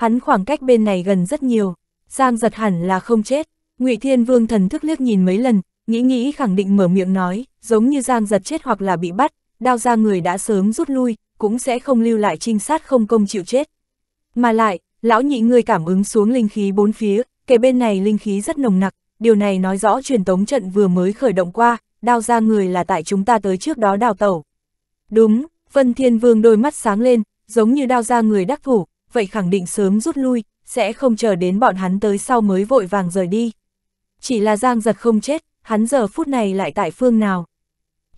hắn khoảng cách bên này gần rất nhiều, Giang giật hẳn là không chết, Ngụy Thiên Vương thần thức liếc nhìn mấy lần, nghĩ nghĩ khẳng định mở miệng nói, giống như Giang giật chết hoặc là bị bắt, đao ra người đã sớm rút lui, cũng sẽ không lưu lại trinh sát không công chịu chết. Mà lại, lão nhị người cảm ứng xuống linh khí bốn phía, kể bên này linh khí rất nồng nặc, điều này nói rõ truyền tống trận vừa mới khởi động qua, đao ra người là tại chúng ta tới trước đó đào tẩu. Đúng, Vân Thiên Vương đôi mắt sáng lên, giống như đao ra người đắc thủ, vậy khẳng định sớm rút lui, sẽ không chờ đến bọn hắn tới sau mới vội vàng rời đi. Chỉ là Giang giật không chết, hắn giờ phút này lại tại phương nào.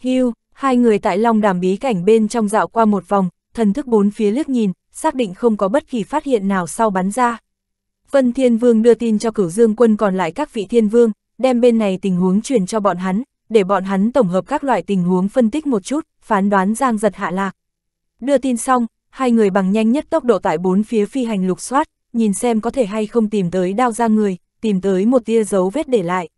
Hưu, hai người tại long đàm bí cảnh bên trong dạo qua một vòng, thần thức bốn phía liếc nhìn, xác định không có bất kỳ phát hiện nào sau bắn ra. Vân Thiên Vương đưa tin cho cửu dương quân còn lại các vị thiên vương, đem bên này tình huống truyền cho bọn hắn, để bọn hắn tổng hợp các loại tình huống phân tích một chút, phán đoán giang giật hạ lạc. Đưa tin xong, hai người bằng nhanh nhất tốc độ tại bốn phía phi hành lục soát, nhìn xem có thể hay không tìm tới đao ra người, tìm tới một tia dấu vết để lại.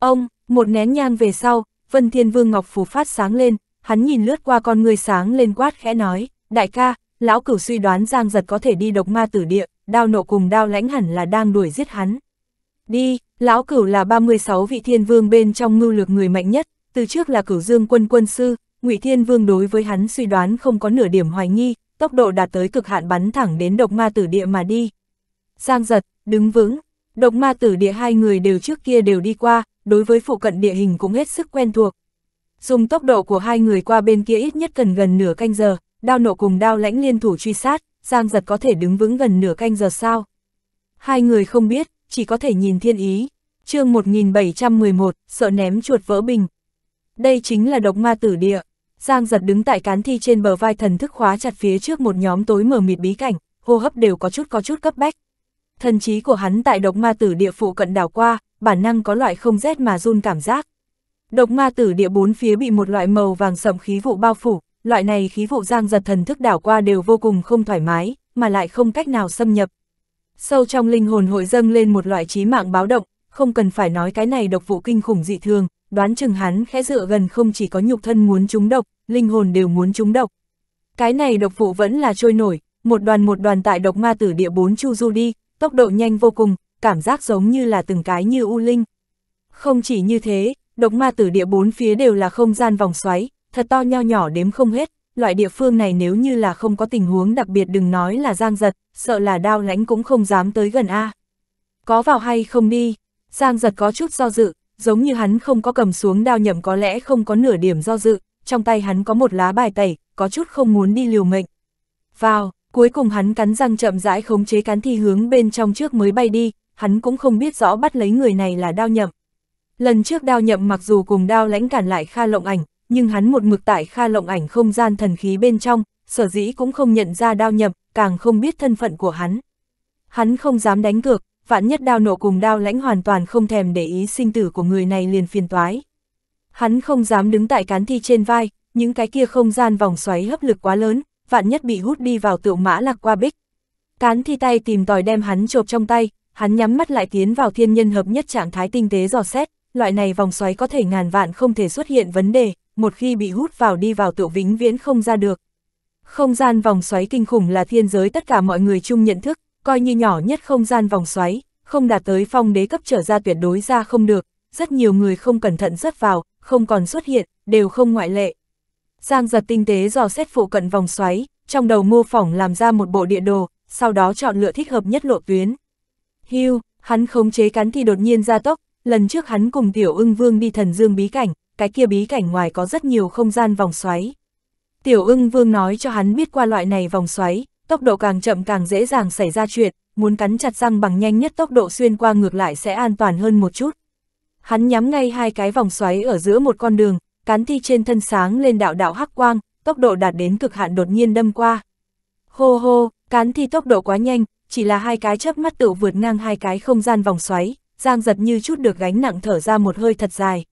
Ông, một nén nhang về sau, Vân Thiên Vương Ngọc Phù phát sáng lên, hắn nhìn lướt qua con người sáng lên quát khẽ nói, đại ca, lão cửu suy đoán Giang Giật có thể đi độc ma tử địa, đao nộ cùng đao lãnh hẳn là đang đuổi giết hắn. Đi, lão cửu là 36 vị thiên vương bên trong ngưu lược người mạnh nhất, từ trước là cửu dương quân quân sư, ngụy thiên vương đối với hắn suy đoán không có nửa điểm hoài nghi, tốc độ đạt tới cực hạn bắn thẳng đến độc ma tử địa mà đi. Giang giật, đứng vững, độc ma tử địa hai người đều trước kia đều đi qua, đối với phụ cận địa hình cũng hết sức quen thuộc. Dùng tốc độ của hai người qua bên kia ít nhất cần gần nửa canh giờ, đao nộ cùng đao lãnh liên thủ truy sát, Giang giật có thể đứng vững gần nửa canh giờ sao. Hai người không biết, chỉ có thể nhìn thiên ý. chương 1711, sợ ném chuột vỡ bình. Đây chính là độc ma tử địa, Giang giật đứng tại cán thi trên bờ vai thần thức khóa chặt phía trước một nhóm tối mờ mịt bí cảnh, hô hấp đều có chút có chút cấp bách. Thần trí của hắn tại độc ma tử địa phụ cận đảo qua, bản năng có loại không rét mà run cảm giác. Độc ma tử địa bốn phía bị một loại màu vàng sẫm khí vụ bao phủ, loại này khí vụ giang giật thần thức đảo qua đều vô cùng không thoải mái, mà lại không cách nào xâm nhập. Sâu trong linh hồn hội dâng lên một loại trí mạng báo động, không cần phải nói cái này độc vụ kinh khủng dị thường, đoán chừng hắn khẽ dựa gần không chỉ có nhục thân muốn trúng độc, linh hồn đều muốn trúng độc. Cái này độc vụ vẫn là trôi nổi, một đoàn một đoàn tại độc ma tử địa bốn chu du đi, tốc độ nhanh vô cùng, cảm giác giống như là từng cái như u linh. Không chỉ như thế, độc ma tử địa bốn phía đều là không gian vòng xoáy, thật to nho nhỏ đếm không hết, loại địa phương này nếu như là không có tình huống đặc biệt đừng nói là giang giật, sợ là đao lãnh cũng không dám tới gần A. Có vào hay không đi, giang giật có chút do dự, giống như hắn không có cầm xuống đao nhậm có lẽ không có nửa điểm do dự, trong tay hắn có một lá bài tẩy, có chút không muốn đi liều mệnh. Vào, cuối cùng hắn cắn răng chậm rãi khống chế cán thi hướng bên trong trước mới bay đi, hắn cũng không biết rõ bắt lấy người này là đao nhậm. Lần trước đao nhậm mặc dù cùng đao lãnh cản lại Kha Lộng Ảnh, nhưng hắn một mực tại Kha Lộng Ảnh không gian thần khí bên trong, sở dĩ cũng không nhận ra đao nhậm, càng không biết thân phận của hắn. Hắn không dám đánh cược, vạn nhất đao nộ cùng đao lãnh hoàn toàn không thèm để ý sinh tử của người này liền phiền toái. Hắn không dám đứng tại cán thi trên vai, những cái kia không gian vòng xoáy hấp lực quá lớn, vạn nhất bị hút đi vào tựu mã lạc qua bích. Cán thi tay tìm tòi đem hắn chộp trong tay, hắn nhắm mắt lại tiến vào thiên nhân hợp nhất trạng thái tinh tế dò xét, loại này vòng xoáy có thể ngàn vạn không thể xuất hiện vấn đề, một khi bị hút vào đi vào tựu vĩnh viễn không ra được. Không gian vòng xoáy kinh khủng là thiên giới tất cả mọi người chung nhận thức, coi như nhỏ nhất không gian vòng xoáy, không đạt tới phong đế cấp trở ra tuyệt đối ra không được, rất nhiều người không cẩn thận rớt vào, không còn xuất hiện, đều không ngoại lệ. Giang giật tinh tế dò xét phụ cận vòng xoáy, trong đầu mô phỏng làm ra một bộ địa đồ, sau đó chọn lựa thích hợp nhất lộ tuyến. Hưu, hắn khống chế cắn thì đột nhiên ra tốc, lần trước hắn cùng tiểu ưng vương đi thần dương bí cảnh, cái kia bí cảnh ngoài có rất nhiều không gian vòng xoáy. Tiểu ưng vương nói cho hắn biết qua loại này vòng xoáy, tốc độ càng chậm càng dễ dàng xảy ra chuyện, muốn cắn chặt răng bằng nhanh nhất tốc độ xuyên qua ngược lại sẽ an toàn hơn một chút. Hắn nhắm ngay hai cái vòng xoáy ở giữa một con đường, cán thi trên thân sáng lên đạo đạo hắc quang, tốc độ đạt đến cực hạn đột nhiên đâm qua. Hô hô, cán thi tốc độ quá nhanh, chỉ là hai cái chớp mắt tự vượt ngang hai cái không gian vòng xoáy, Giang giật như chút được gánh nặng thở ra một hơi thật dài.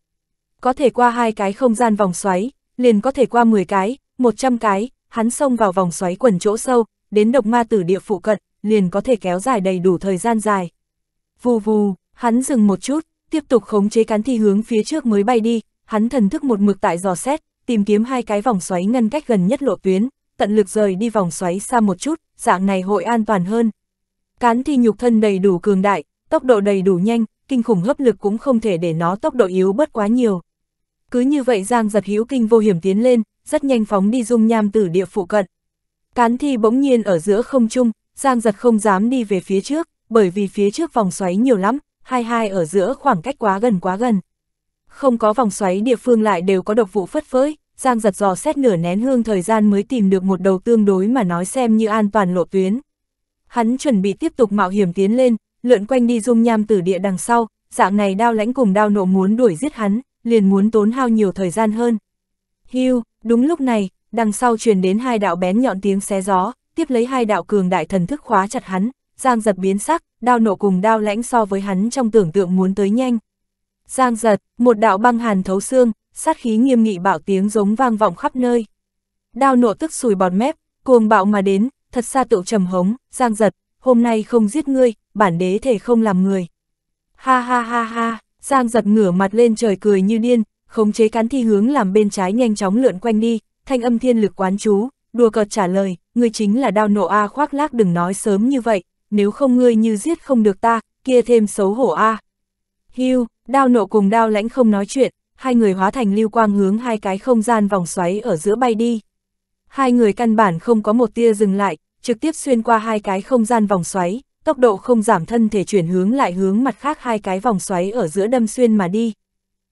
Có thể qua hai cái không gian vòng xoáy, liền có thể qua 10 cái, 100 cái, hắn xông vào vòng xoáy quần chỗ sâu, đến độc ma tử địa phụ cận, liền có thể kéo dài đầy đủ thời gian dài. Vù vù, hắn dừng một chút, tiếp tục khống chế cán thi hướng phía trước mới bay đi, hắn thần thức một mực tại dò xét, tìm kiếm hai cái vòng xoáy ngăn cách gần nhất lộ tuyến, tận lực rời đi vòng xoáy xa một chút, dạng này hội an toàn hơn. Cán thi nhục thân đầy đủ cường đại, tốc độ đầy đủ nhanh, kinh khủng hấp lực cũng không thể để nó tốc độ yếu bớt quá nhiều. Cứ như vậy Giang giật hữu kinh vô hiểm tiến lên, rất nhanh phóng đi dung nham tử địa phụ cận. Cán thi bỗng nhiên ở giữa không trung, Giang giật không dám đi về phía trước, bởi vì phía trước vòng xoáy nhiều lắm, hai hai ở giữa khoảng cách quá gần quá gần. Không có vòng xoáy địa phương lại đều có độc vụ phất phới, Giang giật dò xét nửa nén hương thời gian mới tìm được một đầu tương đối mà nói xem như an toàn lộ tuyến. Hắn chuẩn bị tiếp tục mạo hiểm tiến lên, lượn quanh đi dung nham tử địa đằng sau, dạng này đao lãnh cùng đao nộ muốn đuổi giết hắn, liền muốn tốn hao nhiều thời gian hơn. Hưu, đúng lúc này, Đằng sau truyền đến hai đạo bén nhọn tiếng xé gió, tiếp lấy hai đạo cường đại thần thức khóa chặt hắn, Giang giật biến sắc, đao nộ cùng đao lãnh so với hắn trong tưởng tượng muốn tới nhanh. Giang giật, một đạo băng hàn thấu xương, sát khí nghiêm nghị bạo tiếng giống vang vọng khắp nơi. Đao nộ tức sùi bọt mép, cuồng bạo mà đến, thật xa tựu trầm hống, Giang giật, hôm nay không giết ngươi, bản đế thể không làm người. Ha ha ha ha, Giang giật ngửa mặt lên trời cười như điên, khống chế cán thi hướng làm bên trái nhanh chóng lượn quanh đi, thanh âm thiên lực quán chú, đùa cợt trả lời, ngươi chính là đao nộ A khoác lác đừng nói sớm như vậy, nếu không ngươi như giết không được ta, kia thêm xấu hổ A. À. Hưu, đao nộ cùng đao lãnh không nói chuyện, hai người hóa thành lưu quang hướng hai cái không gian vòng xoáy ở giữa bay đi. Hai người căn bản không có một tia dừng lại, trực tiếp xuyên qua hai cái không gian vòng xoáy, tốc độ không giảm thân thể chuyển hướng lại hướng mặt khác hai cái vòng xoáy ở giữa đâm xuyên mà đi.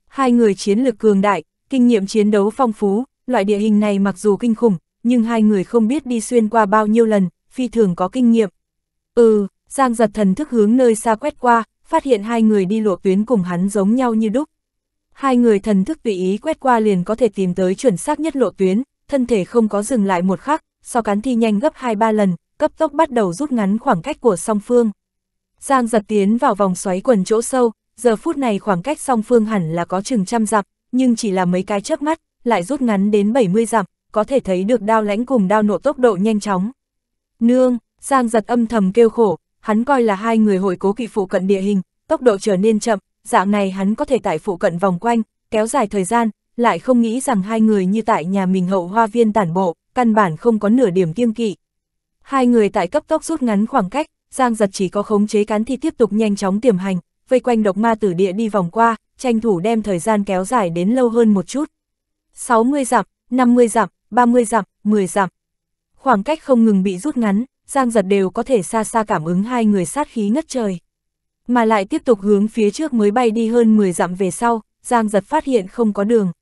Hai người chiến lực cường đại, kinh nghiệm chiến đấu phong phú, loại địa hình này mặc dù kinh khủng, nhưng hai người không biết đi xuyên qua bao nhiêu lần, phi thường có kinh nghiệm. Ừ, Giang giật thần thức hướng nơi xa quét qua, phát hiện hai người đi lộ tuyến cùng hắn giống nhau như đúc. Hai người thần thức tùy ý quét qua liền có thể tìm tới chuẩn xác nhất lộ tuyến, thân thể không có dừng lại một khắc, so cán thi nhanh gấp 2-3 lần, cấp tốc bắt đầu rút ngắn khoảng cách của song phương. Giang giật tiến vào vòng xoáy quần chỗ sâu, giờ phút này khoảng cách song phương hẳn là có chừng trăm dặm, nhưng chỉ là mấy cái chớp mắt, lại rút ngắn đến 70 dặm, có thể thấy được đao lãnh cùng đao nộ tốc độ nhanh chóng. Nương, Giang giật âm thầm kêu khổ, hắn coi là hai người hồi cố kỵ phụ cận địa hình, tốc độ trở nên chậm, dạng này hắn có thể tại phụ cận vòng quanh, kéo dài thời gian, lại không nghĩ rằng hai người như tại nhà mình hậu hoa viên tản bộ, căn bản không có nửa điểm kiêng kỵ. Hai người tại cấp tốc rút ngắn khoảng cách, Giang giật chỉ có khống chế cán thi tiếp tục nhanh chóng tiềm hành, vây quanh độc ma tử địa đi vòng qua, tranh thủ đem thời gian kéo dài đến lâu hơn một chút. 60 dặm, 50 dặm, 30 dặm, 10 dặm. Khoảng cách không ngừng bị rút ngắn, Giang Giật đều có thể xa xa cảm ứng hai người sát khí ngất trời. Mà lại tiếp tục hướng phía trước mới bay đi hơn 10 dặm về sau, Giang Giật phát hiện không có đường.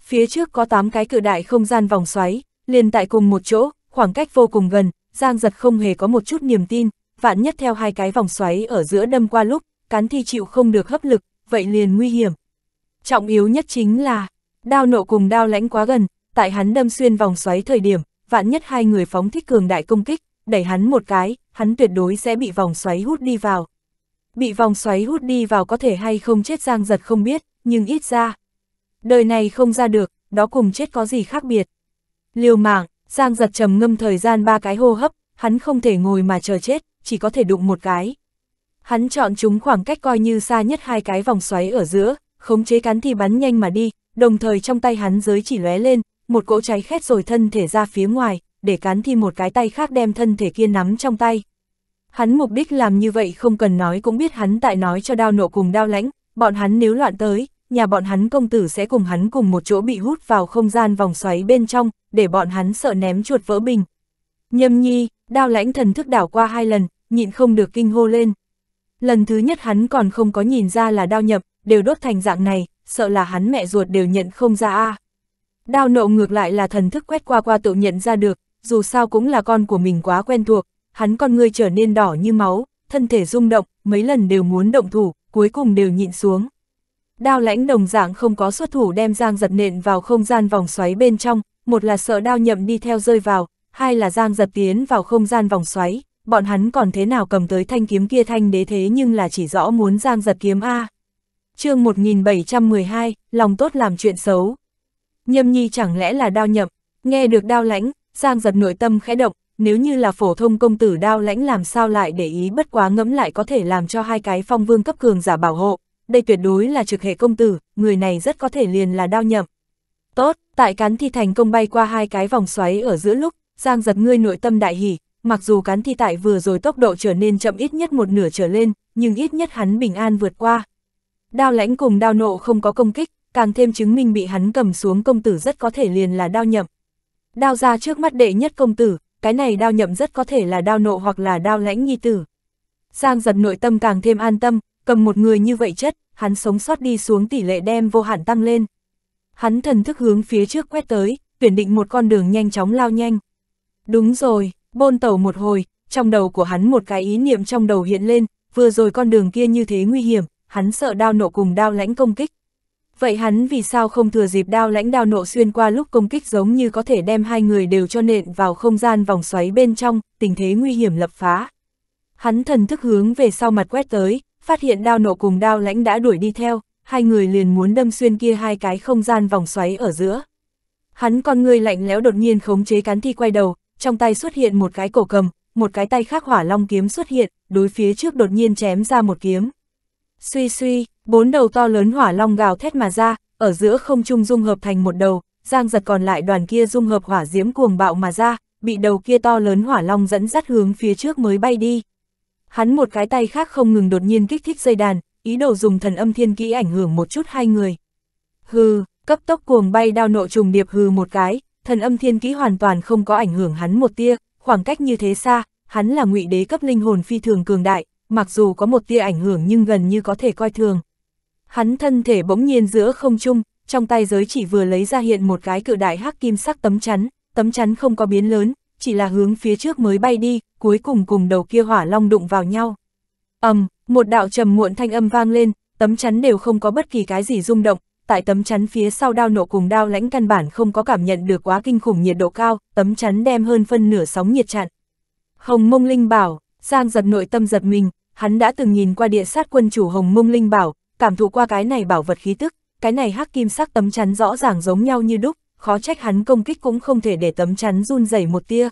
Phía trước có 8 cái cự đại không gian vòng xoáy, liền tại cùng một chỗ, khoảng cách vô cùng gần, Giang Giật không hề có một chút niềm tin, vạn nhất theo hai cái vòng xoáy ở giữa đâm qua lúc, cán thi chịu không được hấp lực, vậy liền nguy hiểm. Trọng yếu nhất chính là, Đao nộ cùng đao lãnh quá gần, tại hắn đâm xuyên vòng xoáy thời điểm, vạn nhất hai người phóng thích cường đại công kích, đẩy hắn một cái, hắn tuyệt đối sẽ bị vòng xoáy hút đi vào. Bị vòng xoáy hút đi vào có thể hay không chết giang giật không biết, nhưng ít ra. Đời này không ra được, đó cùng chết có gì khác biệt. Liều mạng, giang giật trầm ngâm thời gian ba cái hô hấp, hắn không thể ngồi mà chờ chết, chỉ có thể đụng một cái. Hắn chọn chúng khoảng cách coi như xa nhất hai cái vòng xoáy ở giữa, khống chế cắn thì bắn nhanh mà đi, đồng thời trong tay hắn giới chỉ lóe lên, một cỗ cháy khét rồi thân thể ra phía ngoài, để cắn thì một cái tay khác đem thân thể kia nắm trong tay. Hắn mục đích làm như vậy không cần nói cũng biết hắn tại nói cho đao nộ cùng đao lãnh, bọn hắn nếu loạn tới, nhà bọn hắn công tử sẽ cùng hắn cùng một chỗ bị hút vào không gian vòng xoáy bên trong, để bọn hắn sợ ném chuột vỡ bình. Nhâm nhi, đao lãnh thần thức đảo qua hai lần, nhịn không được kinh hô lên. Lần thứ nhất hắn còn không có nhìn ra là đao nhập, đều đốt thành dạng này, sợ là hắn mẹ ruột đều nhận không ra a. À. Đao nộ ngược lại là thần thức quét qua qua tự nhận ra được, dù sao cũng là con của mình quá quen thuộc, hắn con người trở nên đỏ như máu, thân thể rung động, mấy lần đều muốn động thủ, cuối cùng đều nhịn xuống. Đao lãnh đồng dạng không có xuất thủ đem Giang giật nện vào không gian vòng xoáy bên trong, một là sợ đao nhậm đi theo rơi vào, hai là Giang giật tiến vào không gian vòng xoáy, bọn hắn còn thế nào cầm tới thanh kiếm kia thanh đế thế nhưng là chỉ rõ muốn Giang giật kiếm A chương 1712, lòng tốt làm chuyện xấu. Nhâm nhi chẳng lẽ là đao nhậm, nghe được đao lãnh, Giang giật nội tâm khẽ động, nếu như là phổ thông công tử đao lãnh làm sao lại để ý bất quá ngẫm lại có thể làm cho hai cái phong vương cấp cường giả bảo hộ, đây tuyệt đối là trực hệ công tử, người này rất có thể liền là đao nhậm. Tốt, tại cán thi thành công bay qua hai cái vòng xoáy ở giữa lúc, Giang giật ngươi nội tâm đại hỉ, mặc dù cán thi tại vừa rồi tốc độ trở nên chậm ít nhất một nửa trở lên, nhưng ít nhất hắn bình an vượt qua, Đao lãnh cùng đao nộ không có công kích, càng thêm chứng minh bị hắn cầm xuống công tử rất có thể liền là đao nhậm. Đao ra trước mắt đệ nhất công tử, cái này đao nhậm rất có thể là đao nộ hoặc là đao lãnh nhi tử. Giang giật nội tâm càng thêm an tâm, cầm một người như vậy chất, hắn sống sót đi xuống tỷ lệ đem vô hạn tăng lên. Hắn thần thức hướng phía trước quét tới, tuyển định một con đường nhanh chóng lao nhanh. Đúng rồi, bôn tẩu một hồi, trong đầu của hắn một cái ý niệm trong đầu hiện lên, vừa rồi con đường kia như thế nguy hiểm, hắn sợ đao nộ cùng đao lãnh công kích. Vậy hắn vì sao không thừa dịp đao lãnh đao nộ xuyên qua lúc công kích giống như có thể đem hai người đều cho nện vào không gian vòng xoáy bên trong, tình thế nguy hiểm lập phá. Hắn thần thức hướng về sau mặt quét tới, phát hiện đao nộ cùng đao lãnh đã đuổi đi theo, hai người liền muốn đâm xuyên kia hai cái không gian vòng xoáy ở giữa. Hắn con người lạnh lẽo đột nhiên khống chế cán thi quay đầu, trong tay xuất hiện một cái cổ cầm, một cái tay khác hỏa long kiếm xuất hiện, đối phía trước đột nhiên chém ra một kiếm. Suy suy, bốn đầu to lớn hỏa long gào thét mà ra, ở giữa không trung dung hợp thành một đầu, giang giật còn lại đoàn kia dung hợp hỏa diễm cuồng bạo mà ra, bị đầu kia to lớn hỏa long dẫn dắt hướng phía trước mới bay đi. Hắn một cái tay khác không ngừng đột nhiên kích thích dây đàn, ý đồ dùng thần âm thiên kỹ ảnh hưởng một chút hai người. Hừ, cấp tốc cuồng bay đao nộ trùng điệp hừ một cái, thần âm thiên kỹ hoàn toàn không có ảnh hưởng hắn một tia, khoảng cách như thế xa, hắn là ngụy đế cấp linh hồn phi thường cường đại, mặc dù có một tia ảnh hưởng nhưng gần như có thể coi thường. Hắn thân thể bỗng nhiên giữa không trung, trong tay giới chỉ vừa lấy ra hiện một cái cự đại hắc kim sắc tấm chắn, tấm chắn không có biến lớn, chỉ là hướng phía trước mới bay đi, cuối cùng cùng đầu kia hỏa long đụng vào nhau. ầm, um, một đạo trầm muộn thanh âm vang lên, tấm chắn đều không có bất kỳ cái gì rung động, tại tấm chắn phía sau đao nộ cùng đao lãnh căn bản không có cảm nhận được quá kinh khủng nhiệt độ cao, tấm chắn đem hơn phân nửa sóng nhiệt chặn. Hồng Mông Linh bảo, Giang giật nội tâm giật mình, hắn đã từng nhìn qua địa sát quân chủ Hồng Mông Linh Bảo, cảm thụ qua cái này bảo vật khí tức, cái này hắc kim sắc tấm chắn rõ ràng giống nhau như đúc, khó trách hắn công kích cũng không thể để tấm chắn run rẩy một tia.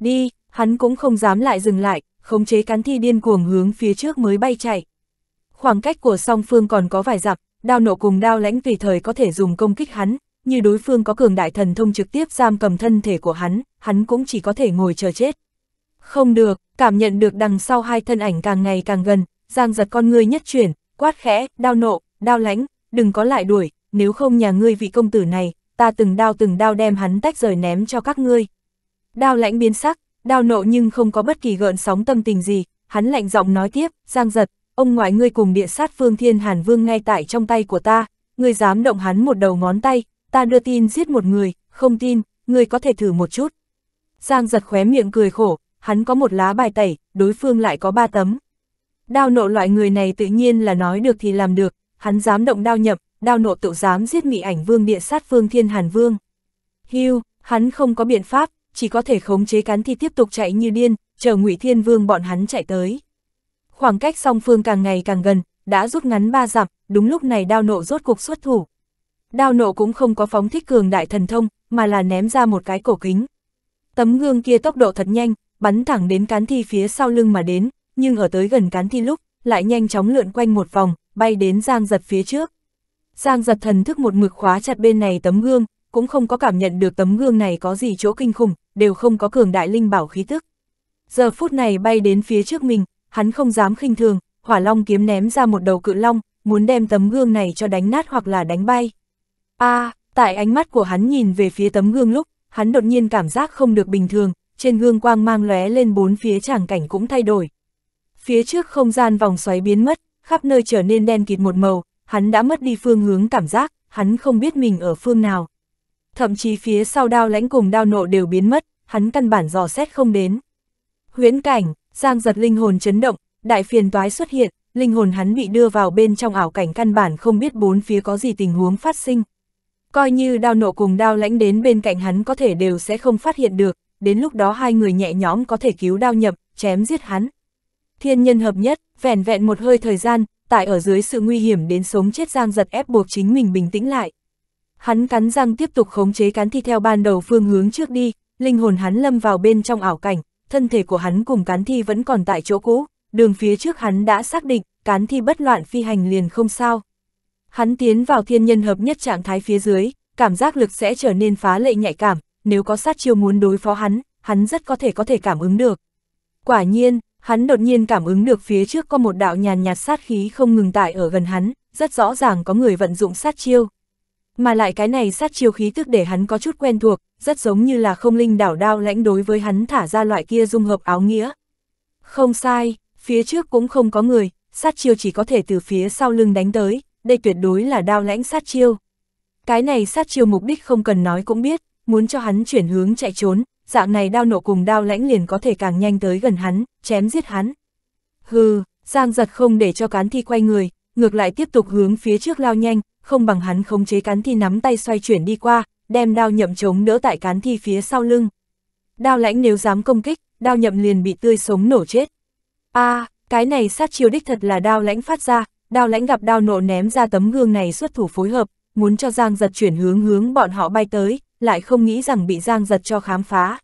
Đi, hắn cũng không dám lại dừng lại, khống chế cán thi điên cuồng hướng phía trước mới bay chạy. Khoảng cách của song phương còn có vài dặm, đao nộ cùng đao lãnh tùy thời có thể dùng công kích hắn, như đối phương có cường đại thần thông trực tiếp giam cầm thân thể của hắn, hắn cũng chỉ có thể ngồi chờ chết. Không được, cảm nhận được đằng sau hai thân ảnh càng ngày càng gần, Giang giật con ngươi nhất chuyển, quát khẽ, đau nộ, đau lãnh, đừng có lại đuổi, nếu không nhà ngươi vị công tử này, ta từng đau từng đau đem hắn tách rời ném cho các ngươi. đau lãnh biến sắc, đau nộ nhưng không có bất kỳ gợn sóng tâm tình gì, hắn lạnh giọng nói tiếp, Giang giật, ông ngoại ngươi cùng địa sát phương thiên hàn vương ngay tại trong tay của ta, ngươi dám động hắn một đầu ngón tay, ta đưa tin giết một người, không tin, ngươi có thể thử một chút. Giang giật khóe miệng cười khổ, hắn có một lá bài tẩy, đối phương lại có ba tấm. Đao nộ loại người này tự nhiên là nói được thì làm được, hắn dám động đao nhập, đao nộ tự dám giết mị ảnh vương địa sát phương thiên hàn vương. Hưu, hắn không có biện pháp, chỉ có thể khống chế cắn thì tiếp tục chạy như điên, chờ ngụy thiên vương bọn hắn chạy tới. Khoảng cách song phương càng ngày càng gần, đã rút ngắn ba dặm, đúng lúc này đao nộ rốt cuộc xuất thủ. Đao nộ cũng không có phóng thích cường đại thần thông, mà là ném ra một cái cổ kính. Tấm gương kia tốc độ thật nhanh, bắn thẳng đến cán thi phía sau lưng mà đến, nhưng ở tới gần cán thi lúc, lại nhanh chóng lượn quanh một vòng, bay đến Giang Giật phía trước. Giang Giật thần thức một mực khóa chặt bên này tấm gương, cũng không có cảm nhận được tấm gương này có gì chỗ kinh khủng, đều không có cường đại linh bảo khí tức. Giờ phút này bay đến phía trước mình, hắn không dám khinh thường, hỏa long kiếm ném ra một đầu cự long, muốn đem tấm gương này cho đánh nát hoặc là đánh bay. a à, tại ánh mắt của hắn nhìn về phía tấm gương lúc, hắn đột nhiên cảm giác không được bình thường, trên gương quang mang lóe lên bốn phía tràng cảnh cũng thay đổi. Phía trước không gian vòng xoáy biến mất, khắp nơi trở nên đen kịt một màu, hắn đã mất đi phương hướng cảm giác, hắn không biết mình ở phương nào. Thậm chí phía sau đao lãnh cùng đao nộ đều biến mất, hắn căn bản dò xét không đến. Huyễn cảnh, Giang giật linh hồn chấn động, đại phiền toái xuất hiện, linh hồn hắn bị đưa vào bên trong ảo cảnh căn bản không biết bốn phía có gì tình huống phát sinh. Coi như đao nộ cùng đao lãnh đến bên cạnh hắn có thể đều sẽ không phát hiện được, đến lúc đó hai người nhẹ nhõm có thể cứu đao nhập, chém giết hắn. Thiên nhân hợp nhất, vẻn vẹn một hơi thời gian, tại ở dưới sự nguy hiểm đến sống chết giang giật ép buộc chính mình bình tĩnh lại. Hắn cắn răng tiếp tục khống chế cán thi theo ban đầu phương hướng trước đi, linh hồn hắn lâm vào bên trong ảo cảnh, thân thể của hắn cùng cán thi vẫn còn tại chỗ cũ, đường phía trước hắn đã xác định, cán thi bất loạn phi hành liền không sao. Hắn tiến vào thiên nhân hợp nhất trạng thái phía dưới, cảm giác lực sẽ trở nên phá lệ nhạy cảm, nếu có sát chiêu muốn đối phó hắn, hắn rất có thể có thể cảm ứng được. Quả nhiên, hắn đột nhiên cảm ứng được phía trước có một đạo nhàn nhạt sát khí không ngừng tại ở gần hắn, rất rõ ràng có người vận dụng sát chiêu. Mà lại cái này sát chiêu khí tức để hắn có chút quen thuộc, rất giống như là không linh đảo đao lãnh đối với hắn thả ra loại kia dung hợp áo nghĩa. Không sai, phía trước cũng không có người, sát chiêu chỉ có thể từ phía sau lưng đánh tới, đây tuyệt đối là đao lãnh sát chiêu. Cái này sát chiêu mục đích không cần nói cũng biết, muốn cho hắn chuyển hướng chạy trốn, dạng này đao nộ cùng đao lãnh liền có thể càng nhanh tới gần hắn, chém giết hắn. Hừ, Giang giật không để cho cán thi quay người, ngược lại tiếp tục hướng phía trước lao nhanh, không bằng hắn khống chế cán thi nắm tay xoay chuyển đi qua, đem đao nhậm chống đỡ tại cán thi phía sau lưng. Đao lãnh nếu dám công kích, đao nhậm liền bị tươi sống nổ chết. a à, cái này sát chiêu đích thật là đao lãnh phát ra, đao lãnh gặp đao nộ ném ra tấm gương này xuất thủ phối hợp, muốn cho Giang giật chuyển hướng hướng bọn họ bay tới, lại không nghĩ rằng bị Giang giật cho khám phá.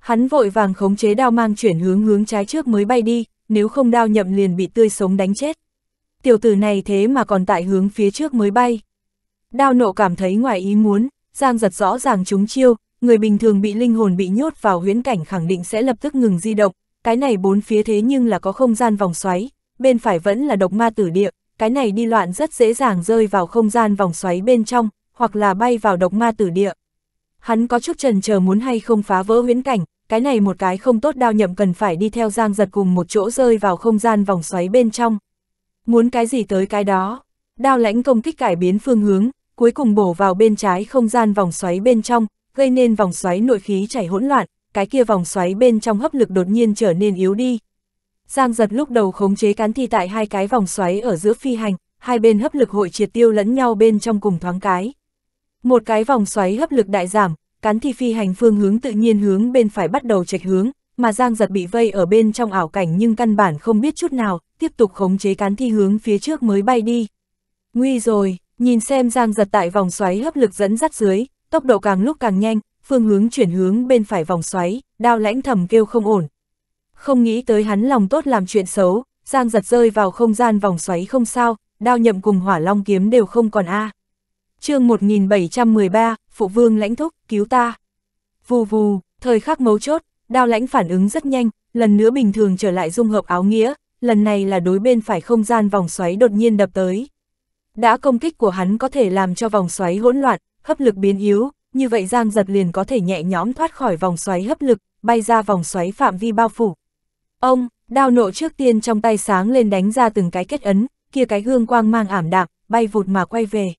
Hắn vội vàng khống chế đao mang chuyển hướng hướng trái trước mới bay đi, nếu không đao nhậm liền bị tươi sống đánh chết. Tiểu tử này thế mà còn tại hướng phía trước mới bay. Đao nộ cảm thấy ngoài ý muốn, Giang giật rõ ràng chúng chiêu, người bình thường bị linh hồn bị nhốt vào huyễn cảnh khẳng định sẽ lập tức ngừng di động, cái này bốn phía thế nhưng là có không gian vòng xoáy, bên phải vẫn là độc ma tử địa, cái này đi loạn rất dễ dàng rơi vào không gian vòng xoáy bên trong, hoặc là bay vào độc ma tử địa hắn có chút trần chờ muốn hay không phá vỡ huyễn cảnh, cái này một cái không tốt đao nhậm cần phải đi theo giang giật cùng một chỗ rơi vào không gian vòng xoáy bên trong. Muốn cái gì tới cái đó, đao lãnh công kích cải biến phương hướng, cuối cùng bổ vào bên trái không gian vòng xoáy bên trong, gây nên vòng xoáy nội khí chảy hỗn loạn, cái kia vòng xoáy bên trong hấp lực đột nhiên trở nên yếu đi. Giang giật lúc đầu khống chế cán thi tại hai cái vòng xoáy ở giữa phi hành, hai bên hấp lực hội triệt tiêu lẫn nhau bên trong cùng thoáng cái. Một cái vòng xoáy hấp lực đại giảm, cán thi phi hành phương hướng tự nhiên hướng bên phải bắt đầu trạch hướng, mà Giang giật bị vây ở bên trong ảo cảnh nhưng căn bản không biết chút nào, tiếp tục khống chế cán thi hướng phía trước mới bay đi. Nguy rồi, nhìn xem Giang giật tại vòng xoáy hấp lực dẫn dắt dưới, tốc độ càng lúc càng nhanh, phương hướng chuyển hướng bên phải vòng xoáy, đao lãnh thầm kêu không ổn. Không nghĩ tới hắn lòng tốt làm chuyện xấu, Giang giật rơi vào không gian vòng xoáy không sao, đao nhậm cùng hỏa long kiếm đều không còn a à chương 1713, Phụ Vương lãnh thúc, cứu ta. Vù vù, thời khắc mấu chốt, đao lãnh phản ứng rất nhanh, lần nữa bình thường trở lại dung hợp áo nghĩa, lần này là đối bên phải không gian vòng xoáy đột nhiên đập tới. Đã công kích của hắn có thể làm cho vòng xoáy hỗn loạn, hấp lực biến yếu, như vậy Giang giật liền có thể nhẹ nhõm thoát khỏi vòng xoáy hấp lực, bay ra vòng xoáy phạm vi bao phủ. Ông, đao nộ trước tiên trong tay sáng lên đánh ra từng cái kết ấn, kia cái hương quang mang ảm đạm, bay vụt mà quay về.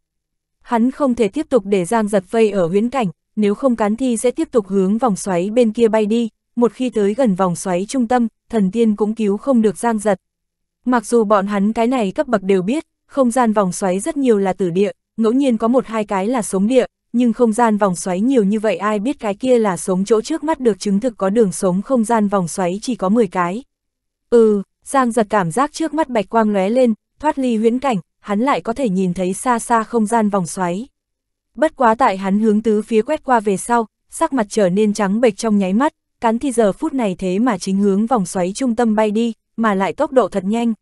Hắn không thể tiếp tục để Giang giật vây ở huyến cảnh, nếu không cán thi sẽ tiếp tục hướng vòng xoáy bên kia bay đi, một khi tới gần vòng xoáy trung tâm, thần tiên cũng cứu không được Giang giật. Mặc dù bọn hắn cái này cấp bậc đều biết, không gian vòng xoáy rất nhiều là tử địa, ngẫu nhiên có một hai cái là sống địa, nhưng không gian vòng xoáy nhiều như vậy ai biết cái kia là sống chỗ trước mắt được chứng thực có đường sống không gian vòng xoáy chỉ có 10 cái. Ừ, Giang giật cảm giác trước mắt bạch quang lóe lên, thoát ly huyễn cảnh, hắn lại có thể nhìn thấy xa xa không gian vòng xoáy. Bất quá tại hắn hướng tứ phía quét qua về sau, sắc mặt trở nên trắng bệch trong nháy mắt, cắn thì giờ phút này thế mà chính hướng vòng xoáy trung tâm bay đi, mà lại tốc độ thật nhanh.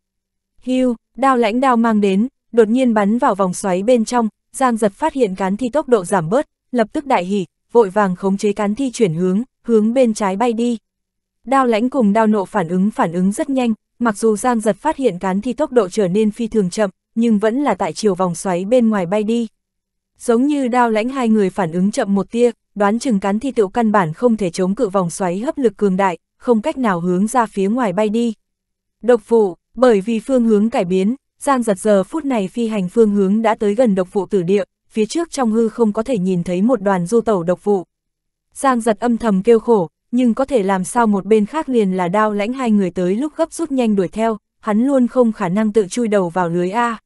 Hưu, đao lãnh đao mang đến, đột nhiên bắn vào vòng xoáy bên trong, Giang giật phát hiện cán thi tốc độ giảm bớt, lập tức đại hỉ, vội vàng khống chế cán thi chuyển hướng, hướng bên trái bay đi. Đao lãnh cùng đao nộ phản ứng phản ứng rất nhanh, mặc dù Giang giật phát hiện cán thi tốc độ trở nên phi thường chậm, nhưng vẫn là tại chiều vòng xoáy bên ngoài bay đi. Giống như đao lãnh hai người phản ứng chậm một tia, đoán chừng cắn thi tựu căn bản không thể chống cự vòng xoáy hấp lực cường đại, không cách nào hướng ra phía ngoài bay đi. Độc vụ, bởi vì phương hướng cải biến, Giang giật giờ phút này phi hành phương hướng đã tới gần độc vụ tử địa, phía trước trong hư không có thể nhìn thấy một đoàn du tẩu độc vụ. Giang giật âm thầm kêu khổ, nhưng có thể làm sao một bên khác liền là đao lãnh hai người tới lúc gấp rút nhanh đuổi theo, hắn luôn không khả năng tự chui đầu vào lưới A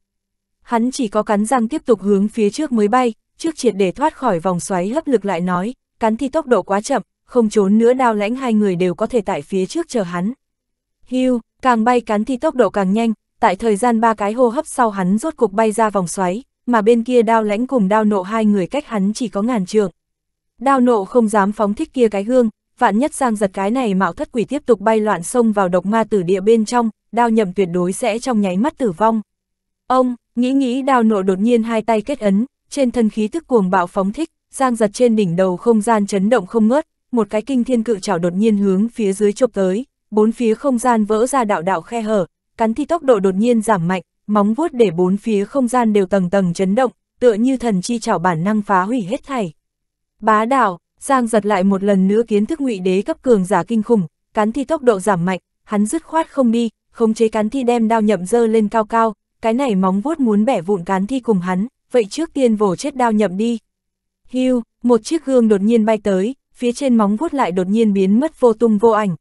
hắn chỉ có cắn răng tiếp tục hướng phía trước mới bay, trước triệt để thoát khỏi vòng xoáy hấp lực lại nói, cắn thì tốc độ quá chậm, không trốn nữa đao lãnh hai người đều có thể tại phía trước chờ hắn. Hưu, càng bay cắn thì tốc độ càng nhanh, tại thời gian ba cái hô hấp sau hắn rốt cục bay ra vòng xoáy, mà bên kia đao lãnh cùng đao nộ hai người cách hắn chỉ có ngàn trường. Đao nộ không dám phóng thích kia cái hương vạn nhất sang giật cái này mạo thất quỷ tiếp tục bay loạn sông vào độc ma tử địa bên trong, đao nhậm tuyệt đối sẽ trong nháy mắt tử vong. Ông, Nghĩ nghĩ đào nộ đột nhiên hai tay kết ấn, trên thân khí thức cuồng bạo phóng thích, giang giật trên đỉnh đầu không gian chấn động không ngớt, một cái kinh thiên cự chảo đột nhiên hướng phía dưới chụp tới, bốn phía không gian vỡ ra đạo đạo khe hở, cắn thi tốc độ đột nhiên giảm mạnh, móng vuốt để bốn phía không gian đều tầng tầng chấn động, tựa như thần chi chảo bản năng phá hủy hết thảy. Bá đạo, Giang giật lại một lần nữa kiến thức ngụy đế cấp cường giả kinh khủng, cắn thi tốc độ giảm mạnh, hắn dứt khoát không đi, khống chế cắn thi đem đao nhậm dơ lên cao cao, cái này móng vuốt muốn bẻ vụn cán thi cùng hắn, vậy trước tiên vồ chết đao nhậm đi. Hưu, một chiếc gương đột nhiên bay tới, phía trên móng vuốt lại đột nhiên biến mất vô tung vô ảnh.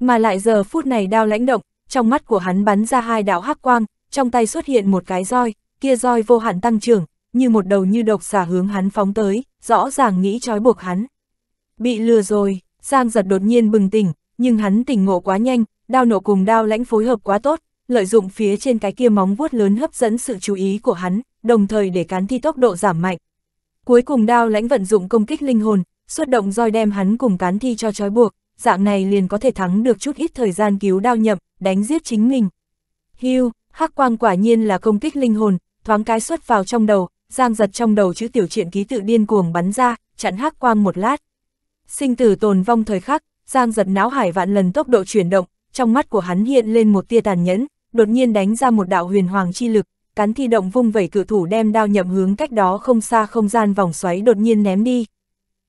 Mà lại giờ phút này đao lãnh động, trong mắt của hắn bắn ra hai đạo hắc quang, trong tay xuất hiện một cái roi, kia roi vô hạn tăng trưởng, như một đầu như độc xả hướng hắn phóng tới, rõ ràng nghĩ trói buộc hắn. Bị lừa rồi, Giang giật đột nhiên bừng tỉnh, nhưng hắn tỉnh ngộ quá nhanh, đao nộ cùng đao lãnh phối hợp quá tốt, lợi dụng phía trên cái kia móng vuốt lớn hấp dẫn sự chú ý của hắn, đồng thời để cán thi tốc độ giảm mạnh. Cuối cùng đao lãnh vận dụng công kích linh hồn, xuất động roi đem hắn cùng cán thi cho trói buộc, dạng này liền có thể thắng được chút ít thời gian cứu đao nhậm, đánh giết chính mình. Hưu, hắc quang quả nhiên là công kích linh hồn, thoáng cái xuất vào trong đầu, giang giật trong đầu chữ tiểu truyện ký tự điên cuồng bắn ra, chặn hắc quang một lát. Sinh tử tồn vong thời khắc, giang giật não hải vạn lần tốc độ chuyển động, trong mắt của hắn hiện lên một tia tàn nhẫn, đột nhiên đánh ra một đạo huyền hoàng chi lực, cắn thi động vung vẩy cự thủ đem đao nhậm hướng cách đó không xa không gian vòng xoáy đột nhiên ném đi.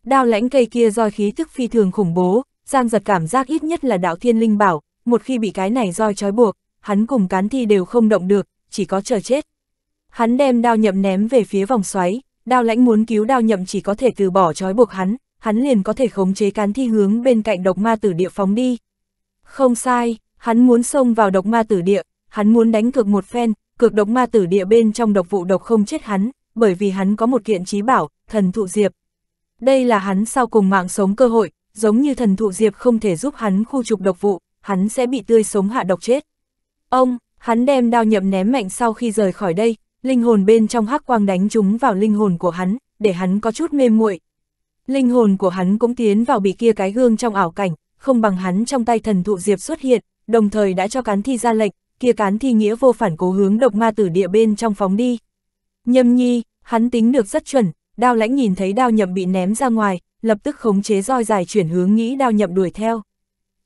Đao lãnh cây kia roi khí thức phi thường khủng bố, Giang giật cảm giác ít nhất là đạo thiên linh bảo, một khi bị cái này roi trói buộc, hắn cùng cán thi đều không động được, chỉ có chờ chết. Hắn đem đao nhậm ném về phía vòng xoáy, đao lãnh muốn cứu đao nhậm chỉ có thể từ bỏ trói buộc hắn, hắn liền có thể khống chế cán thi hướng bên cạnh độc ma tử địa phóng đi. Không sai, hắn muốn xông vào độc ma tử địa, hắn muốn đánh cược một phen, cược độc ma tử địa bên trong độc vụ độc không chết hắn, bởi vì hắn có một kiện trí bảo, thần thụ diệp. Đây là hắn sau cùng mạng sống cơ hội, giống như thần thụ diệp không thể giúp hắn khu trục độc vụ, hắn sẽ bị tươi sống hạ độc chết. Ông, hắn đem đao nhậm ném mạnh sau khi rời khỏi đây, linh hồn bên trong hắc quang đánh trúng vào linh hồn của hắn, để hắn có chút mê muội. Linh hồn của hắn cũng tiến vào bị kia cái gương trong ảo cảnh, không bằng hắn trong tay thần thụ diệp xuất hiện, đồng thời đã cho cán thi ra lệnh, kia cán thi nghĩa vô phản cố hướng độc ma tử địa bên trong phóng đi. Nhâm nhi, hắn tính được rất chuẩn, đao lãnh nhìn thấy đao nhậm bị ném ra ngoài, lập tức khống chế roi dài chuyển hướng nghĩ đao nhậm đuổi theo.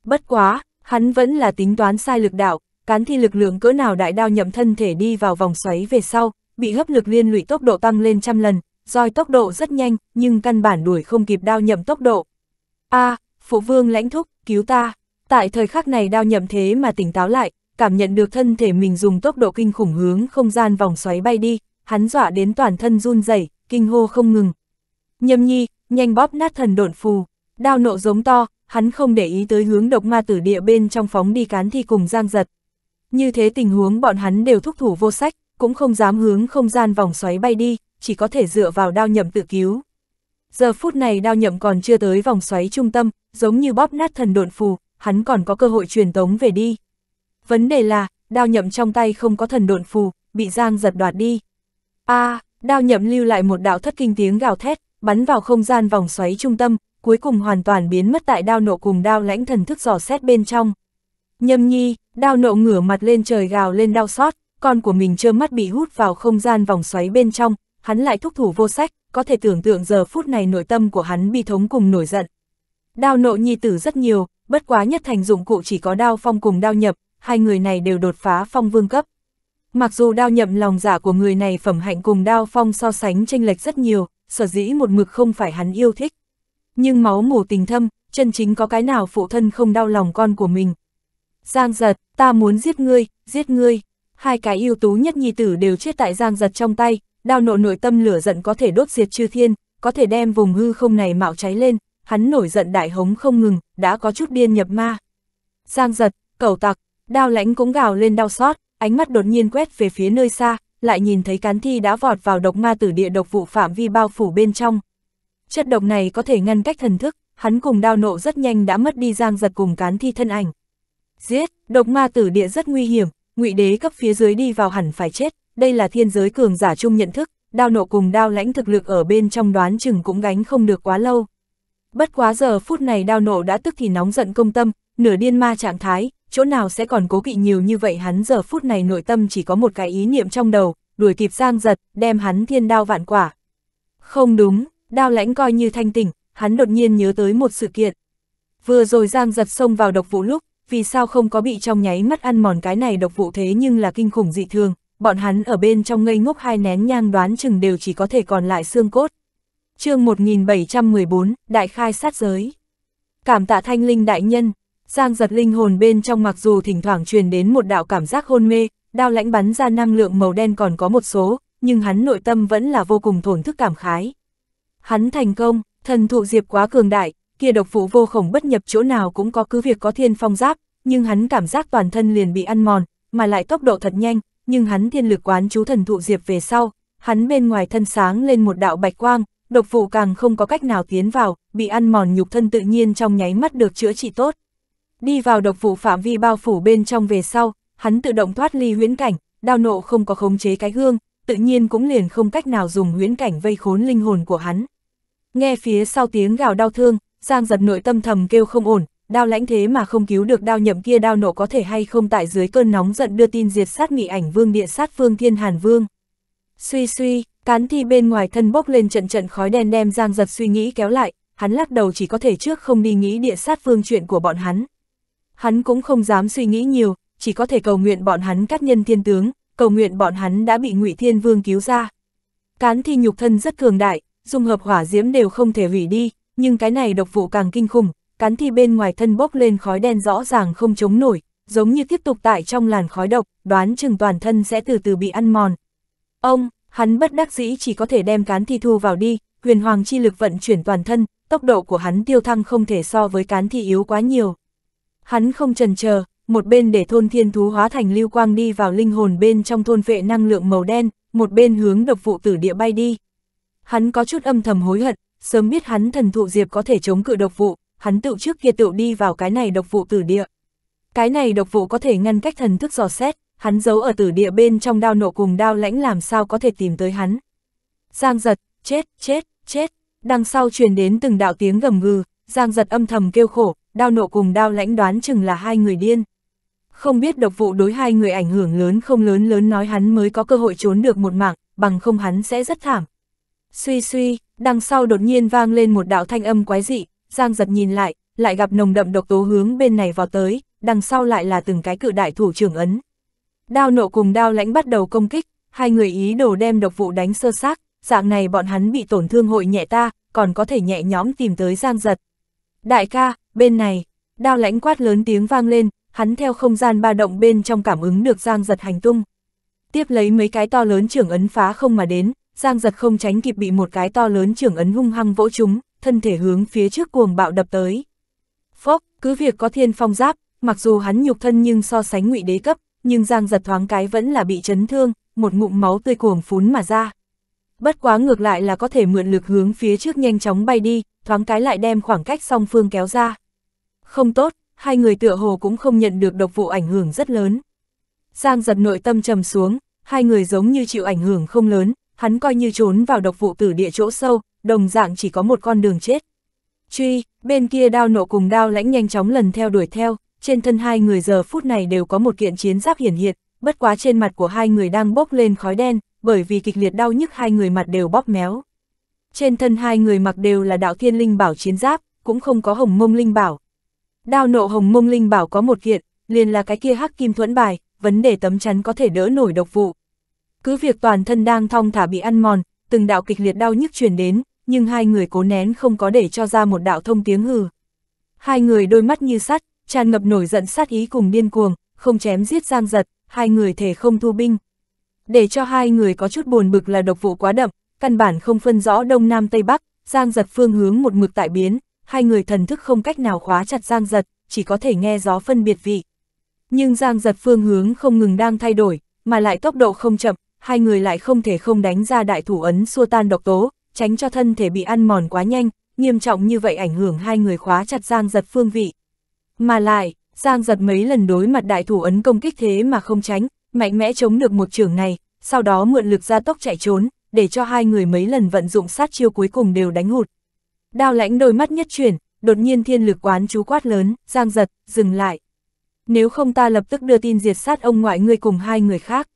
Bất quá, hắn vẫn là tính toán sai lực đạo, cán thi lực lượng cỡ nào đại đao nhậm thân thể đi vào vòng xoáy về sau, bị hấp lực liên lụy tốc độ tăng lên trăm lần, roi tốc độ rất nhanh, nhưng căn bản đuổi không kịp đao nhậm tốc độ. A, à, phụ vương lãnh thúc, cứu ta. Tại thời khắc này đao nhậm thế mà tỉnh táo lại, cảm nhận được thân thể mình dùng tốc độ kinh khủng hướng không gian vòng xoáy bay đi, hắn dọa đến toàn thân run rẩy, kinh hô không ngừng. Nhâm nhi, nhanh bóp nát thần độn phù, đao nộ giống to, hắn không để ý tới hướng độc ma tử địa bên trong phóng đi cán thi cùng giang giật. Như thế tình huống bọn hắn đều thúc thủ vô sách, cũng không dám hướng không gian vòng xoáy bay đi, chỉ có thể dựa vào đao nhậm tự cứu. Giờ phút này đao nhậm còn chưa tới vòng xoáy trung tâm, giống như bóp nát thần độn phù, hắn còn có cơ hội truyền tống về đi. Vấn đề là, đao nhậm trong tay không có thần độn phù, bị Giang giật đoạt đi. a à, đao nhậm lưu lại một đạo thất kinh tiếng gào thét, bắn vào không gian vòng xoáy trung tâm, cuối cùng hoàn toàn biến mất tại đao nộ cùng đao lãnh thần thức dò xét bên trong. Nhâm nhi, đao nộ ngửa mặt lên trời gào lên đau xót, con của mình trơ mắt bị hút vào không gian vòng xoáy bên trong, hắn lại thúc thủ vô sách, có thể tưởng tượng giờ phút này nội tâm của hắn bi thống cùng nổi giận. Đao nộ nhi tử rất nhiều, bất quá nhất thành dụng cụ chỉ có đao phong cùng đao nhập, hai người này đều đột phá phong vương cấp. Mặc dù đao nhậm lòng giả dạ của người này phẩm hạnh cùng đao phong so sánh tranh lệch rất nhiều, sở dĩ một mực không phải hắn yêu thích. Nhưng máu mù tình thâm, chân chính có cái nào phụ thân không đau lòng con của mình. Giang giật, ta muốn giết ngươi, giết ngươi. Hai cái yêu tú nhất nhi tử đều chết tại giang giật trong tay, đao nộ nội tâm lửa giận có thể đốt diệt chư thiên, có thể đem vùng hư không này mạo cháy lên, hắn nổi giận đại hống không ngừng, đã có chút điên nhập ma. Giang giật, cầu tặc, Đao lãnh cũng gào lên đau xót, ánh mắt đột nhiên quét về phía nơi xa, lại nhìn thấy cán thi đã vọt vào độc ma tử địa độc vụ phạm vi bao phủ bên trong. Chất độc này có thể ngăn cách thần thức, hắn cùng đao nộ rất nhanh đã mất đi giang giật cùng cán thi thân ảnh. Giết, độc ma tử địa rất nguy hiểm, ngụy đế cấp phía dưới đi vào hẳn phải chết, đây là thiên giới cường giả chung nhận thức, đao nộ cùng đao lãnh thực lực ở bên trong đoán chừng cũng gánh không được quá lâu. Bất quá giờ phút này đao nộ đã tức thì nóng giận công tâm, nửa điên ma trạng thái, chỗ nào sẽ còn cố kỵ nhiều như vậy hắn giờ phút này nội tâm chỉ có một cái ý niệm trong đầu, đuổi kịp Giang Giật, đem hắn thiên đao vạn quả. Không đúng, đao lãnh coi như thanh tỉnh, hắn đột nhiên nhớ tới một sự kiện. Vừa rồi Giang Giật xông vào độc vụ lúc, vì sao không có bị trong nháy mắt ăn mòn cái này độc vụ thế nhưng là kinh khủng dị thường, bọn hắn ở bên trong ngây ngốc hai nén nhang đoán chừng đều chỉ có thể còn lại xương cốt. chương 1714, Đại khai sát giới. Cảm tạ thanh linh đại nhân, Giang giật linh hồn bên trong mặc dù thỉnh thoảng truyền đến một đạo cảm giác hôn mê, đao lãnh bắn ra năng lượng màu đen còn có một số, nhưng hắn nội tâm vẫn là vô cùng thổn thức cảm khái. Hắn thành công, thần thụ diệp quá cường đại, kia độc phụ vô khổng bất nhập chỗ nào cũng có cứ việc có thiên phong giáp, nhưng hắn cảm giác toàn thân liền bị ăn mòn, mà lại tốc độ thật nhanh, nhưng hắn thiên lực quán chú thần thụ diệp về sau, hắn bên ngoài thân sáng lên một đạo bạch quang, độc phụ càng không có cách nào tiến vào, bị ăn mòn nhục thân tự nhiên trong nháy mắt được chữa trị tốt. Đi vào độc vụ phạm vi bao phủ bên trong về sau, hắn tự động thoát ly huyễn cảnh, đao nộ không có khống chế cái gương, tự nhiên cũng liền không cách nào dùng huyễn cảnh vây khốn linh hồn của hắn. Nghe phía sau tiếng gào đau thương, Giang giật nội tâm thầm kêu không ổn, đao lãnh thế mà không cứu được đao nhậm kia đao nộ có thể hay không tại dưới cơn nóng giận đưa tin diệt sát nghị ảnh vương địa sát vương thiên hàn vương. Suy suy, cán thi bên ngoài thân bốc lên trận trận khói đen đem Giang giật suy nghĩ kéo lại, hắn lắc đầu chỉ có thể trước không đi nghĩ địa sát vương chuyện của bọn hắn. Hắn cũng không dám suy nghĩ nhiều, chỉ có thể cầu nguyện bọn hắn cắt nhân thiên tướng, cầu nguyện bọn hắn đã bị ngụy Thiên Vương cứu ra. Cán thi nhục thân rất cường đại, dung hợp hỏa diễm đều không thể hủy đi, nhưng cái này độc vụ càng kinh khủng, cán thi bên ngoài thân bốc lên khói đen rõ ràng không chống nổi, giống như tiếp tục tại trong làn khói độc, đoán chừng toàn thân sẽ từ từ bị ăn mòn. Ông, hắn bất đắc dĩ chỉ có thể đem cán thi thu vào đi, huyền hoàng chi lực vận chuyển toàn thân, tốc độ của hắn tiêu thăng không thể so với cán thi yếu quá nhiều. Hắn không trần chờ, một bên để thôn thiên thú hóa thành lưu quang đi vào linh hồn bên trong thôn vệ năng lượng màu đen, một bên hướng độc vụ tử địa bay đi. Hắn có chút âm thầm hối hận, sớm biết hắn thần thụ diệp có thể chống cự độc vụ, hắn tự trước kia tự đi vào cái này độc vụ tử địa. Cái này độc vụ có thể ngăn cách thần thức dò xét, hắn giấu ở tử địa bên trong đao nộ cùng đao lãnh làm sao có thể tìm tới hắn. Giang giật, chết, chết, chết, đằng sau truyền đến từng đạo tiếng gầm gừ, Giang giật âm thầm kêu khổ, đao nộ cùng đao lãnh đoán chừng là hai người điên. Không biết độc vụ đối hai người ảnh hưởng lớn không lớn lớn nói hắn mới có cơ hội trốn được một mạng, bằng không hắn sẽ rất thảm. Suy suy, đằng sau đột nhiên vang lên một đạo thanh âm quái dị, Giang giật nhìn lại, lại gặp nồng đậm độc tố hướng bên này vào tới, đằng sau lại là từng cái cự đại thủ trưởng ấn. Đao nộ cùng đao lãnh bắt đầu công kích, hai người ý đồ đem độc vụ đánh sơ xác, dạng này bọn hắn bị tổn thương hội nhẹ ta, còn có thể nhẹ nhõm tìm tới Giang giật. Đại ca, bên này, đao lãnh quát lớn tiếng vang lên, hắn theo không gian ba động bên trong cảm ứng được giang giật hành tung. Tiếp lấy mấy cái to lớn trưởng ấn phá không mà đến, giang giật không tránh kịp bị một cái to lớn trưởng ấn hung hăng vỗ chúng, thân thể hướng phía trước cuồng bạo đập tới. Phốc, cứ việc có thiên phong giáp, mặc dù hắn nhục thân nhưng so sánh ngụy đế cấp, nhưng giang giật thoáng cái vẫn là bị chấn thương, một ngụm máu tươi cuồng phún mà ra. Bất quá ngược lại là có thể mượn lực hướng phía trước nhanh chóng bay đi, thoáng cái lại đem khoảng cách song phương kéo ra. Không tốt, hai người tựa hồ cũng không nhận được độc vụ ảnh hưởng rất lớn. Giang giật nội tâm trầm xuống, hai người giống như chịu ảnh hưởng không lớn, hắn coi như trốn vào độc vụ tử địa chỗ sâu, đồng dạng chỉ có một con đường chết. Truy, bên kia đao nộ cùng đao lãnh nhanh chóng lần theo đuổi theo, trên thân hai người giờ phút này đều có một kiện chiến giáp hiển hiện, bất quá trên mặt của hai người đang bốc lên khói đen, bởi vì kịch liệt đau nhức hai người mặt đều bóp méo. Trên thân hai người mặc đều là đạo thiên linh bảo chiến giáp, cũng không có hồng mông linh bảo, Đao nộ hồng mông linh bảo có một kiện, liền là cái kia hắc kim thuẫn bài, vấn đề tấm chắn có thể đỡ nổi độc vụ. Cứ việc toàn thân đang thong thả bị ăn mòn, từng đạo kịch liệt đau nhức truyền đến, nhưng hai người cố nén không có để cho ra một đạo thông tiếng hừ. Hai người đôi mắt như sắt, tràn ngập nổi giận sát ý cùng điên cuồng, không chém giết giang giật, hai người thể không thu binh. Để cho hai người có chút buồn bực là độc vụ quá đậm, căn bản không phân rõ đông nam tây bắc, giang giật phương hướng một mực tại biến, hai người thần thức không cách nào khóa chặt Giang Giật, chỉ có thể nghe gió phân biệt vị. Nhưng Giang Giật phương hướng không ngừng đang thay đổi, mà lại tốc độ không chậm, hai người lại không thể không đánh ra đại thủ ấn xua tan độc tố, tránh cho thân thể bị ăn mòn quá nhanh, nghiêm trọng như vậy ảnh hưởng hai người khóa chặt Giang Giật phương vị. Mà lại, Giang Giật mấy lần đối mặt đại thủ ấn công kích thế mà không tránh, mạnh mẽ chống được một trường này, sau đó mượn lực ra tốc chạy trốn, để cho hai người mấy lần vận dụng sát chiêu cuối cùng đều đánh hụt. Đao lãnh đôi mắt nhất chuyển, đột nhiên thiên lực quán chú quát lớn, giang giật, dừng lại. Nếu không ta lập tức đưa tin diệt sát ông ngoại ngươi cùng hai người khác.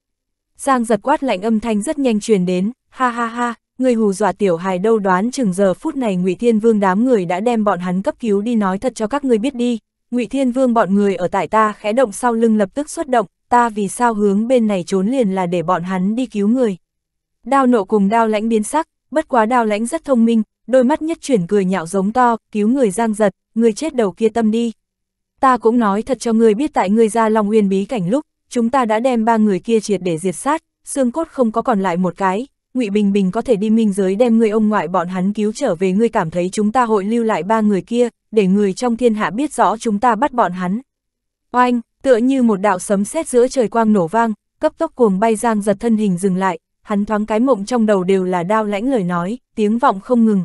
Giang giật quát lạnh âm thanh rất nhanh truyền đến, ha ha ha, người hù dọa tiểu hài đâu đoán chừng giờ phút này ngụy Thiên Vương đám người đã đem bọn hắn cấp cứu đi nói thật cho các ngươi biết đi. ngụy Thiên Vương bọn người ở tại ta khẽ động sau lưng lập tức xuất động, ta vì sao hướng bên này trốn liền là để bọn hắn đi cứu người. Đao nộ cùng đao lãnh biến sắc, bất quá đao lãnh rất thông minh, đôi mắt nhất chuyển cười nhạo giống to, cứu người giang giật, người chết đầu kia tâm đi. Ta cũng nói thật cho người biết tại người ra Long Uyên bí cảnh lúc, chúng ta đã đem ba người kia triệt để diệt sát, xương cốt không có còn lại một cái, Ngụy Bình Bình có thể đi minh giới đem người ông ngoại bọn hắn cứu trở về ngươi cảm thấy chúng ta hội lưu lại ba người kia, để người trong thiên hạ biết rõ chúng ta bắt bọn hắn. Oanh, tựa như một đạo sấm sét giữa trời quang nổ vang, cấp tốc cuồng bay giang giật thân hình dừng lại, hắn thoáng cái mộng trong đầu đều là đao lãnh lời nói, tiếng vọng không ngừng,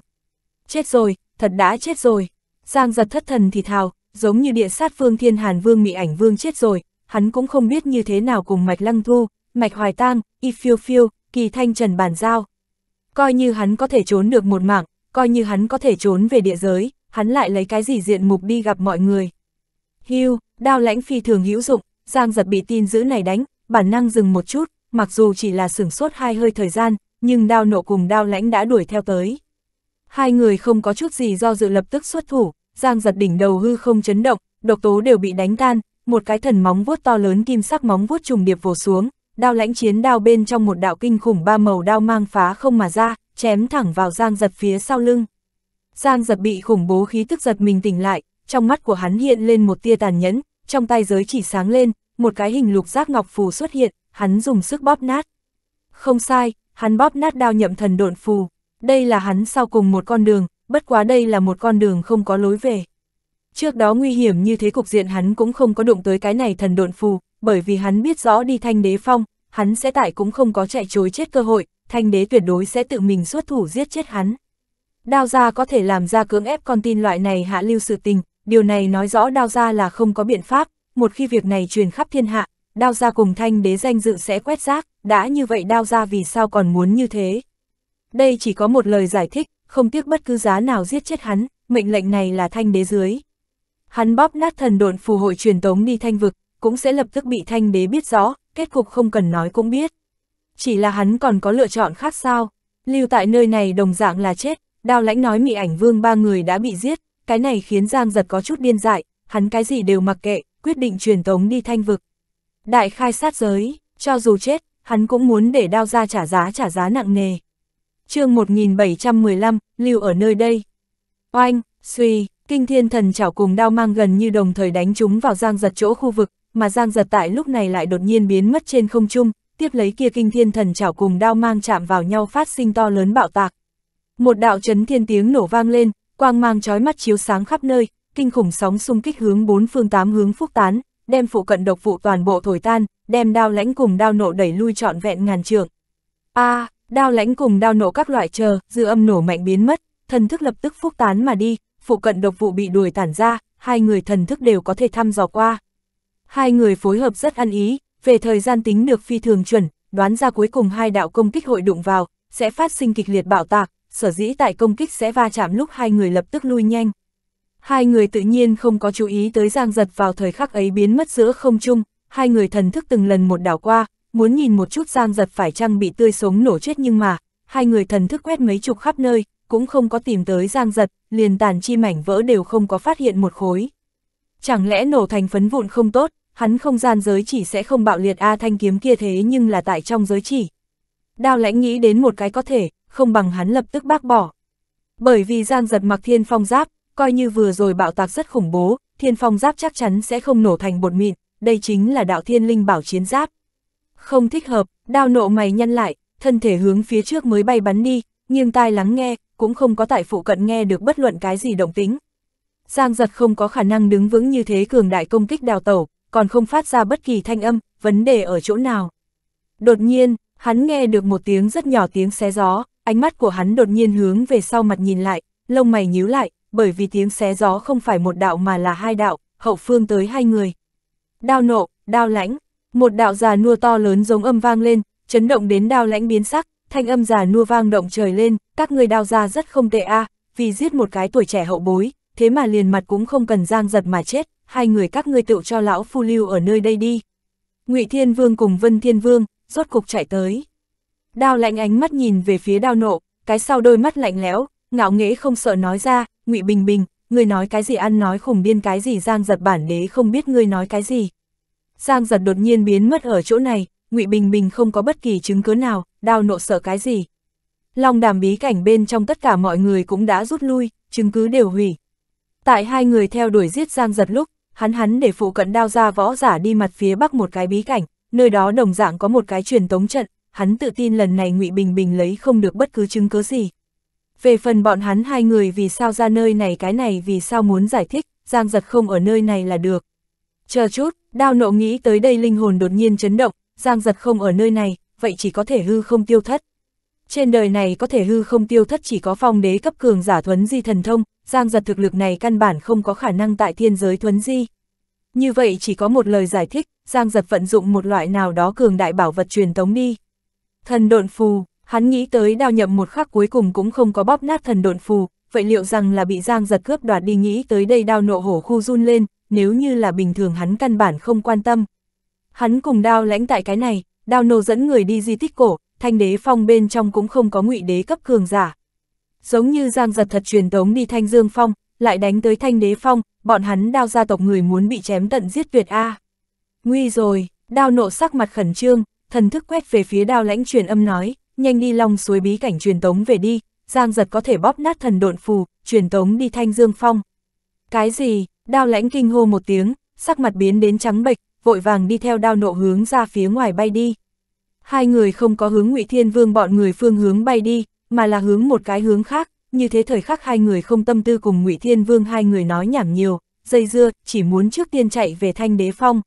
chết rồi, thật đã chết rồi. Giang giật thất thần thì thào, giống như địa sát vương thiên hàn vương mị ảnh vương chết rồi, hắn cũng không biết như thế nào cùng mạch lăng thu, mạch hoài tang, y phiêu phiêu, kỳ thanh trần bàn giao. Coi như hắn có thể trốn được một mạng coi như hắn có thể trốn về địa giới, hắn lại lấy cái gì diện mục đi gặp mọi người. Hưu, đao lãnh phi thường hữu dụng, Giang giật bị tin dữ này đánh, bản năng dừng một chút, mặc dù chỉ là sửng sốt hai hơi thời gian, nhưng đao nộ cùng đao lãnh đã đuổi theo tới. Hai người không có chút gì do dự lập tức xuất thủ, giang giật đỉnh đầu hư không chấn động, độc tố đều bị đánh tan, một cái thần móng vuốt to lớn kim sắc móng vuốt trùng điệp vồ xuống, đao lãnh chiến đao bên trong một đạo kinh khủng ba màu đao mang phá không mà ra, chém thẳng vào giang giật phía sau lưng. Giang giật bị khủng bố khí tức giật mình tỉnh lại, trong mắt của hắn hiện lên một tia tàn nhẫn, trong tay giới chỉ sáng lên, một cái hình lục giác ngọc phù xuất hiện, hắn dùng sức bóp nát. Không sai, hắn bóp nát đao nhậm thần độn phù đây là hắn sau cùng một con đường, bất quá đây là một con đường không có lối về. Trước đó nguy hiểm như thế cục diện hắn cũng không có đụng tới cái này thần độn phù, bởi vì hắn biết rõ đi thanh đế phong, hắn sẽ tại cũng không có chạy chối chết cơ hội, thanh đế tuyệt đối sẽ tự mình xuất thủ giết chết hắn. Đao gia có thể làm ra cưỡng ép con tin loại này hạ lưu sự tình, điều này nói rõ đao gia là không có biện pháp, một khi việc này truyền khắp thiên hạ, đao gia cùng thanh đế danh dự sẽ quét rác, đã như vậy đao gia vì sao còn muốn như thế. Đây chỉ có một lời giải thích, không tiếc bất cứ giá nào giết chết hắn, mệnh lệnh này là thanh đế dưới. Hắn bóp nát thần độn phù hội truyền tống đi thanh vực, cũng sẽ lập tức bị thanh đế biết rõ, kết cục không cần nói cũng biết. Chỉ là hắn còn có lựa chọn khác sao, lưu tại nơi này đồng dạng là chết, đao lãnh nói mị ảnh vương ba người đã bị giết, cái này khiến Giang giật có chút điên dại, hắn cái gì đều mặc kệ, quyết định truyền tống đi thanh vực. Đại khai sát giới, cho dù chết, hắn cũng muốn để đao ra trả giá trả giá nặng nề chương 1715, lưu ở nơi đây. Oanh, suy, kinh thiên thần chảo cùng đao mang gần như đồng thời đánh chúng vào giang giật chỗ khu vực, mà giang giật tại lúc này lại đột nhiên biến mất trên không trung, tiếp lấy kia kinh thiên thần chảo cùng đao mang chạm vào nhau phát sinh to lớn bạo tạc. Một đạo chấn thiên tiếng nổ vang lên, quang mang chói mắt chiếu sáng khắp nơi, kinh khủng sóng xung kích hướng bốn phương tám hướng phúc tán, đem phụ cận độc vụ toàn bộ thổi tan, đem đao lãnh cùng đao nộ đẩy lui trọn vẹn ngàn trường. A, à, Đao lãnh cùng đao nổ các loại chờ, dư âm nổ mạnh biến mất, thần thức lập tức phúc tán mà đi, phụ cận độc vụ bị đuổi tản ra, hai người thần thức đều có thể thăm dò qua. Hai người phối hợp rất ăn ý, về thời gian tính được phi thường chuẩn, đoán ra cuối cùng hai đạo công kích hội đụng vào, sẽ phát sinh kịch liệt bạo tạc, sở dĩ tại công kích sẽ va chạm lúc hai người lập tức lui nhanh. Hai người tự nhiên không có chú ý tới Giang Giật vào thời khắc ấy biến mất giữa không trung, hai người thần thức từng lần một đảo qua, muốn nhìn một chút Giang giật phải chăng bị tươi sống nổ chết nhưng mà, hai người thần thức quét mấy chục khắp nơi, cũng không có tìm tới Giang giật, liền tàn chi mảnh vỡ đều không có phát hiện một khối. Chẳng lẽ nổ thành phấn vụn không tốt, hắn không gian giới chỉ sẽ không bạo liệt A thanh kiếm kia thế nhưng là tại trong giới chỉ. Đao lãnh nghĩ đến một cái có thể, không bằng hắn lập tức bác bỏ. Bởi vì Giang giật mặc thiên phong giáp, coi như vừa rồi bạo tạc rất khủng bố, thiên phong giáp chắc chắn sẽ không nổ thành bột mịn, đây chính là đạo thiên linh bảo chiến giáp. Không thích hợp, đao nộ mày nhăn lại, thân thể hướng phía trước mới bay bắn đi, nghiêng tai lắng nghe, cũng không có tại phụ cận nghe được bất luận cái gì động tính. Giang giật không có khả năng đứng vững như thế cường đại công kích đào tẩu, còn không phát ra bất kỳ thanh âm, vấn đề ở chỗ nào. Đột nhiên, hắn nghe được một tiếng rất nhỏ tiếng xé gió, ánh mắt của hắn đột nhiên hướng về sau mặt nhìn lại, lông mày nhíu lại, bởi vì tiếng xé gió không phải một đạo mà là hai đạo, hậu phương tới hai người. Đao nộ, đao lãnh, một đạo già nua to lớn giống âm vang lên, chấn động đến đao lãnh biến sắc, thanh âm già nua vang động trời lên, các người đao ra rất không tệ a, à, vì giết một cái tuổi trẻ hậu bối, thế mà liền mặt cũng không cần giang giật mà chết, hai người các ngươi tự cho lão phu lưu ở nơi đây đi. Ngụy Thiên Vương cùng Vân Thiên Vương, rốt cục chạy tới. Đao lạnh ánh mắt nhìn về phía đao nộ, cái sau đôi mắt lạnh lẽo, ngạo nghễ không sợ nói ra, Ngụy Bình Bình, người nói cái gì ăn nói khủng biên cái gì giang giật bản đế không biết ngươi nói cái gì. Giang giật đột nhiên biến mất ở chỗ này, Ngụy Bình Bình không có bất kỳ chứng cứ nào, đau nộ sợ cái gì. Long đàm bí cảnh bên trong tất cả mọi người cũng đã rút lui, chứng cứ đều hủy. Tại hai người theo đuổi giết Giang giật lúc, hắn hắn để phụ cận đao ra võ giả đi mặt phía bắc một cái bí cảnh, nơi đó đồng dạng có một cái truyền tống trận, hắn tự tin lần này Ngụy Bình Bình lấy không được bất cứ chứng cứ gì. Về phần bọn hắn hai người vì sao ra nơi này cái này vì sao muốn giải thích, Giang giật không ở nơi này là được. Chờ chút, Đao nộ nghĩ tới đây linh hồn đột nhiên chấn động, giang giật không ở nơi này, vậy chỉ có thể hư không tiêu thất. Trên đời này có thể hư không tiêu thất chỉ có phong đế cấp cường giả thuấn di thần thông, giang giật thực lực này căn bản không có khả năng tại thiên giới thuấn di. Như vậy chỉ có một lời giải thích, giang giật vận dụng một loại nào đó cường đại bảo vật truyền tống đi. Thần độn phù, hắn nghĩ tới đao nhậm một khắc cuối cùng cũng không có bóp nát thần độn phù, vậy liệu rằng là bị giang giật cướp đoạt đi nghĩ tới đây đao nộ hổ khu run lên, nếu như là bình thường hắn căn bản không quan tâm. Hắn cùng đao lãnh tại cái này, đao nô dẫn người đi di tích cổ, thanh đế phong bên trong cũng không có ngụy đế cấp cường giả. Giống như giang giật thật truyền tống đi thanh dương phong, lại đánh tới thanh đế phong, bọn hắn đao gia tộc người muốn bị chém tận giết tuyệt A. Nguy rồi, đao nộ sắc mặt khẩn trương, thần thức quét về phía đao lãnh truyền âm nói, nhanh đi Long suối bí cảnh truyền tống về đi, giang giật có thể bóp nát thần độn phù, truyền tống đi thanh dương phong. Cái gì, Đao lãnh kinh hô một tiếng, sắc mặt biến đến trắng bệch, vội vàng đi theo đao nộ hướng ra phía ngoài bay đi. Hai người không có hướng ngụy Thiên Vương bọn người phương hướng bay đi, mà là hướng một cái hướng khác, như thế thời khắc hai người không tâm tư cùng ngụy Thiên Vương hai người nói nhảm nhiều, dây dưa, chỉ muốn trước tiên chạy về thanh đế phong.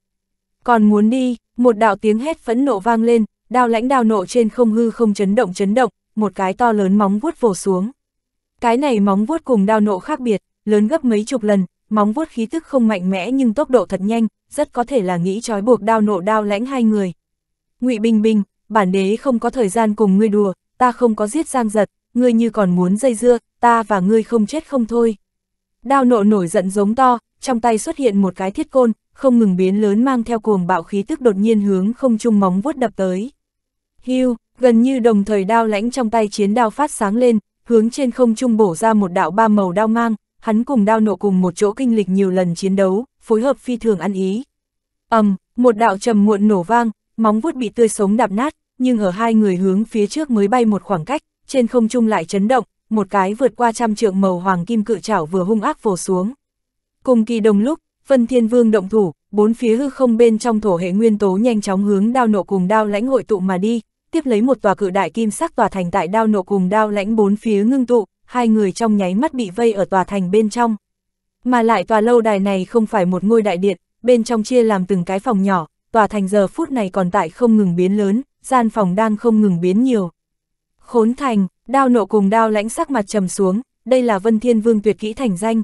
Còn muốn đi, một đạo tiếng hét phẫn nộ vang lên, đao lãnh đao nộ trên không hư không chấn động chấn động, một cái to lớn móng vuốt vồ xuống. Cái này móng vuốt cùng đao nộ khác biệt, lớn gấp mấy chục lần, móng vuốt khí tức không mạnh mẽ nhưng tốc độ thật nhanh, rất có thể là nghĩ trói buộc đao nộ đao lãnh hai người. Ngụy Bình Bình, bản đế không có thời gian cùng ngươi đùa, ta không có giết Giang Giật, ngươi như còn muốn dây dưa, ta và ngươi không chết không thôi. Đao nộ nổi giận giống to, trong tay xuất hiện một cái thiết côn, không ngừng biến lớn mang theo cuồng bạo khí tức đột nhiên hướng không trung móng vuốt đập tới. Hưu, gần như đồng thời đao lãnh trong tay chiến đao phát sáng lên, hướng trên không trung bổ ra một đạo ba màu đao mang, hắn cùng đao nộ cùng một chỗ kinh lịch nhiều lần chiến đấu, phối hợp phi thường ăn ý. ầm, um, một đạo trầm muộn nổ vang, móng vuốt bị tươi sống đạp nát, nhưng ở hai người hướng phía trước mới bay một khoảng cách, trên không trung lại chấn động, một cái vượt qua trăm trượng màu hoàng kim cự chảo vừa hung ác vồ xuống. Cùng kỳ đồng lúc, Vân Thiên Vương động thủ, bốn phía hư không bên trong thổ hệ nguyên tố nhanh chóng hướng đao nộ cùng đao lãnh hội tụ mà đi, tiếp lấy một tòa cự đại kim sắc tòa thành tại đao nộ cùng đao lãnh bốn phía ngưng tụ, hai người trong nháy mắt bị vây ở tòa thành bên trong. Mà lại tòa lâu đài này không phải một ngôi đại điện, bên trong chia làm từng cái phòng nhỏ, tòa thành giờ phút này còn tại không ngừng biến lớn, gian phòng đang không ngừng biến nhiều. Khốn thành, đao nộ cùng đao lãnh sắc mặt trầm xuống, đây là Vân Thiên Vương tuyệt kỹ thành danh.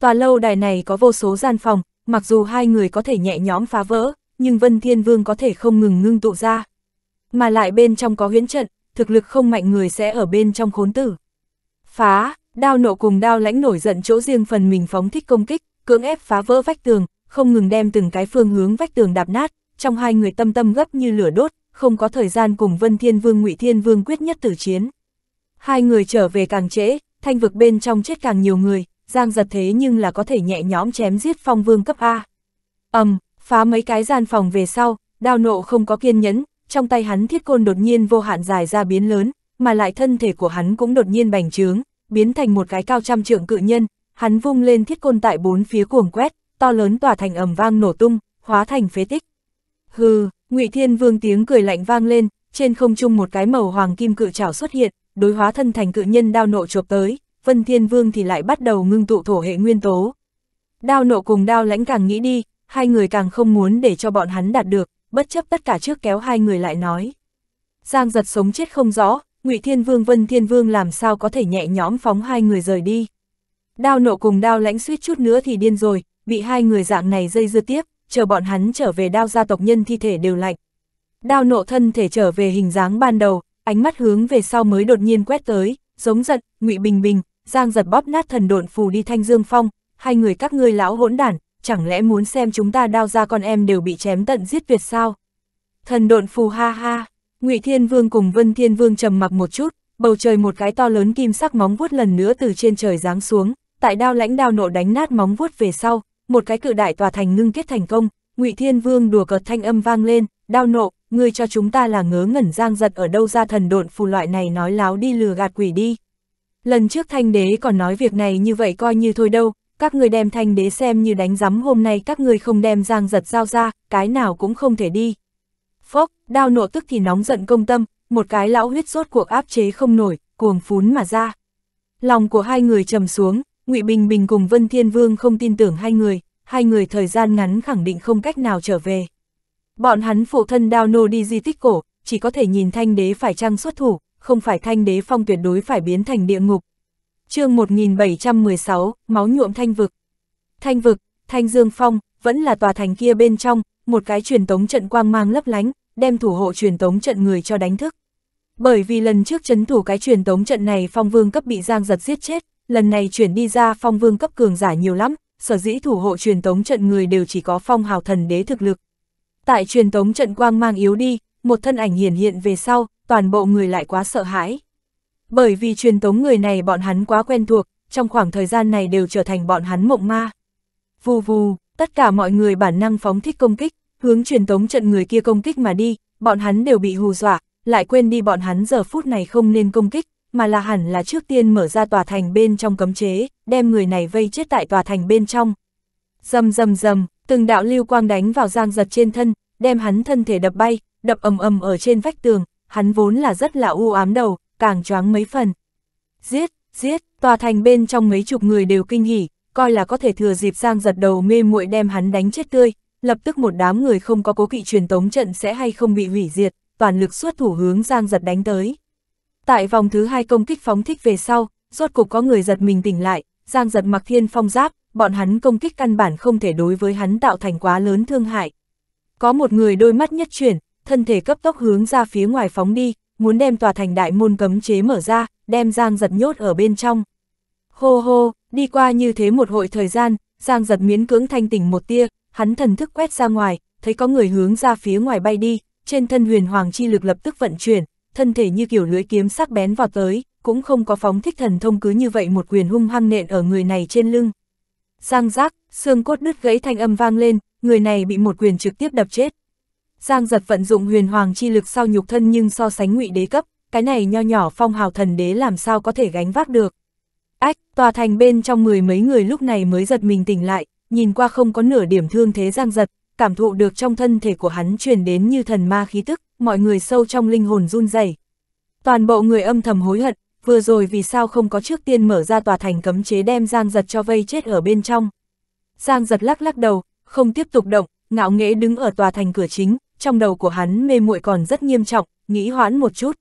Tòa lâu đài này có vô số gian phòng, mặc dù hai người có thể nhẹ nhõm phá vỡ, nhưng Vân Thiên Vương có thể không ngừng ngưng tụ ra. Mà lại bên trong có huyễn trận, thực lực không mạnh người sẽ ở bên trong khốn tử. Phá, đao nộ cùng đao lãnh nổi giận chỗ riêng phần mình phóng thích công kích, cưỡng ép phá vỡ vách tường, không ngừng đem từng cái phương hướng vách tường đạp nát, trong hai người tâm tâm gấp như lửa đốt, không có thời gian cùng Vân Thiên Vương Ngụy Thiên Vương quyết nhất tử chiến. Hai người trở về càng trễ, thanh vực bên trong chết càng nhiều người, Giang giật thế nhưng là có thể nhẹ nhõm chém giết phong vương cấp A. ầm um, phá mấy cái gian phòng về sau, đao nộ không có kiên nhẫn, trong tay hắn thiết côn đột nhiên vô hạn dài ra biến lớn, mà lại thân thể của hắn cũng đột nhiên bành trướng, biến thành một cái cao trăm trượng cự nhân, hắn vung lên thiết côn tại bốn phía cuồng quét, to lớn tỏa thành ầm vang nổ tung, hóa thành phế tích. Hừ, Ngụy Thiên Vương tiếng cười lạnh vang lên, trên không trung một cái màu hoàng kim cự trảo xuất hiện, đối hóa thân thành cự nhân đao nộ chộp tới, Vân Thiên Vương thì lại bắt đầu ngưng tụ thổ hệ nguyên tố. Đao nộ cùng đao lãnh càng nghĩ đi, hai người càng không muốn để cho bọn hắn đạt được, bất chấp tất cả trước kéo hai người lại nói. Giang giật sống chết không rõ, Ngụy Thiên Vương Vân Thiên Vương làm sao có thể nhẹ nhõm phóng hai người rời đi. Đao nộ cùng đao lãnh suýt chút nữa thì điên rồi, bị hai người dạng này dây dưa tiếp, chờ bọn hắn trở về đao gia tộc nhân thi thể đều lạnh. Đao nộ thân thể trở về hình dáng ban đầu, ánh mắt hướng về sau mới đột nhiên quét tới, giống giận, Ngụy Bình Bình, Giang giật bóp nát thần độn phù đi Thanh Dương Phong, hai người các ngươi lão hỗn đản, chẳng lẽ muốn xem chúng ta đao gia con em đều bị chém tận giết tuyệt sao? Thần độn phù ha ha, Ngụy Thiên Vương cùng Vân Thiên Vương trầm mặc một chút, bầu trời một cái to lớn kim sắc móng vuốt lần nữa từ trên trời giáng xuống, tại đao lãnh đao nộ đánh nát móng vuốt về sau, một cái cự đại tòa thành ngưng kết thành công, Ngụy Thiên Vương đùa cợt thanh âm vang lên, "Đao nộ, ngươi cho chúng ta là ngớ ngẩn giang giật ở đâu ra thần độn phù loại này nói láo đi lừa gạt quỷ đi." Lần trước Thanh đế còn nói việc này như vậy coi như thôi đâu, các người đem Thanh đế xem như đánh rắm hôm nay các người không đem giang giật giao ra, cái nào cũng không thể đi đao nộ tức thì nóng giận công tâm, một cái lão huyết rốt cuộc áp chế không nổi, cuồng phún mà ra. Lòng của hai người trầm xuống, ngụy Bình Bình cùng Vân Thiên Vương không tin tưởng hai người, hai người thời gian ngắn khẳng định không cách nào trở về. Bọn hắn phụ thân đao nô đi di tích cổ, chỉ có thể nhìn thanh đế phải trăng xuất thủ, không phải thanh đế phong tuyệt đối phải biến thành địa ngục. chương 1716, máu nhuộm thanh vực. Thanh vực, thanh dương phong, vẫn là tòa thành kia bên trong, một cái truyền tống trận quang mang lấp lánh, đem thủ hộ truyền tống trận người cho đánh thức. Bởi vì lần trước chấn thủ cái truyền tống trận này phong vương cấp bị giang giật giết chết, lần này chuyển đi ra phong vương cấp cường giả nhiều lắm, sở dĩ thủ hộ truyền tống trận người đều chỉ có phong hào thần đế thực lực. Tại truyền tống trận quang mang yếu đi, một thân ảnh hiển hiện về sau, toàn bộ người lại quá sợ hãi. Bởi vì truyền tống người này bọn hắn quá quen thuộc, trong khoảng thời gian này đều trở thành bọn hắn mộng ma. Vù vù, tất cả mọi người bản năng phóng thích công kích, hướng truyền tống trận người kia công kích mà đi, bọn hắn đều bị hù dọa, lại quên đi bọn hắn giờ phút này không nên công kích, mà là hẳn là trước tiên mở ra tòa thành bên trong cấm chế, đem người này vây chết tại tòa thành bên trong. Dầm dầm dầm, từng đạo lưu quang đánh vào giang giật trên thân, đem hắn thân thể đập bay, đập ầm ầm ở trên vách tường, hắn vốn là rất là u ám đầu, càng choáng mấy phần. Giết, giết, tòa thành bên trong mấy chục người đều kinh hỉ, coi là có thể thừa dịp giang giật đầu mê muội đem hắn đánh chết tươi, Lập tức một đám người không có cố kỵ truyền tống trận sẽ hay không bị hủy diệt, toàn lực xuất thủ hướng Giang giật đánh tới. Tại vòng thứ hai công kích phóng thích về sau, rốt cục có người giật mình tỉnh lại, Giang giật mặc thiên phong giáp, bọn hắn công kích căn bản không thể đối với hắn tạo thành quá lớn thương hại. Có một người đôi mắt nhất chuyển, thân thể cấp tốc hướng ra phía ngoài phóng đi, muốn đem tòa thành đại môn cấm chế mở ra, đem Giang giật nhốt ở bên trong. Hô hô, đi qua như thế một hội thời gian, Giang giật miến cưỡng thanh tỉnh một tia, hắn thần thức quét ra ngoài, thấy có người hướng ra phía ngoài bay đi, trên thân huyền hoàng chi lực lập tức vận chuyển, thân thể như kiểu lưỡi kiếm sắc bén vào tới, cũng không có phóng thích thần thông cứ như vậy một quyền hung hăng nện ở người này trên lưng. Giang giác, xương cốt đứt gãy thanh âm vang lên, người này bị một quyền trực tiếp đập chết. Giang giật vận dụng huyền hoàng chi lực sau nhục thân nhưng so sánh ngụy đế cấp, cái này nho nhỏ phong hào thần đế làm sao có thể gánh vác được. Ách, tòa thành bên trong mười mấy người lúc này mới giật mình tỉnh lại, nhìn qua không có nửa điểm thương thế giang giật, cảm thụ được trong thân thể của hắn truyền đến như thần ma khí tức, mọi người sâu trong linh hồn run rẩy. Toàn bộ người âm thầm hối hận, vừa rồi vì sao không có trước tiên mở ra tòa thành cấm chế đem Giang Giật cho vây chết ở bên trong. Giang Giật lắc lắc đầu, không tiếp tục động, ngạo nghễ đứng ở tòa thành cửa chính, trong đầu của hắn mê muội còn rất nghiêm trọng, nghĩ hoãn một chút.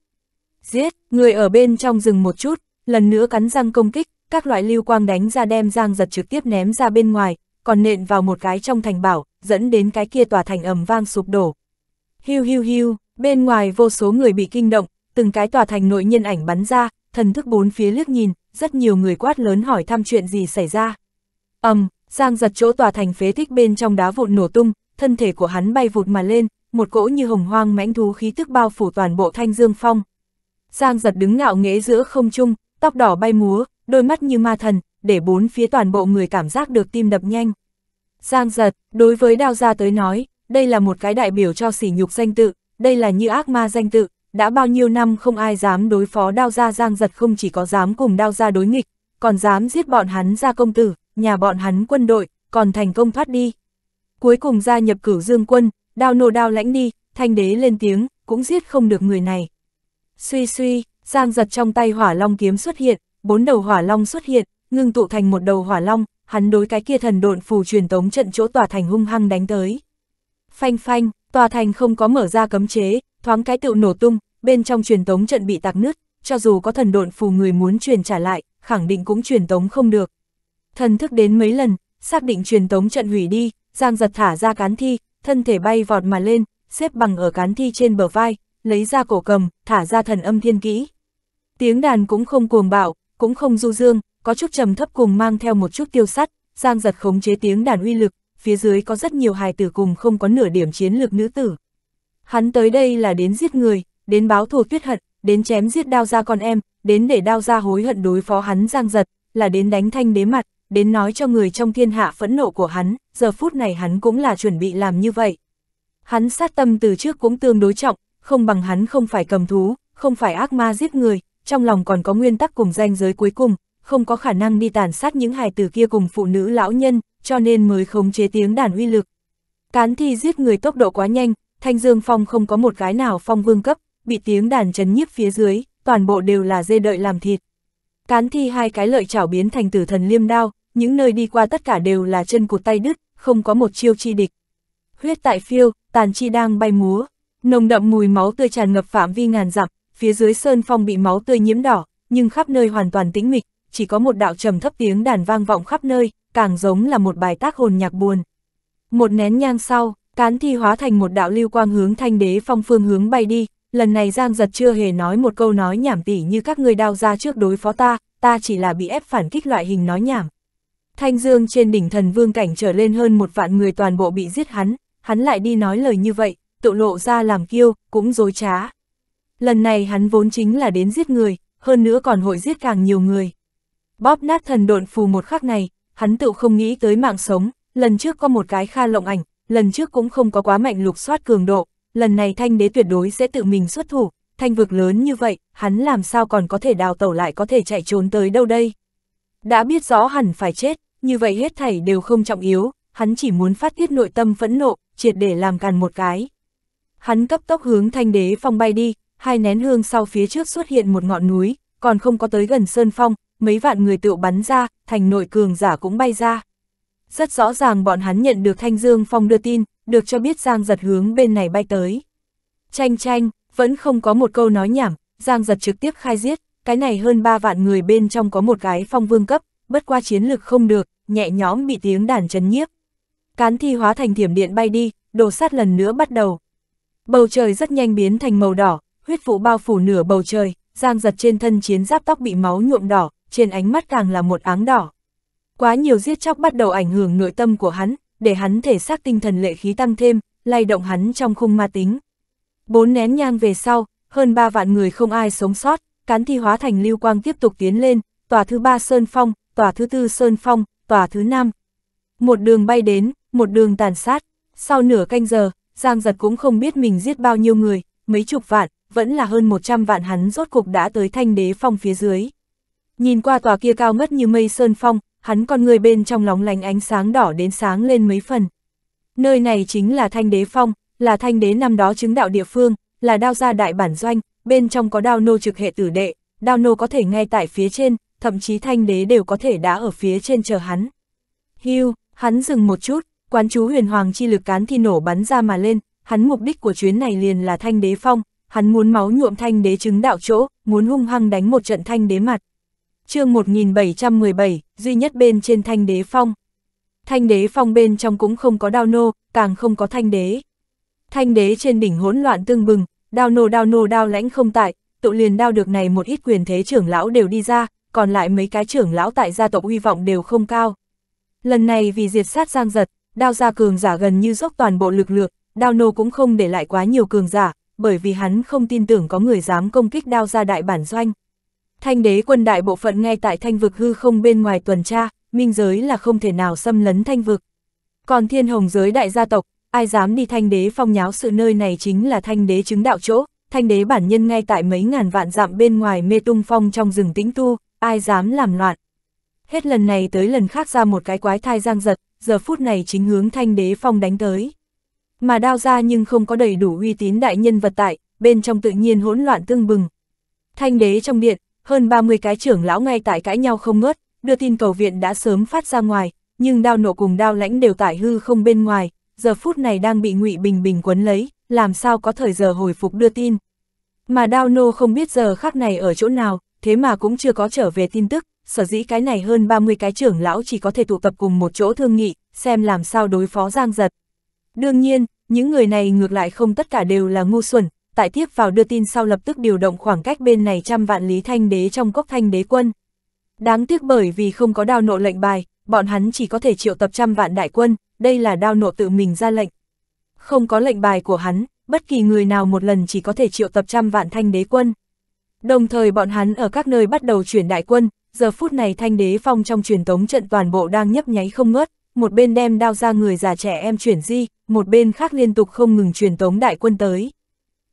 Giết, người ở bên trong rừng một chút, lần nữa cắn răng công kích, các loại lưu quang đánh ra đem Giang Giật trực tiếp ném ra bên ngoài, còn nện vào một cái trong thành bảo, dẫn đến cái kia tòa thành ầm vang sụp đổ. Hiu hiu hiu, bên ngoài vô số người bị kinh động, từng cái tòa thành nội nhân ảnh bắn ra, thần thức bốn phía liếc nhìn, rất nhiều người quát lớn hỏi thăm chuyện gì xảy ra. ầm, Giang giật chỗ tòa thành phế tích bên trong đá vụn nổ tung, thân thể của hắn bay vụt mà lên, một cỗ như hồng hoang mãnh thú khí tức bao phủ toàn bộ thanh dương phong. Giang giật đứng ngạo nghễ giữa không trung, tóc đỏ bay múa, đôi mắt như ma thần, để bốn phía toàn bộ người cảm giác được tim đập nhanh. Giang giật, đối với đao gia tới nói, đây là một cái đại biểu cho sỉ nhục danh tự, đây là như ác ma danh tự, đã bao nhiêu năm không ai dám đối phó đao gia giang giật không chỉ có dám cùng đao gia đối nghịch, còn dám giết bọn hắn ra công tử, nhà bọn hắn quân đội, còn thành công thoát đi. Cuối cùng gia nhập cửu dương quân, đao nổ đao lãnh đi, thanh đế lên tiếng, cũng giết không được người này. Suy suy, giang giật trong tay hỏa long kiếm xuất hiện, bốn đầu hỏa long xuất hiện, ngưng tụ thành một đầu hỏa long, hắn đối cái kia thần độn phù truyền tống trận chỗ tòa thành hung hăng đánh tới. Phanh phanh, tòa thành không có mở ra cấm chế, thoáng cái tựu nổ tung, bên trong truyền tống trận bị tạc nứt, cho dù có thần độn phù người muốn truyền trả lại, khẳng định cũng truyền tống không được. Thần thức đến mấy lần, xác định truyền tống trận hủy đi, Giang giật thả ra cán thi, thân thể bay vọt mà lên, xếp bằng ở cán thi trên bờ vai, lấy ra cổ cầm, thả ra thần âm thiên kỹ. Tiếng đàn cũng không cuồng bạo, cũng không du dương, có chút trầm thấp cùng mang theo một chút tiêu sắt, Giang giật khống chế tiếng đàn uy lực, phía dưới có rất nhiều hài tử cùng không có nửa điểm chiến lược nữ tử. Hắn tới đây là đến giết người, đến báo thù tuyết hận, đến chém giết đao ra con em, đến để đao ra hối hận đối phó hắn Giang giật, là đến đánh thanh đế mặt, đến nói cho người trong thiên hạ phẫn nộ của hắn, giờ phút này hắn cũng là chuẩn bị làm như vậy. Hắn sát tâm từ trước cũng tương đối trọng, không bằng hắn không phải cầm thú, không phải ác ma giết người, trong lòng còn có nguyên tắc cùng danh giới cuối cùng, không có khả năng đi tàn sát những hài tử kia cùng phụ nữ lão nhân, cho nên mới khống chế tiếng đàn uy lực. Cán thi giết người tốc độ quá nhanh, Thanh Dương Phong không có một gái nào phong vương cấp, bị tiếng đàn chấn nhiếp phía dưới, toàn bộ đều là dê đợi làm thịt. Cán thi hai cái lợi chảo biến thành tử thần liêm đao, những nơi đi qua tất cả đều là chân cụt tay đứt, không có một chiêu chi địch. Huyết tại phiêu, tàn chi đang bay múa, nồng đậm mùi máu tươi tràn ngập phạm vi ngàn dặm, phía dưới sơn phong bị máu tươi nhiễm đỏ, nhưng khắp nơi hoàn toàn tĩnh mịch, chỉ có một đạo trầm thấp tiếng đàn vang vọng khắp nơi, càng giống là một bài tác hồn nhạc buồn. Một nén nhang sau, cán thi hóa thành một đạo lưu quang hướng thanh đế phong phương hướng bay đi, lần này Giang Giật chưa hề nói một câu nói nhảm tỉ như các người đao ra trước đối phó ta, ta chỉ là bị ép phản kích loại hình nói nhảm. Thanh Dương trên đỉnh thần vương cảnh trở lên hơn một vạn người toàn bộ bị giết hắn, hắn lại đi nói lời như vậy, tự lộ ra làm kiêu, cũng dối trá. Lần này hắn vốn chính là đến giết người, hơn nữa còn hội giết càng nhiều người bóp nát thần độn phù một khắc này, hắn tự không nghĩ tới mạng sống, lần trước có một cái kha lộng ảnh, lần trước cũng không có quá mạnh lục soát cường độ, lần này thanh đế tuyệt đối sẽ tự mình xuất thủ, thanh vực lớn như vậy, hắn làm sao còn có thể đào tẩu lại có thể chạy trốn tới đâu đây. Đã biết rõ hẳn phải chết, như vậy hết thảy đều không trọng yếu, hắn chỉ muốn phát tiết nội tâm phẫn nộ, triệt để làm càn một cái. Hắn cấp tốc hướng thanh đế phong bay đi, hai nén hương sau phía trước xuất hiện một ngọn núi, còn không có tới gần sơn phong, mấy vạn người tựu bắn ra, thành nội cường giả cũng bay ra. Rất rõ ràng bọn hắn nhận được Thanh Dương Phong đưa tin, được cho biết Giang giật hướng bên này bay tới. Chanh chanh, vẫn không có một câu nói nhảm, Giang giật trực tiếp khai giết, cái này hơn 3 vạn người bên trong có một cái phong vương cấp, bất qua chiến lực không được, nhẹ nhõm bị tiếng đàn chấn nhiếp. Cán thi hóa thành thiểm điện bay đi, đồ sát lần nữa bắt đầu. Bầu trời rất nhanh biến thành màu đỏ, huyết vụ bao phủ nửa bầu trời, Giang giật trên thân chiến giáp tóc bị máu nhuộm đỏ, trên ánh mắt càng là một áng đỏ. Quá nhiều giết chóc bắt đầu ảnh hưởng nội tâm của hắn, để hắn thể xác tinh thần lệ khí tăng thêm, lay động hắn trong khung ma tính. Bốn nén nhang về sau, hơn ba vạn người không ai sống sót, cán thi hóa thành lưu quang tiếp tục tiến lên, tòa thứ ba Sơn Phong, tòa thứ tư Sơn Phong, tòa thứ năm. Một đường bay đến, một đường tàn sát, sau nửa canh giờ, Giang Giật cũng không biết mình giết bao nhiêu người, mấy chục vạn, vẫn là hơn một trăm vạn hắn rốt cục đã tới thanh đế phong phía dưới. Nhìn qua tòa kia cao ngất như mây sơn phong, hắn con người bên trong lóng lánh ánh sáng đỏ đến sáng lên mấy phần. Nơi này chính là thanh đế phong, là thanh đế năm đó chứng đạo địa phương, là đao gia đại bản doanh, bên trong có đao nô trực hệ tử đệ, đao nô có thể ngay tại phía trên, thậm chí thanh đế đều có thể đã ở phía trên chờ hắn. Hưu, hắn dừng một chút, quán chú huyền hoàng chi lực cán thi nổ bắn ra mà lên, hắn mục đích của chuyến này liền là thanh đế phong, hắn muốn máu nhuộm thanh đế chứng đạo chỗ, muốn hung hăng đánh một trận thanh đế mặt chương 1717, duy nhất bên trên thanh đế phong. Thanh đế phong bên trong cũng không có đao nô, càng không có thanh đế. Thanh đế trên đỉnh hỗn loạn tương bừng, đao nô đao nô đao lãnh không tại, tụ liền đao được này một ít quyền thế trưởng lão đều đi ra, còn lại mấy cái trưởng lão tại gia tộc hy vọng đều không cao. Lần này vì diệt sát giang giật, đao gia cường giả gần như dốc toàn bộ lực lượng, đao nô cũng không để lại quá nhiều cường giả, bởi vì hắn không tin tưởng có người dám công kích đao gia đại bản doanh. Thanh đế quân đại bộ phận ngay tại thanh vực hư không bên ngoài tuần tra, minh giới là không thể nào xâm lấn thanh vực. Còn thiên hồng giới đại gia tộc, ai dám đi thanh đế phong nháo sự nơi này chính là thanh đế chứng đạo chỗ, thanh đế bản nhân ngay tại mấy ngàn vạn dặm bên ngoài mê tung phong trong rừng tĩnh tu, ai dám làm loạn. Hết lần này tới lần khác ra một cái quái thai giang giật, giờ phút này chính hướng thanh đế phong đánh tới. Mà đao ra nhưng không có đầy đủ uy tín đại nhân vật tại, bên trong tự nhiên hỗn loạn tương bừng. Thanh đế trong điện, hơn 30 cái trưởng lão ngay tại cãi nhau không ngớt, đưa tin cầu viện đã sớm phát ra ngoài, nhưng đao nộ cùng đao lãnh đều tải hư không bên ngoài, giờ phút này đang bị ngụy Bình Bình quấn lấy, làm sao có thời giờ hồi phục đưa tin. Mà đao nô không biết giờ khác này ở chỗ nào, thế mà cũng chưa có trở về tin tức, sở dĩ cái này hơn 30 cái trưởng lão chỉ có thể tụ tập cùng một chỗ thương nghị, xem làm sao đối phó giang giật. Đương nhiên, những người này ngược lại không tất cả đều là ngu xuẩn, tại tiếp vào đưa tin sau lập tức điều động khoảng cách bên này trăm vạn lý thanh đế trong cốc thanh đế quân. Đáng tiếc bởi vì không có đao nộ lệnh bài, bọn hắn chỉ có thể triệu tập trăm vạn đại quân, đây là đao nộ tự mình ra lệnh. Không có lệnh bài của hắn, bất kỳ người nào một lần chỉ có thể triệu tập trăm vạn thanh đế quân. Đồng thời bọn hắn ở các nơi bắt đầu chuyển đại quân, giờ phút này thanh đế phong trong truyền tống trận toàn bộ đang nhấp nháy không ngớt, một bên đem đao ra người già trẻ em chuyển di, một bên khác liên tục không ngừng truyền tống đại quân tới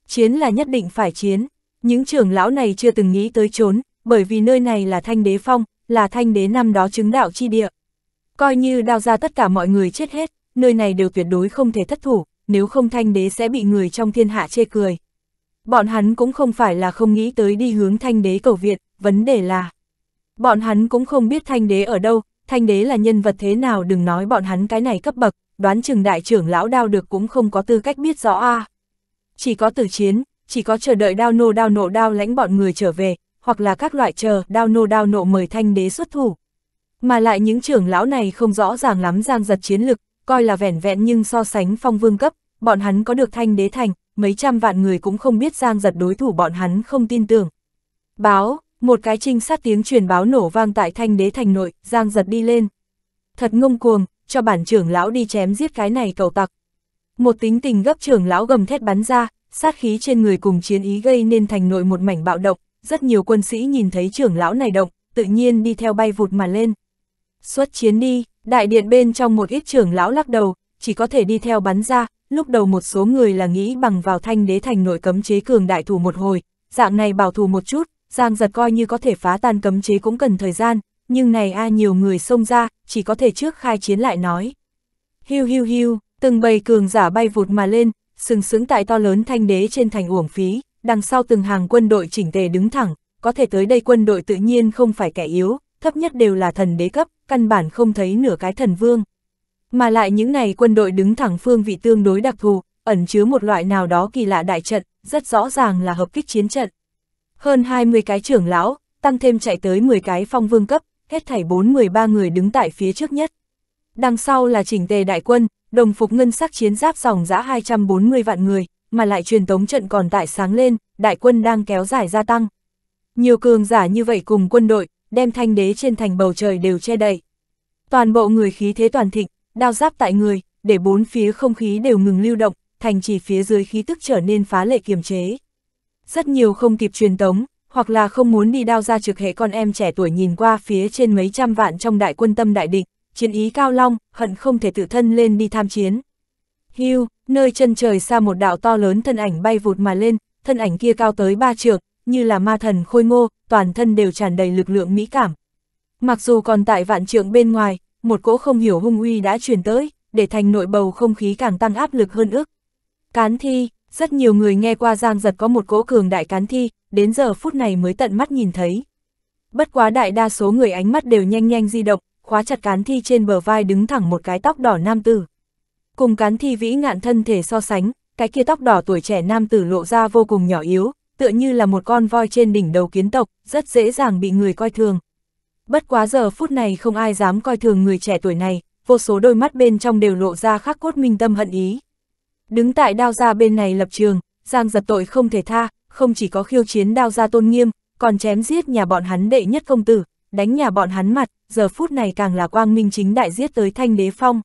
chiến là nhất định phải chiến. Những trưởng lão này chưa từng nghĩ tới trốn, bởi vì nơi này là thanh đế phong, là thanh đế năm đó chứng đạo chi địa. Coi như đao ra tất cả mọi người chết hết, nơi này đều tuyệt đối không thể thất thủ, nếu không thanh đế sẽ bị người trong thiên hạ chê cười. Bọn hắn cũng không phải là không nghĩ tới đi hướng thanh đế cầu viện, vấn đề là... Bọn hắn cũng không biết thanh đế ở đâu, thanh đế là nhân vật thế nào đừng nói bọn hắn cái này cấp bậc, đoán chừng đại trưởng lão đao được cũng không có tư cách biết rõ a à chỉ có tử chiến, chỉ có chờ đợi đao nô đao nộ đao lãnh bọn người trở về, hoặc là các loại chờ đao nô đao nộ mời thanh đế xuất thủ. Mà lại những trưởng lão này không rõ ràng lắm giang giật chiến lực, coi là vẻn vẹn nhưng so sánh phong vương cấp, bọn hắn có được thanh đế thành, mấy trăm vạn người cũng không biết giang giật đối thủ bọn hắn không tin tưởng. Báo, một cái trinh sát tiếng truyền báo nổ vang tại thanh đế thành nội, giang giật đi lên. Thật ngông cuồng, cho bản trưởng lão đi chém giết cái này cầu tặc. Một tính tình gấp trưởng lão gầm thét bắn ra, sát khí trên người cùng chiến ý gây nên thành nội một mảnh bạo động, rất nhiều quân sĩ nhìn thấy trưởng lão này động, tự nhiên đi theo bay vụt mà lên. Xuất chiến đi, đại điện bên trong một ít trưởng lão lắc đầu, chỉ có thể đi theo bắn ra, lúc đầu một số người là nghĩ bằng vào thanh đế thành nội cấm chế cường đại thủ một hồi, dạng này bảo thủ một chút, giang giật coi như có thể phá tan cấm chế cũng cần thời gian, nhưng này a à nhiều người xông ra, chỉ có thể trước khai chiến lại nói. Hiu hiu hiu, Từng bầy cường giả bay vụt mà lên, sừng sững tại to lớn thanh đế trên thành uổng phí, đằng sau từng hàng quân đội chỉnh tề đứng thẳng, có thể tới đây quân đội tự nhiên không phải kẻ yếu, thấp nhất đều là thần đế cấp, căn bản không thấy nửa cái thần vương. Mà lại những này quân đội đứng thẳng phương vị tương đối đặc thù, ẩn chứa một loại nào đó kỳ lạ đại trận, rất rõ ràng là hợp kích chiến trận. Hơn 20 cái trưởng lão, tăng thêm chạy tới 10 cái phong vương cấp, hết thảy 4-13 người đứng tại phía trước nhất. Đằng sau là chỉnh tề đại quân, đồng phục ngân sắc chiến giáp dòng giã 240 vạn người, mà lại truyền tống trận còn tại sáng lên, đại quân đang kéo dài gia tăng. Nhiều cường giả như vậy cùng quân đội, đem thanh đế trên thành bầu trời đều che đậy. Toàn bộ người khí thế toàn thịnh, đao giáp tại người, để bốn phía không khí đều ngừng lưu động, thành chỉ phía dưới khí tức trở nên phá lệ kiềm chế. Rất nhiều không kịp truyền tống, hoặc là không muốn đi đao ra trực hệ con em trẻ tuổi nhìn qua phía trên mấy trăm vạn trong đại quân tâm đại định, chiến ý cao long, hận không thể tự thân lên đi tham chiến. Hưu, nơi chân trời xa một đạo to lớn thân ảnh bay vụt mà lên, thân ảnh kia cao tới ba trượng, như là ma thần khôi ngô, toàn thân đều tràn đầy lực lượng mỹ cảm. Mặc dù còn tại vạn trượng bên ngoài, một cỗ không hiểu hung uy đã truyền tới, để thành nội bầu không khí càng tăng áp lực hơn ước. Cán thi, rất nhiều người nghe qua Giang Giật có một cỗ cường đại cán thi, đến giờ phút này mới tận mắt nhìn thấy. Bất quá đại đa số người ánh mắt đều nhanh nhanh di động, khóa chặt cán thi trên bờ vai đứng thẳng một cái tóc đỏ nam tử. Cùng cán thi vĩ ngạn thân thể so sánh, cái kia tóc đỏ tuổi trẻ nam tử lộ ra vô cùng nhỏ yếu, tựa như là một con voi trên đỉnh đầu kiến tộc, rất dễ dàng bị người coi thường. Bất quá giờ phút này không ai dám coi thường người trẻ tuổi này, vô số đôi mắt bên trong đều lộ ra khắc cốt minh tâm hận ý. Đứng tại đao gia bên này lập trường, Giang giật tội không thể tha, không chỉ có khiêu chiến đao gia tôn nghiêm, còn chém giết nhà bọn hắn đệ nhất công tử, đánh nhà bọn hắn mặt, giờ phút này càng là quang minh chính đại giết tới thanh đế phong.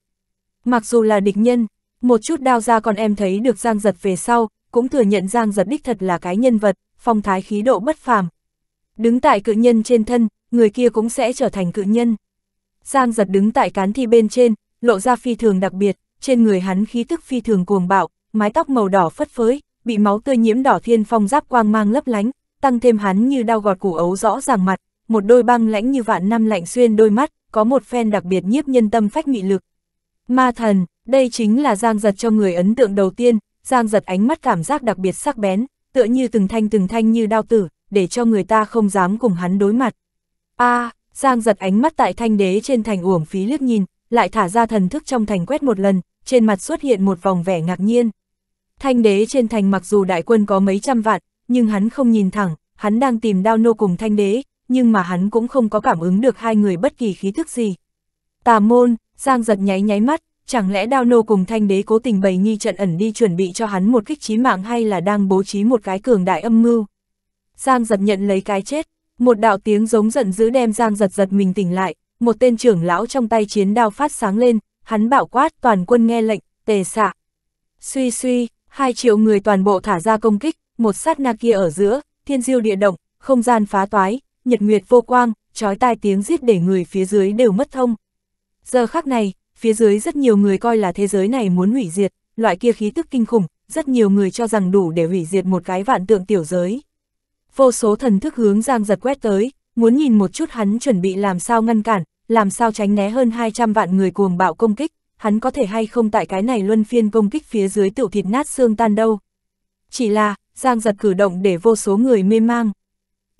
Mặc dù là địch nhân, một chút đao ra còn em thấy được Giang Giật về sau, cũng thừa nhận Giang Giật đích thật là cái nhân vật, phong thái khí độ bất phàm. Đứng tại cự nhân trên thân, người kia cũng sẽ trở thành cự nhân. Giang Giật đứng tại cán thi bên trên, lộ ra phi thường đặc biệt, trên người hắn khí tức phi thường cuồng bạo, mái tóc màu đỏ phất phới, bị máu tươi nhiễm đỏ thiên phong giáp quang mang lấp lánh, tăng thêm hắn như đau gọt củ ấu rõ ràng mặt, một đôi băng lãnh như vạn năm lạnh xuyên đôi mắt, có một phen đặc biệt nhiếp nhân tâm phách mị lực. Ma thần, đây chính là Giang Giật cho người ấn tượng đầu tiên, Giang Giật ánh mắt cảm giác đặc biệt sắc bén, tựa như từng thanh từng thanh như đao tử, để cho người ta không dám cùng hắn đối mặt. a à, Giang Giật ánh mắt tại thanh đế trên thành uổng phí liếc nhìn, lại thả ra thần thức trong thành quét một lần, trên mặt xuất hiện một vòng vẻ ngạc nhiên. Thanh đế trên thành mặc dù đại quân có mấy trăm vạn, nhưng hắn không nhìn thẳng, hắn đang tìm đao nô cùng thanh đế, nhưng mà hắn cũng không có cảm ứng được hai người bất kỳ khí thức gì. Tà môn, Giang giật nháy nháy mắt, chẳng lẽ Đao Nô cùng Thanh Đế cố tình bày nghi trận ẩn đi chuẩn bị cho hắn một kích trí mạng hay là đang bố trí một cái cường đại âm mưu? Giang giật nhận lấy cái chết, một đạo tiếng giống giận dữ đem Giang giật giật mình tỉnh lại, một tên trưởng lão trong tay chiến đao phát sáng lên, hắn bảo quát toàn quân nghe lệnh, tề xạ. Suy suy, hai triệu người toàn bộ thả ra công kích, một sát na kia ở giữa, thiên diêu địa động, không gian phá toái, nhật nguyệt vô quang, trói tai tiếng giết để người phía dưới đều mất thông. Giờ khắc này, phía dưới rất nhiều người coi là thế giới này muốn hủy diệt, loại kia khí tức kinh khủng, rất nhiều người cho rằng đủ để hủy diệt một cái vạn tượng tiểu giới. Vô số thần thức hướng Giang giật quét tới, muốn nhìn một chút hắn chuẩn bị làm sao ngăn cản, làm sao tránh né hơn 200 vạn người cuồng bạo công kích, hắn có thể hay không tại cái này luân phiên công kích phía dưới tiểu thịt nát xương tan đâu. Chỉ là, Giang giật cử động để vô số người mê mang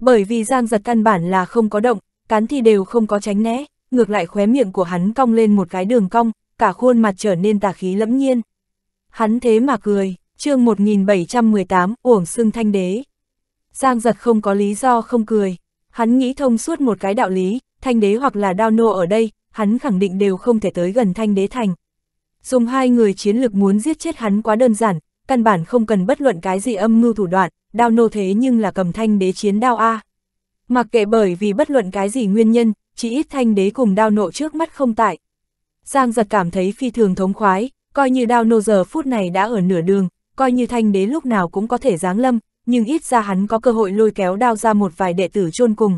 bởi vì Giang giật căn bản là không có động, cán thì đều không có tránh né, ngược lại khóe miệng của hắn cong lên một cái đường cong, cả khuôn mặt trở nên tà khí lẫm nhiên. Hắn thế mà cười, chương 1718, uổng xưng thanh đế. Giang giật không có lý do không cười, hắn nghĩ thông suốt một cái đạo lý, thanh đế hoặc là đao nô ở đây, hắn khẳng định đều không thể tới gần thanh đế thành. Dùng hai người chiến lược muốn giết chết hắn quá đơn giản, căn bản không cần bất luận cái gì âm mưu thủ đoạn, đao nô thế nhưng là cầm thanh đế chiến đao A. Mặc kệ bởi vì bất luận cái gì nguyên nhân, chỉ ít thanh đế cùng đao nộ trước mắt không tại. Giang giật cảm thấy phi thường thống khoái, coi như đao nô giờ phút này đã ở nửa đường, coi như thanh đế lúc nào cũng có thể giáng lâm, nhưng ít ra hắn có cơ hội lôi kéo đao ra một vài đệ tử chôn cùng.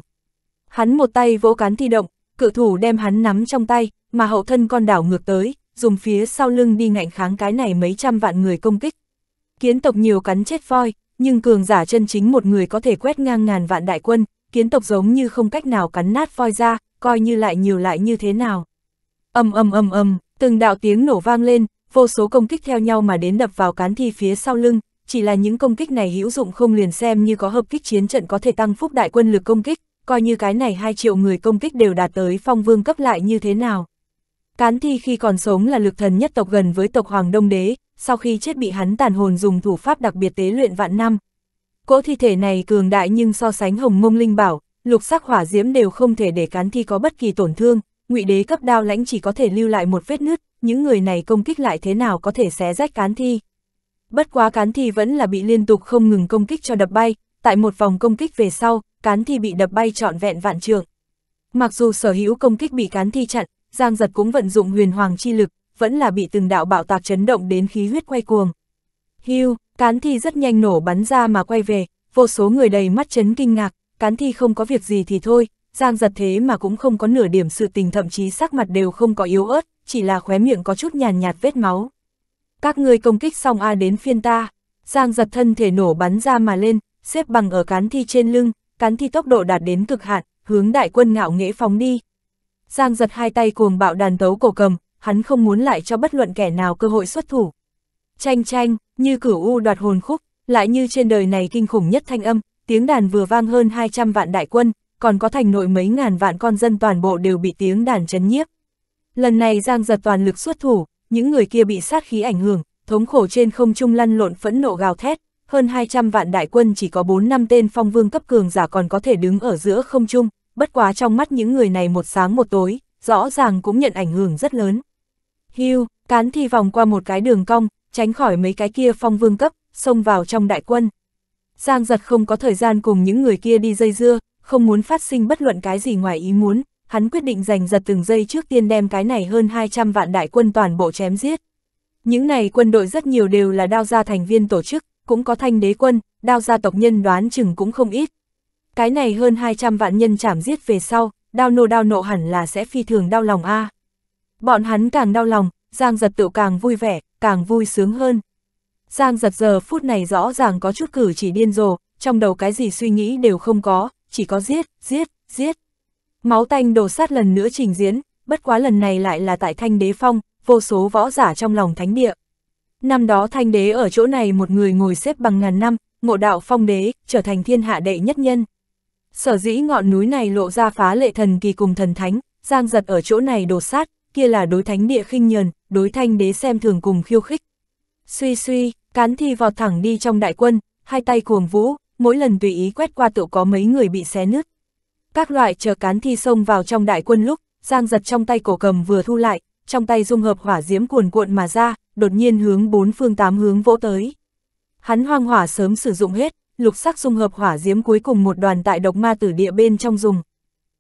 Hắn một tay vỗ cán thi động, cự thủ đem hắn nắm trong tay, mà hậu thân con đảo ngược tới, dùng phía sau lưng đi ngạnh kháng cái này mấy trăm vạn người công kích. Kiến tộc nhiều cắn chết voi, nhưng cường giả chân chính một người có thể quét ngang ngàn vạn đại quân, kiến tộc giống như không cách nào cắn nát voi ra, coi như lại nhiều lại như thế nào. Âm âm âm âm, từng đạo tiếng nổ vang lên, vô số công kích theo nhau mà đến đập vào cán thi phía sau lưng, chỉ là những công kích này hữu dụng không liền xem như có hợp kích chiến trận có thể tăng phúc đại quân lực công kích, coi như cái này 2 triệu người công kích đều đạt tới phong vương cấp lại như thế nào. Cán thi khi còn sống là lực thần nhất tộc gần với tộc Hoàng Đông Đế, sau khi chết bị hắn tàn hồn dùng thủ pháp đặc biệt tế luyện vạn năm. Cỗ thi thể này cường đại nhưng so sánh hồng mông linh bảo, lục sắc hỏa diễm đều không thể để cán thi có bất kỳ tổn thương, ngụy đế cấp đao lãnh chỉ có thể lưu lại một vết nứt, những người này công kích lại thế nào có thể xé rách cán thi. Bất quá cán thi vẫn là bị liên tục không ngừng công kích cho đập bay, tại một vòng công kích về sau, cán thi bị đập bay trọn vẹn vạn trường. Mặc dù sở hữu công kích bị cán thi chặn, Giang Giật cũng vận dụng huyền hoàng chi lực, vẫn là bị từng đạo bạo tạc chấn động đến khí huyết quay cuồng. Hưu, cán thi rất nhanh nổ bắn ra mà quay về, vô số người đầy mắt chấn kinh ngạc, cán thi không có việc gì thì thôi, giang giật thế mà cũng không có nửa điểm sự tình thậm chí sắc mặt đều không có yếu ớt, chỉ là khóe miệng có chút nhàn nhạt, vết máu. Các ngươi công kích xong A đến phiên ta, giang giật thân thể nổ bắn ra mà lên, xếp bằng ở cán thi trên lưng, cán thi tốc độ đạt đến cực hạn, hướng đại quân ngạo nghễ phóng đi. Giang giật hai tay cuồng bạo đàn tấu cổ cầm, hắn không muốn lại cho bất luận kẻ nào cơ hội xuất thủ. Chanh chanh, như cửu u đoạt hồn khúc, lại như trên đời này kinh khủng nhất thanh âm, tiếng đàn vừa vang hơn 200 vạn đại quân, còn có thành nội mấy ngàn vạn con dân toàn bộ đều bị tiếng đàn chấn nhiếp. Lần này Giang giật toàn lực xuất thủ, những người kia bị sát khí ảnh hưởng, thống khổ trên không trung lăn lộn phẫn nộ gào thét, hơn 200 vạn đại quân chỉ có 4 năm tên phong vương cấp cường giả còn có thể đứng ở giữa không trung, bất quá trong mắt những người này một sáng một tối, rõ ràng cũng nhận ảnh hưởng rất lớn. Hưu, cán thi vòng qua một cái đường cong, tránh khỏi mấy cái kia phong vương cấp, xông vào trong đại quân. Giang giật không có thời gian cùng những người kia đi dây dưa, không muốn phát sinh bất luận cái gì ngoài ý muốn, hắn quyết định giành giật từng giây trước tiên đem cái này hơn 200 vạn đại quân toàn bộ chém giết. Những này quân đội rất nhiều đều là đao gia thành viên tổ chức, cũng có thanh đế quân, đao gia tộc nhân đoán chừng cũng không ít. Cái này hơn 200 vạn nhân chảm giết về sau, đao nô đao nộ hẳn là sẽ phi thường đau lòng a. À. Bọn hắn càng đau lòng, Giang giật tự càng vui vẻ, càng vui sướng hơn. Giang giật giờ phút này rõ ràng có chút cử chỉ điên rồ, trong đầu cái gì suy nghĩ đều không có, chỉ có giết, giết, giết. Máu tanh đổ sát lần nữa trình diễn, bất quá lần này lại là tại thanh đế phong, vô số võ giả trong lòng thánh địa. Năm đó thanh đế ở chỗ này một người ngồi xếp bằng ngàn năm, ngộ đạo phong đế, trở thành thiên hạ đệ nhất nhân. Sở dĩ ngọn núi này lộ ra phá lệ thần kỳ cùng thần thánh, giang giật ở chỗ này đổ sát, kia là đối thánh địa khinh nhờn, đối thanh đế xem thường cùng khiêu khích. Suy suy, cán thi vọt thẳng đi trong đại quân, hai tay cuồng vũ, mỗi lần tùy ý quét qua tựu có mấy người bị xé nứt. Các loại chờ cán thi xông vào trong đại quân lúc, giang giật trong tay cổ cầm vừa thu lại, trong tay dung hợp hỏa diễm cuồn cuộn mà ra, đột nhiên hướng bốn phương tám hướng vỗ tới. Hắn hoang hỏa sớm sử dụng hết, lục sắc dung hợp hỏa diễm cuối cùng một đoàn tại độc ma tử địa bên trong dùng.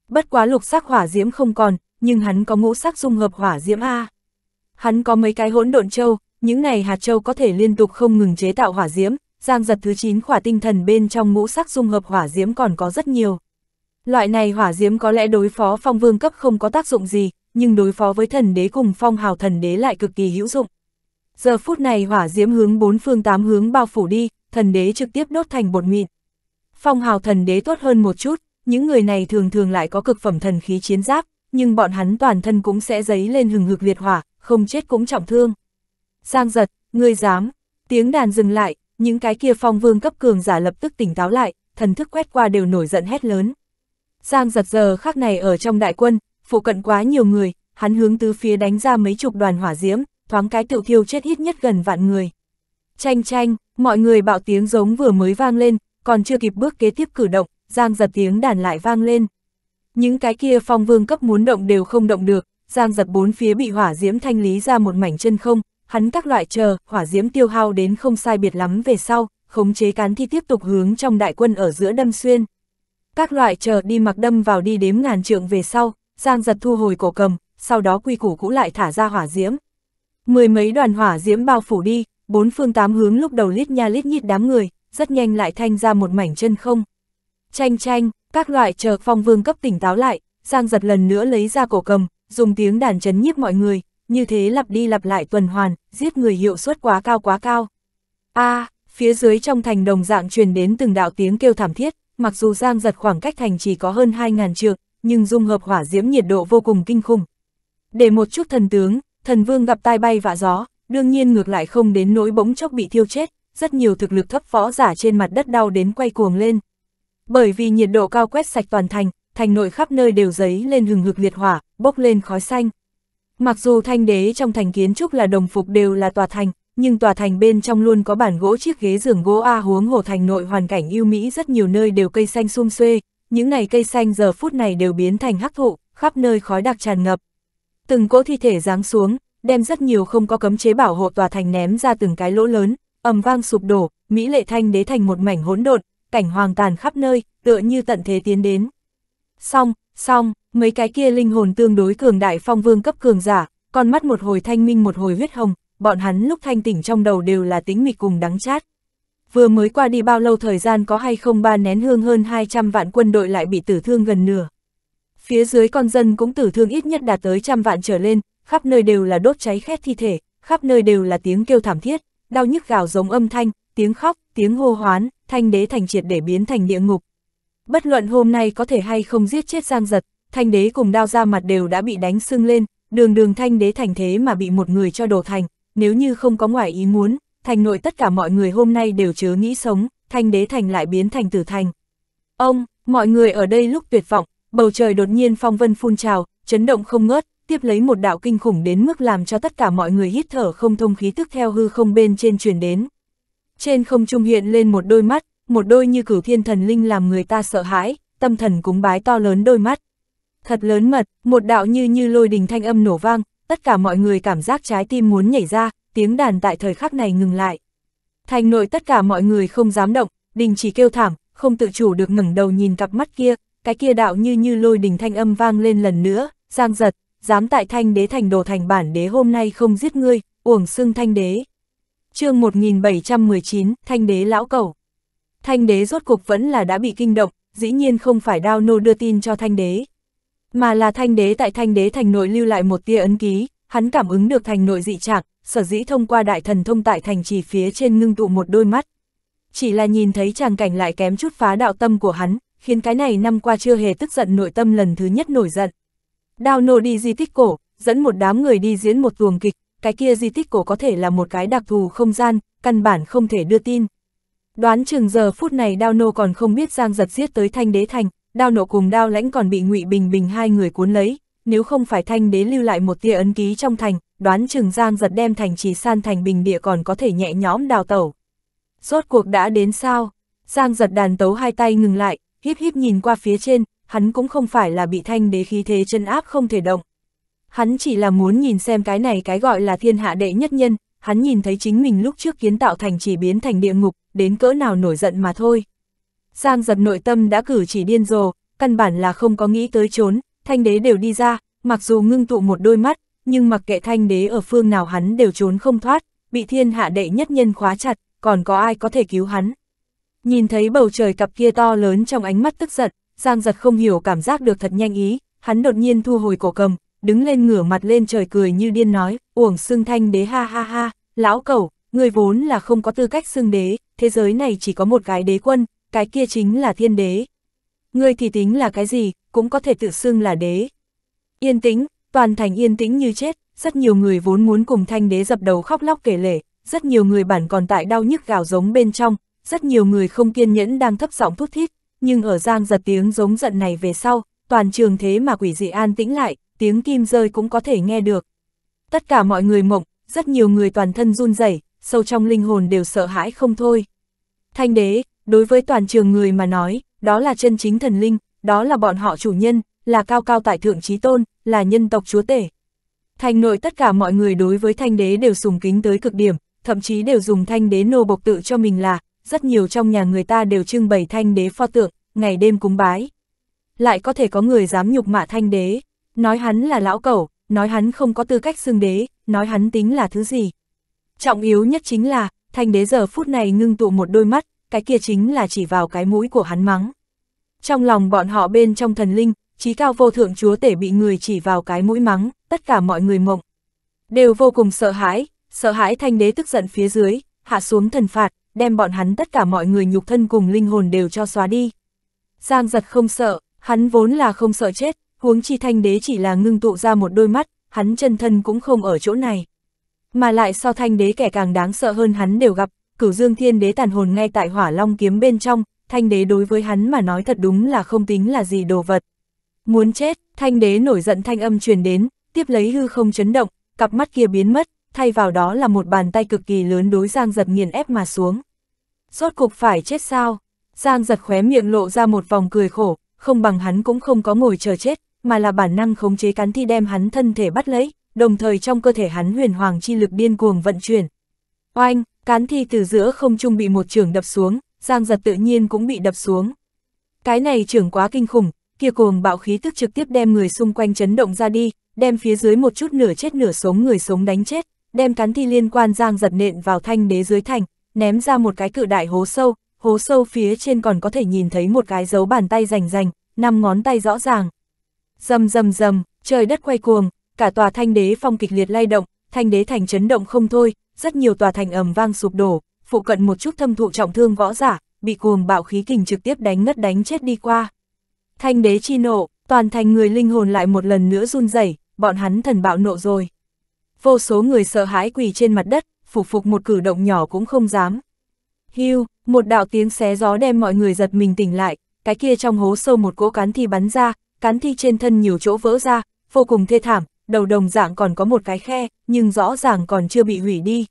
Bất quá lục sắc hỏa diễm không còn, nhưng hắn có ngũ sắc dung hợp hỏa diễm A. Hắn có mấy cái hỗn độn châu, những này hạt châu có thể liên tục không ngừng chế tạo hỏa diễm, giang giật thứ 9 khỏa tinh thần bên trong ngũ sắc dung hợp hỏa diễm còn có rất nhiều. Loại này hỏa diễm có lẽ đối phó phong vương cấp không có tác dụng gì, nhưng đối phó với thần đế cùng phong hào thần đế lại cực kỳ hữu dụng. Giờ phút này hỏa diễm hướng bốn phương tám hướng bao phủ đi, thần đế trực tiếp đốt thành bột mịn. Phong hào thần đế tốt hơn một chút, những người này thường thường lại có cực phẩm thần khí chiến giáp, nhưng bọn hắn toàn thân cũng sẽ dấy lên hừng hực liệt hỏa, không chết cũng trọng thương. Sang giật, ngươi dám, tiếng đàn dừng lại, những cái kia phong vương cấp cường giả lập tức tỉnh táo lại, thần thức quét qua đều nổi giận hét lớn. Giang giật giờ khác này ở trong đại quân, phụ cận quá nhiều người, hắn hướng tứ phía đánh ra mấy chục đoàn hỏa diễm, thoáng cái tự thiêu chết ít nhất gần vạn người. Chanh chanh, mọi người bạo tiếng giống vừa mới vang lên, còn chưa kịp bước kế tiếp cử động, Giang giật tiếng đàn lại vang lên. Những cái kia phong vương cấp muốn động đều không động được, giang giật bốn phía bị hỏa diễm thanh lý ra một mảnh chân không, hắn các loại chờ, hỏa diễm tiêu hao đến không sai biệt lắm về sau, khống chế cán thi tiếp tục hướng trong đại quân ở giữa đâm xuyên. Các loại chờ đi mặc đâm vào đi đếm ngàn trượng về sau, giang giật thu hồi cổ cầm, sau đó quy củ cũ lại thả ra hỏa diễm. Mười mấy đoàn hỏa diễm bao phủ đi, bốn phương tám hướng lúc đầu lít nha lít nhít đám người, rất nhanh lại thanh ra một mảnh chân không. Chanh chanh, các loại chờ phong vương cấp tỉnh táo lại, Giang giật lần nữa lấy ra cổ cầm, dùng tiếng đàn chấn nhiếp mọi người, như thế lặp đi lặp lại tuần hoàn, giết người hiệu suất quá cao quá cao. a phía dưới trong thành đồng dạng truyền đến từng đạo tiếng kêu thảm thiết, mặc dù Giang giật khoảng cách thành chỉ có hơn 2.000 trượng, nhưng dung hợp hỏa diễm nhiệt độ vô cùng kinh khủng. Để một chút thần tướng, thần vương gặp tai bay vạ gió, đương nhiên ngược lại không đến nỗi bỗng chốc bị thiêu chết, rất nhiều thực lực thấp võ giả trên mặt đất đau đến quay cuồng lên. Bởi vì nhiệt độ cao quét sạch toàn thành, thành nội khắp nơi đều giấy lên hừng hực liệt hỏa, bốc lên khói xanh. Mặc dù thanh đế trong thành kiến trúc là đồng phục đều là tòa thành, nhưng tòa thành bên trong luôn có bản gỗ chiếc ghế giường gỗ A huống hồ thành nội hoàn cảnh yêu Mỹ rất nhiều nơi đều cây xanh sum xuê, những này cây xanh giờ phút này đều biến thành hắc thụ, khắp nơi khói đặc tràn ngập. Từng cỗ thi thể giáng xuống, đem rất nhiều không có cấm chế bảo hộ tòa thành ném ra từng cái lỗ lớn, ầm vang sụp đổ, Mỹ lệ thanh đế thành một mảnh hỗn độn, cảnh hoàng tàn khắp nơi, tựa như tận thế tiến đến. Xong, xong, mấy cái kia linh hồn tương đối cường đại phong vương cấp cường giả, con mắt một hồi thanh minh một hồi huyết hồng, bọn hắn lúc thanh tỉnh trong đầu đều là tính mịch cùng đắng chát. Vừa mới qua đi bao lâu thời gian có hay không ba nén hương hơn 200 vạn quân đội lại bị tử thương gần nửa. Phía dưới con dân cũng tử thương ít nhất đạt tới trăm vạn trở lên, khắp nơi đều là đốt cháy khét thi thể, khắp nơi đều là tiếng kêu thảm thiết, đau nhức gào giống âm thanh, tiếng khóc, tiếng hô hoán, thanh đế thành triệt để biến thành địa ngục. Bất luận hôm nay có thể hay không giết chết Giang Giật, thanh đế cùng đao ra mặt đều đã bị đánh sưng lên, đường đường thanh đế thành thế mà bị một người cho đổ thành, nếu như không có ngoài ý muốn, thành nội tất cả mọi người hôm nay đều chớ nghĩ sống, thanh đế thành lại biến thành tử thành. Ông, mọi người ở đây lúc tuyệt vọng, bầu trời đột nhiên phong vân phun trào, chấn động không ngớt, tiếp lấy một đạo kinh khủng đến mức làm cho tất cả mọi người hít thở không thông khí tức theo hư không bên trên truyền đến. Trên không trung hiện lên một đôi mắt, một đôi như cửu thiên thần linh làm người ta sợ hãi, tâm thần cúng bái to lớn đôi mắt. Thật lớn mật, một đạo như như lôi đình thanh âm nổ vang, tất cả mọi người cảm giác trái tim muốn nhảy ra, tiếng đàn tại thời khắc này ngừng lại. Thành nội tất cả mọi người không dám động, đình chỉ kêu thảm, không tự chủ được ngẩng đầu nhìn cặp mắt kia, cái kia đạo như như lôi đình thanh âm vang lên lần nữa, giang giật, dám tại thanh đế thành đồ thành bản đế hôm nay không giết ngươi, uổng xưng thanh đế chương 1719, Thanh đế lão cẩu. Thanh đế rốt cục vẫn là đã bị kinh động, dĩ nhiên không phải đao nô đưa tin cho thanh đế. Mà là thanh đế tại thanh đế thành nội lưu lại một tia ấn ký, hắn cảm ứng được thành nội dị trạng, sở dĩ thông qua đại thần thông tại thành trì phía trên ngưng tụ một đôi mắt. Chỉ là nhìn thấy tràng cảnh lại kém chút phá đạo tâm của hắn, khiến cái này năm qua chưa hề tức giận nội tâm lần thứ nhất nổi giận. Đao nô đi di tích cổ, dẫn một đám người đi diễn một tuồng kịch, cái kia di tích cổ có thể là một cái đặc thù không gian, căn bản không thể đưa tin. Đoán chừng giờ phút này đao nô còn không biết giang giật giết tới thanh đế thành, đao Nô cùng đao lãnh còn bị ngụy bình bình hai người cuốn lấy, nếu không phải thanh đế lưu lại một tia ấn ký trong thành, đoán chừng giang giật đem thành trì san thành bình địa còn có thể nhẹ nhõm đào tẩu. Rốt cuộc đã đến sao? Giang giật đàn tấu hai tay ngừng lại, híp híp nhìn qua phía trên, hắn cũng không phải là bị thanh đế khí thế chân áp không thể động, Hắn chỉ là muốn nhìn xem cái này cái gọi là thiên hạ đệ nhất nhân, hắn nhìn thấy chính mình lúc trước kiến tạo thành chỉ biến thành địa ngục, đến cỡ nào nổi giận mà thôi. Giang giật nội tâm đã cử chỉ điên rồ, căn bản là không có nghĩ tới trốn, thanh đế đều đi ra, mặc dù ngưng tụ một đôi mắt, nhưng mặc kệ thanh đế ở phương nào hắn đều trốn không thoát, bị thiên hạ đệ nhất nhân khóa chặt, còn có ai có thể cứu hắn. Nhìn thấy bầu trời cặp kia to lớn trong ánh mắt tức giận, Giang giật không hiểu cảm giác được thật nhanh ý, hắn đột nhiên thu hồi cổ cầm, đứng lên ngửa mặt lên trời cười như điên nói, uổng xưng thanh đế ha ha ha, lão cẩu, người vốn là không có tư cách xưng đế, thế giới này chỉ có một cái đế quân, cái kia chính là thiên đế. Ngươi thì tính là cái gì, cũng có thể tự xưng là đế. Yên tĩnh, toàn thành yên tĩnh như chết, rất nhiều người vốn muốn cùng thanh đế dập đầu khóc lóc kể lể, rất nhiều người bản còn tại đau nhức gào giống bên trong, rất nhiều người không kiên nhẫn đang thấp giọng thút thít, nhưng ở giang giật tiếng giống giận này về sau, toàn trường thế mà quỷ dị an tĩnh lại, tiếng kim rơi cũng có thể nghe được. Tất cả mọi người mộng, rất nhiều người toàn thân run rẩy, sâu trong linh hồn đều sợ hãi không thôi. Thanh đế, đối với toàn trường người mà nói, đó là chân chính thần linh, đó là bọn họ chủ nhân, là cao cao tại thượng trí tôn, là nhân tộc chúa tể. thanh nội tất cả mọi người đối với thanh đế đều sùng kính tới cực điểm, thậm chí đều dùng thanh đế nô bộc tự cho mình là, rất nhiều trong nhà người ta đều trưng bày thanh đế pho tượng, ngày đêm cúng bái. Lại có thể có người dám nhục mạ thanh đế, Nói hắn là lão cẩu, nói hắn không có tư cách xưng đế, nói hắn tính là thứ gì. Trọng yếu nhất chính là, thanh đế giờ phút này ngưng tụ một đôi mắt, cái kia chính là chỉ vào cái mũi của hắn mắng. Trong lòng bọn họ bên trong thần linh, trí cao vô thượng chúa tể bị người chỉ vào cái mũi mắng, tất cả mọi người mộng. Đều vô cùng sợ hãi, sợ hãi thanh đế tức giận phía dưới, hạ xuống thần phạt, đem bọn hắn tất cả mọi người nhục thân cùng linh hồn đều cho xóa đi. Giang giật không sợ, hắn vốn là không sợ chết, huống chi thanh đế chỉ là ngưng tụ ra một đôi mắt, hắn chân thân cũng không ở chỗ này. Mà lại so thanh đế kẻ càng đáng sợ hơn hắn đều gặp, cửu dương thiên đế tàn hồn ngay tại hỏa long kiếm bên trong, thanh đế đối với hắn mà nói thật đúng là không tính là gì đồ vật. Muốn chết, thanh đế nổi giận thanh âm truyền đến, tiếp lấy hư không chấn động, cặp mắt kia biến mất, thay vào đó là một bàn tay cực kỳ lớn đối giang giật nghiền ép mà xuống. Rốt cục phải chết sao? Giang giật khóe miệng lộ ra một vòng cười khổ, không bằng hắn cũng không có ngồi chờ chết, mà là bản năng khống chế cắn thi đem hắn thân thể bắt lấy, đồng thời trong cơ thể hắn huyền hoàng chi lực điên cuồng vận chuyển. Oanh, cán thi từ giữa không trung bị một trường đập xuống, Giang giật tự nhiên cũng bị đập xuống. Cái này trưởng quá kinh khủng, kia cuồng bạo khí tức trực tiếp đem người xung quanh chấn động ra đi, đem phía dưới một chút nửa chết nửa sống người sống đánh chết, đem cán thi liên quan Giang giật nện vào thanh đế dưới thành, ném ra một cái cự đại hố sâu, hố sâu phía trên còn có thể nhìn thấy một cái dấu bàn tay rành rành, năm ngón tay rõ ràng. Dầm dầm dầm, trời đất quay cuồng, cả tòa thanh đế phong kịch liệt lay động, thanh đế thành chấn động không thôi, rất nhiều tòa thành ầm vang sụp đổ, phụ cận một chút thâm thụ trọng thương võ giả, bị cuồng bạo khí kình trực tiếp đánh ngất đánh chết đi qua. Thanh đế chi nộ, toàn thành người linh hồn lại một lần nữa run rẩy, bọn hắn thần bạo nộ rồi. Vô số người sợ hãi quỳ trên mặt đất, phủ phục một cử động nhỏ cũng không dám. Hưu, một đạo tiếng xé gió đem mọi người giật mình tỉnh lại, cái kia trong hố sâu một cỗ cán thì bắn ra, cán thi trên thân nhiều chỗ vỡ ra, vô cùng thê thảm, đầu đồng dạng còn có một cái khe, nhưng rõ ràng còn chưa bị hủy đi.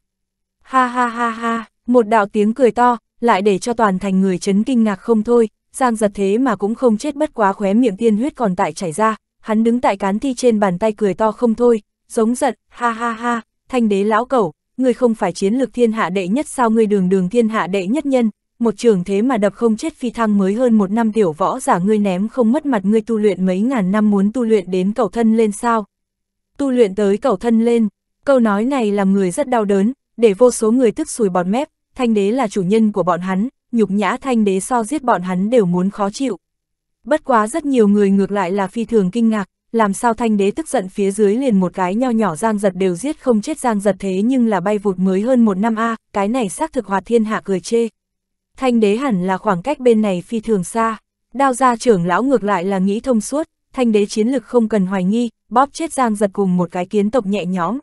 Ha ha ha ha, một đạo tiếng cười to, lại để cho toàn thành người chấn kinh ngạc không thôi, Giang giật thế mà cũng không chết bất quá khóe miệng tiên huyết còn tại chảy ra, hắn đứng tại cán thi trên bàn tay cười to không thôi, giống giận, ha ha ha, thanh đế lão cẩu, ngươi không phải chiến lược thiên hạ đệ nhất sao ngươi đường đường thiên hạ đệ nhất nhân, một trường thế mà đập không chết phi thăng mới hơn một năm tiểu võ giả ngươi ném không mất mặt ngươi tu luyện mấy ngàn năm muốn tu luyện đến cầu thân lên sao. Tu luyện tới cầu thân lên, câu nói này làm người rất đau đớn, để vô số người tức sùi bọt mép, thanh đế là chủ nhân của bọn hắn, nhục nhã thanh đế so giết bọn hắn đều muốn khó chịu. Bất quá rất nhiều người ngược lại là phi thường kinh ngạc, làm sao thanh đế tức giận phía dưới liền một cái nho nhỏ giang giật đều giết không chết giang giật thế nhưng là bay vụt mới hơn một năm a à, cái này xác thực hòa thiên hạ cười chê thanh đế hẳn là khoảng cách bên này phi thường xa. Đao gia trưởng lão ngược lại là nghĩ thông suốt, thanh đế chiến lực không cần hoài nghi, bóp chết giang giật cùng một cái kiến tộc nhẹ nhõm.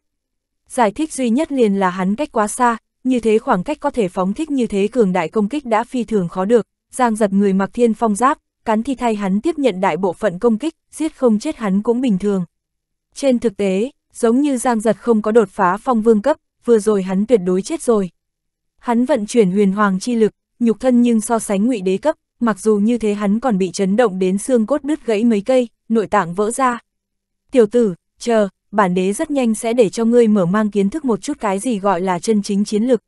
Giải thích duy nhất liền là hắn cách quá xa, như thế khoảng cách có thể phóng thích như thế cường đại công kích đã phi thường khó được, giang giật người mặc thiên phong giáp, cắn thì thay hắn tiếp nhận đại bộ phận công kích, giết không chết hắn cũng bình thường. Trên thực tế, giống như giang giật không có đột phá phong vương cấp, vừa rồi hắn tuyệt đối chết rồi. Hắn vận chuyển huyền hoàng chi lực, nhục thân nhưng so sánh ngụy đế cấp, mặc dù như thế hắn còn bị chấn động đến xương cốt đứt gãy mấy cây, nội tạng vỡ ra. Tiểu tử, chờ, bản đế rất nhanh sẽ để cho ngươi mở mang kiến thức một chút cái gì gọi là chân chính chiến lực.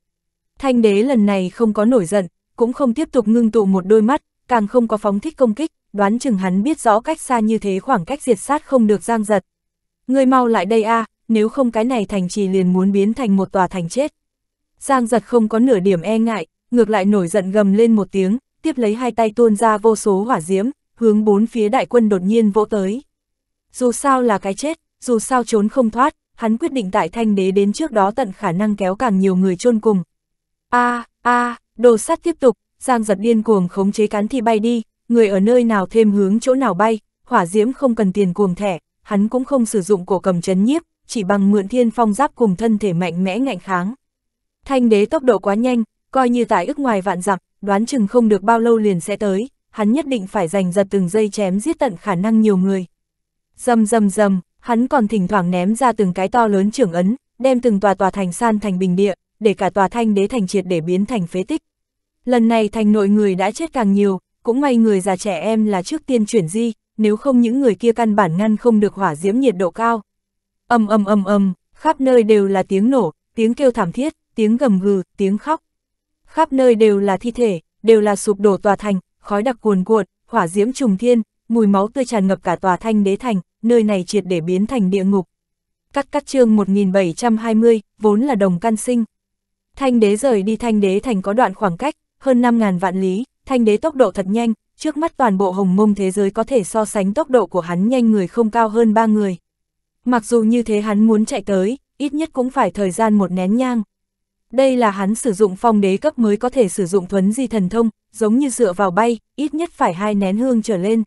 Thanh đế lần này không có nổi giận, cũng không tiếp tục ngưng tụ một đôi mắt, càng không có phóng thích công kích, đoán chừng hắn biết rõ cách xa như thế khoảng cách diệt sát không được giang giật. Ngươi mau lại đây a, à, nếu không cái này thành trì liền muốn biến thành một tòa thành chết. Giang giật không có nửa điểm e ngại, ngược lại nổi giận gầm lên một tiếng, tiếp lấy hai tay tuôn ra vô số hỏa diễm, hướng bốn phía đại quân đột nhiên vỗ tới. Dù sao là cái chết, dù sao trốn không thoát, hắn quyết định tại thanh đế đến trước đó tận khả năng kéo càng nhiều người chôn cùng. A, a, đồ sắt tiếp tục, Giang giật điên cuồng khống chế cán thì bay đi, người ở nơi nào thêm hướng chỗ nào bay, hỏa diễm không cần tiền cuồng thẻ, hắn cũng không sử dụng cổ cầm chấn nhiếp, chỉ bằng mượn thiên phong giáp cùng thân thể mạnh mẽ ngạnh kháng. Thanh đế tốc độ quá nhanh, coi như tại ước ngoài vạn dặm, đoán chừng không được bao lâu liền sẽ tới, hắn nhất định phải giành giật từng giây chém giết tận khả năng nhiều người. Dầm dầm dầm, hắn còn thỉnh thoảng ném ra từng cái to lớn trưởng ấn, đem từng tòa tòa thành san thành bình địa, để cả tòa thanh đế thành triệt để biến thành phế tích. Lần này thành nội người đã chết càng nhiều, cũng may người già trẻ em là trước tiên chuyển di, nếu không những người kia căn bản ngăn không được hỏa diễm nhiệt độ cao. Âm âm âm âm, khắp nơi đều là tiếng nổ, tiếng kêu thảm thiết, tiếng gầm gừ, tiếng khóc khắp nơi đều là thi thể, đều là sụp đổ tòa thành, khói đặc cuồn cuộn, hỏa diễm trùng thiên, mùi máu tươi tràn ngập cả tòa thanh đế thành, nơi này triệt để biến thành địa ngục. Cắt cắt chương 1720, vốn là đồng căn sinh. Thanh đế rời đi thanh đế thành có đoạn khoảng cách, hơn 5.000 vạn lý, thanh đế tốc độ thật nhanh, trước mắt toàn bộ hồng mông thế giới có thể so sánh tốc độ của hắn nhanh người không cao hơn ba người. Mặc dù như thế hắn muốn chạy tới, ít nhất cũng phải thời gian một nén nhang, đây là hắn sử dụng phong đế cấp mới có thể sử dụng thuấn di thần thông, giống như dựa vào bay, ít nhất phải hai nén hương trở lên.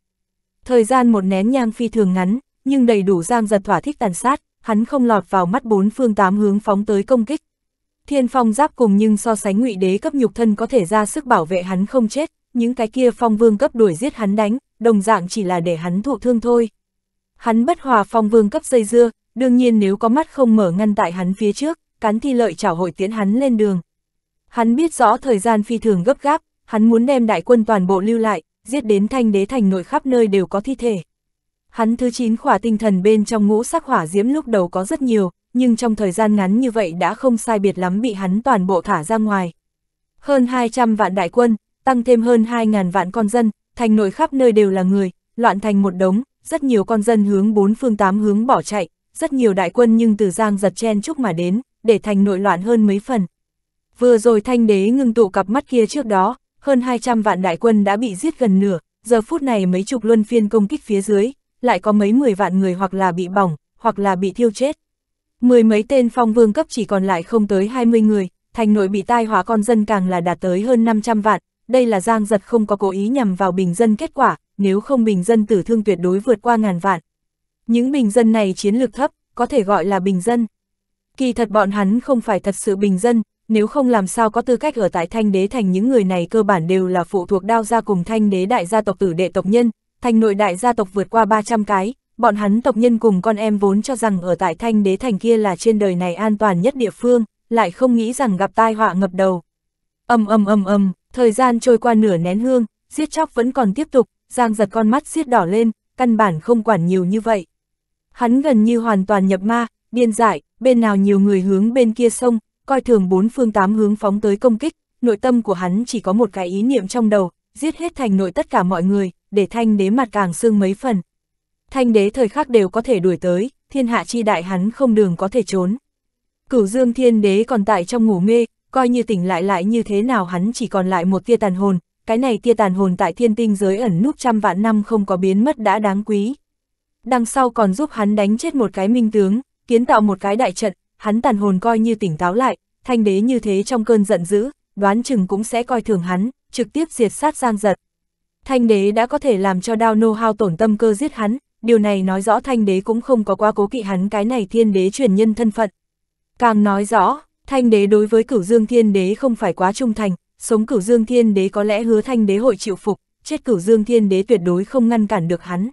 Thời gian một nén nhang phi thường ngắn, nhưng đầy đủ giang giật thỏa thích tàn sát, hắn không lọt vào mắt bốn phương tám hướng phóng tới công kích. Thiên phong giáp cùng nhưng so sánh ngụy đế cấp nhục thân có thể ra sức bảo vệ hắn không chết, những cái kia phong vương cấp đuổi giết hắn đánh, đồng dạng chỉ là để hắn thụ thương thôi. Hắn bất hòa phong vương cấp dây dưa, đương nhiên nếu có mắt không mở ngăn tại hắn phía trước, cắn thi lợi chảo hội tiến hắn lên đường. Hắn biết rõ thời gian phi thường gấp gáp, hắn muốn đem đại quân toàn bộ lưu lại, giết đến thanh đế thành nội khắp nơi đều có thi thể. Hắn thứ 9 khỏa tinh thần bên trong ngũ sắc hỏa diễm lúc đầu có rất nhiều, nhưng trong thời gian ngắn như vậy đã không sai biệt lắm bị hắn toàn bộ thả ra ngoài. Hơn 200 vạn đại quân, tăng thêm hơn 2.000 vạn con dân, thành nội khắp nơi đều là người, loạn thành một đống, rất nhiều con dân hướng bốn phương tám hướng bỏ chạy, rất nhiều đại quân nhưng từ giang giật chen chúc mà đến để thành nội loạn hơn mấy phần. Vừa rồi thanh đế ngưng tụ cặp mắt kia trước đó, hơn 200 vạn đại quân đã bị giết gần nửa, giờ phút này mấy chục luân phiên công kích phía dưới, lại có mấy mười vạn người hoặc là bị bỏng, hoặc là bị thiêu chết. Mười mấy tên phong vương cấp chỉ còn lại không tới 20 người, thành nội bị tai hóa con dân càng là đạt tới hơn 500 vạn, đây là giang giật không có cố ý nhằm vào bình dân kết quả, nếu không bình dân tử thương tuyệt đối vượt qua ngàn vạn. Những bình dân này chiến lược thấp, có thể gọi là bình dân. Kỳ thật bọn hắn không phải thật sự bình dân, nếu không làm sao có tư cách ở tại thanh đế thành những người này cơ bản đều là phụ thuộc đao gia cùng thanh đế đại gia tộc tử đệ tộc nhân, thành nội đại gia tộc vượt qua 300 cái, bọn hắn tộc nhân cùng con em vốn cho rằng ở tại thanh đế thành kia là trên đời này an toàn nhất địa phương, lại không nghĩ rằng gặp tai họa ngập đầu. ầm ầm ầm ầm thời gian trôi qua nửa nén hương, giết chóc vẫn còn tiếp tục, Giang giật con mắt xiết đỏ lên, căn bản không quản nhiều như vậy. Hắn gần như hoàn toàn nhập ma, điên dại, bên nào nhiều người hướng bên kia sông, coi thường bốn phương tám hướng phóng tới công kích, nội tâm của hắn chỉ có một cái ý niệm trong đầu, giết hết thành nội tất cả mọi người, để thanh đế mặt càng xương mấy phần. Thanh đế thời khắc đều có thể đuổi tới, thiên hạ chi đại hắn không đường có thể trốn. Cửu dương thiên đế còn tại trong ngủ mê, coi như tỉnh lại lại như thế nào hắn chỉ còn lại một tia tàn hồn, cái này tia tàn hồn tại thiên tinh giới ẩn núp trăm vạn năm không có biến mất đã đáng quý. Đằng sau còn giúp hắn đánh chết một cái minh tướng, kiến tạo một cái đại trận, hắn tàn hồn coi như tỉnh táo lại, thanh đế như thế trong cơn giận dữ, đoán chừng cũng sẽ coi thường hắn, trực tiếp diệt sát giang giật. Thanh đế đã có thể làm cho đao nô hao tổn tâm cơ giết hắn, điều này nói rõ thanh đế cũng không có quá cố kỵ hắn cái này thiên đế truyền nhân thân phận. Càng nói rõ, thanh đế đối với cửu dương thiên đế không phải quá trung thành, sống cửu dương thiên đế có lẽ hứa thanh đế hội chịu phục, chết cửu dương thiên đế tuyệt đối không ngăn cản được hắn.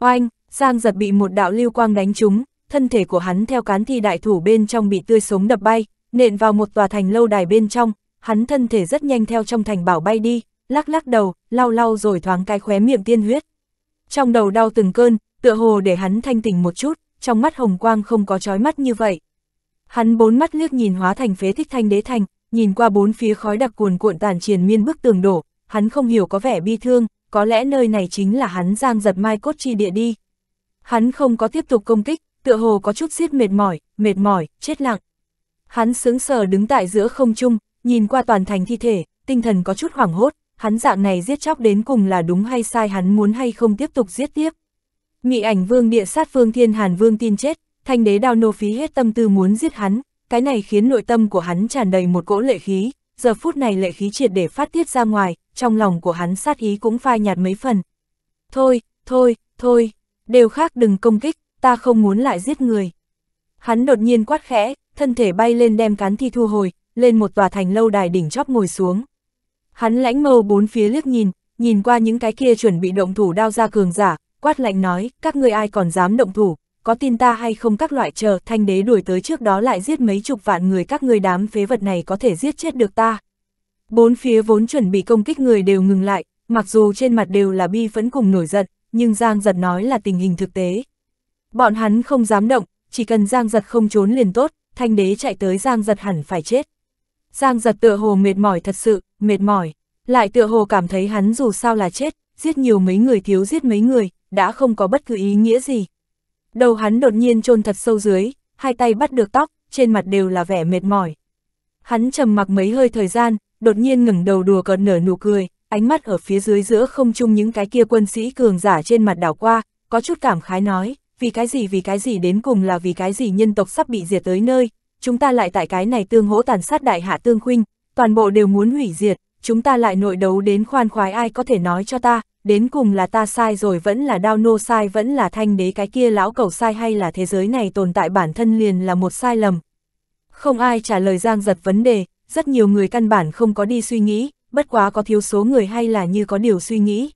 Oanh, Giang giật bị một đạo lưu quang đánh trúng, thân thể của hắn theo cán thi đại thủ bên trong bị tươi sống đập bay, nện vào một tòa thành lâu đài bên trong, hắn thân thể rất nhanh theo trong thành bảo bay đi, lắc lắc đầu, lau lau rồi thoáng cái khóe miệng tiên huyết. Trong đầu đau từng cơn, tựa hồ để hắn thanh tỉnh một chút, trong mắt hồng quang không có chói mắt như vậy. Hắn bốn mắt liếc nhìn hóa thành phế thích thanh đế thành, nhìn qua bốn phía khói đặc cuồn cuộn tàn triền miên bức tường đổ, hắn không hiểu có vẻ bi thương, có lẽ nơi này chính là hắn giang giật mai cốt chi địa đi. Hắn không có tiếp tục công kích, tựa hồ có chút xiết mệt mỏi, mệt mỏi, chết lặng. Hắn sướng sờ đứng tại giữa không trung, nhìn qua toàn thành thi thể, tinh thần có chút hoảng hốt, hắn dạng này giết chóc đến cùng là đúng hay sai hắn muốn hay không tiếp tục giết tiếp. Mị ảnh vương địa sát phương thiên hàn vương tin chết, thanh đế đao nô phí hết tâm tư muốn giết hắn, cái này khiến nội tâm của hắn tràn đầy một cỗ lệ khí, giờ phút này lệ khí triệt để phát tiết ra ngoài, trong lòng của hắn sát ý cũng phai nhạt mấy phần. Thôi, thôi, thôi, đều khác đừng công kích, ta không muốn lại giết người. Hắn đột nhiên quát khẽ, thân thể bay lên đem cán thi thu hồi, lên một tòa thành lâu đài đỉnh chóp ngồi xuống. Hắn lãnh mâu bốn phía liếc nhìn, nhìn qua những cái kia chuẩn bị động thủ đao ra cường giả, quát lạnh nói, các ngươi ai còn dám động thủ, có tin ta hay không các loại chờ, thanh đế đuổi tới trước đó lại giết mấy chục vạn người các ngươi đám phế vật này có thể giết chết được ta. Bốn phía vốn chuẩn bị công kích người đều ngừng lại, mặc dù trên mặt đều là bi phẫn cùng nổi giận, nhưng Giang giật nói là tình hình thực tế, Bọn hắn không dám động, chỉ cần Giang Giật không trốn liền tốt, thanh đế chạy tới Giang Giật hẳn phải chết. Giang Giật tựa hồ mệt mỏi thật sự, mệt mỏi, lại tựa hồ cảm thấy hắn dù sao là chết, giết nhiều mấy người thiếu giết mấy người, đã không có bất cứ ý nghĩa gì. Đầu hắn đột nhiên chôn thật sâu dưới, hai tay bắt được tóc, trên mặt đều là vẻ mệt mỏi. Hắn trầm mặc mấy hơi thời gian, đột nhiên ngẩng đầu đùa cợt nở nụ cười, ánh mắt ở phía dưới giữa không chung những cái kia quân sĩ cường giả trên mặt đảo qua, có chút cảm khái nói, vì cái gì vì cái gì đến cùng là vì cái gì nhân tộc sắp bị diệt tới nơi, chúng ta lại tại cái này tương hỗ tàn sát đại hạ tương khuynh, toàn bộ đều muốn hủy diệt, chúng ta lại nội đấu đến khoan khoái ai có thể nói cho ta, đến cùng là ta sai rồi vẫn là đao nô sai vẫn là thanh đế cái kia lão cầu sai hay là thế giới này tồn tại bản thân liền là một sai lầm. Không ai trả lời giang giật vấn đề, rất nhiều người căn bản không có đi suy nghĩ, bất quá có thiếu số người hay là như có điều suy nghĩ.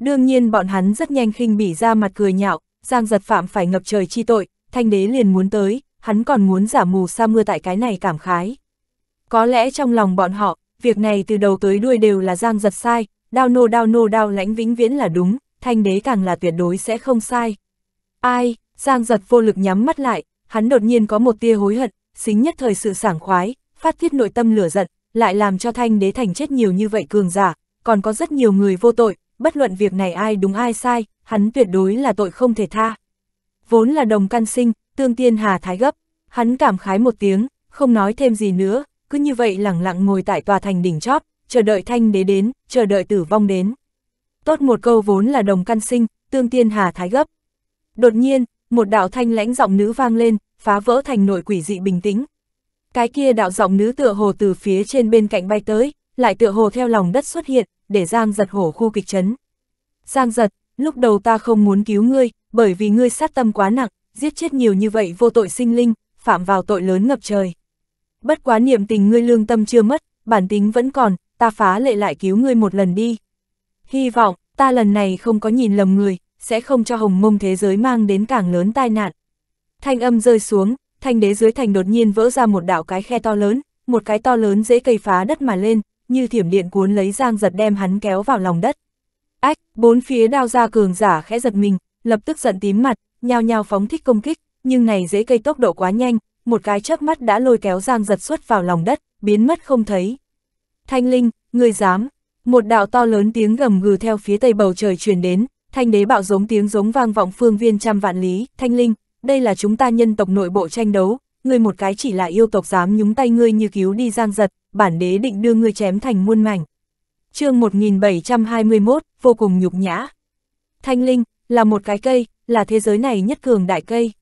Đương nhiên bọn hắn rất nhanh khinh bỉ ra mặt cười nhạo, Giang giật phạm phải ngập trời chi tội, thanh đế liền muốn tới, hắn còn muốn giả mù sa mưa tại cái này cảm khái. Có lẽ trong lòng bọn họ, việc này từ đầu tới đuôi đều là giang giật sai, đao nô đao nô đao lãnh vĩnh viễn là đúng, thanh đế càng là tuyệt đối sẽ không sai. Ai, giang giật vô lực nhắm mắt lại, hắn đột nhiên có một tia hối hận, xính nhất thời sự sảng khoái, phát thiết nội tâm lửa giận, lại làm cho thanh đế thành chết nhiều như vậy cường giả, còn có rất nhiều người vô tội, bất luận việc này ai đúng ai sai, hắn tuyệt đối là tội không thể tha. Vốn là đồng căn sinh, tương tiên hà thái gấp, hắn cảm khái một tiếng, không nói thêm gì nữa, cứ như vậy lẳng lặng ngồi tại tòa thành đỉnh chóp, chờ đợi thanh đế đến, chờ đợi tử vong đến. Tốt một câu vốn là đồng căn sinh, tương tiên hà thái gấp. Đột nhiên, một đạo thanh lãnh giọng nữ vang lên, phá vỡ thành nội quỷ dị bình tĩnh. Cái kia đạo giọng nữ tựa hồ từ phía trên bên cạnh bay tới, lại tựa hồ theo lòng đất xuất hiện, để Giang giật hổ khu kịch chấn. Giang giật, lúc đầu ta không muốn cứu ngươi, bởi vì ngươi sát tâm quá nặng, giết chết nhiều như vậy vô tội sinh linh, phạm vào tội lớn ngập trời. Bất quá niệm tình ngươi lương tâm chưa mất, bản tính vẫn còn, ta phá lệ lại cứu ngươi một lần đi. Hy vọng, ta lần này không có nhìn lầm người, sẽ không cho hồng mông thế giới mang đến càng lớn tai nạn. Thanh âm rơi xuống, thanh đế dưới thành đột nhiên vỡ ra một đảo cái khe to lớn, một cái to lớn dễ cây phá đất mà lên, như thiểm điện cuốn lấy giang giật đem hắn kéo vào lòng đất. Ách, bốn phía đao ra cường giả khẽ giật mình, lập tức giận tím mặt, nhao nhao phóng thích công kích, nhưng này dễ cây tốc độ quá nhanh, một cái chớp mắt đã lôi kéo Giang giật xuất vào lòng đất, biến mất không thấy. Thanh Linh, người dám, một đạo to lớn tiếng gầm gừ theo phía tây bầu trời truyền đến, thanh đế bạo giống tiếng giống vang vọng phương viên trăm vạn lý, Thanh Linh, đây là chúng ta nhân tộc nội bộ tranh đấu, ngươi một cái chỉ là yêu tộc dám nhúng tay ngươi như cứu đi Giang giật, bản đế định đưa ngươi chém thành muôn mảnh chương 1721, vô cùng nhục nhã. Thanh linh, là một cái cây, là thế giới này nhất cường đại cây.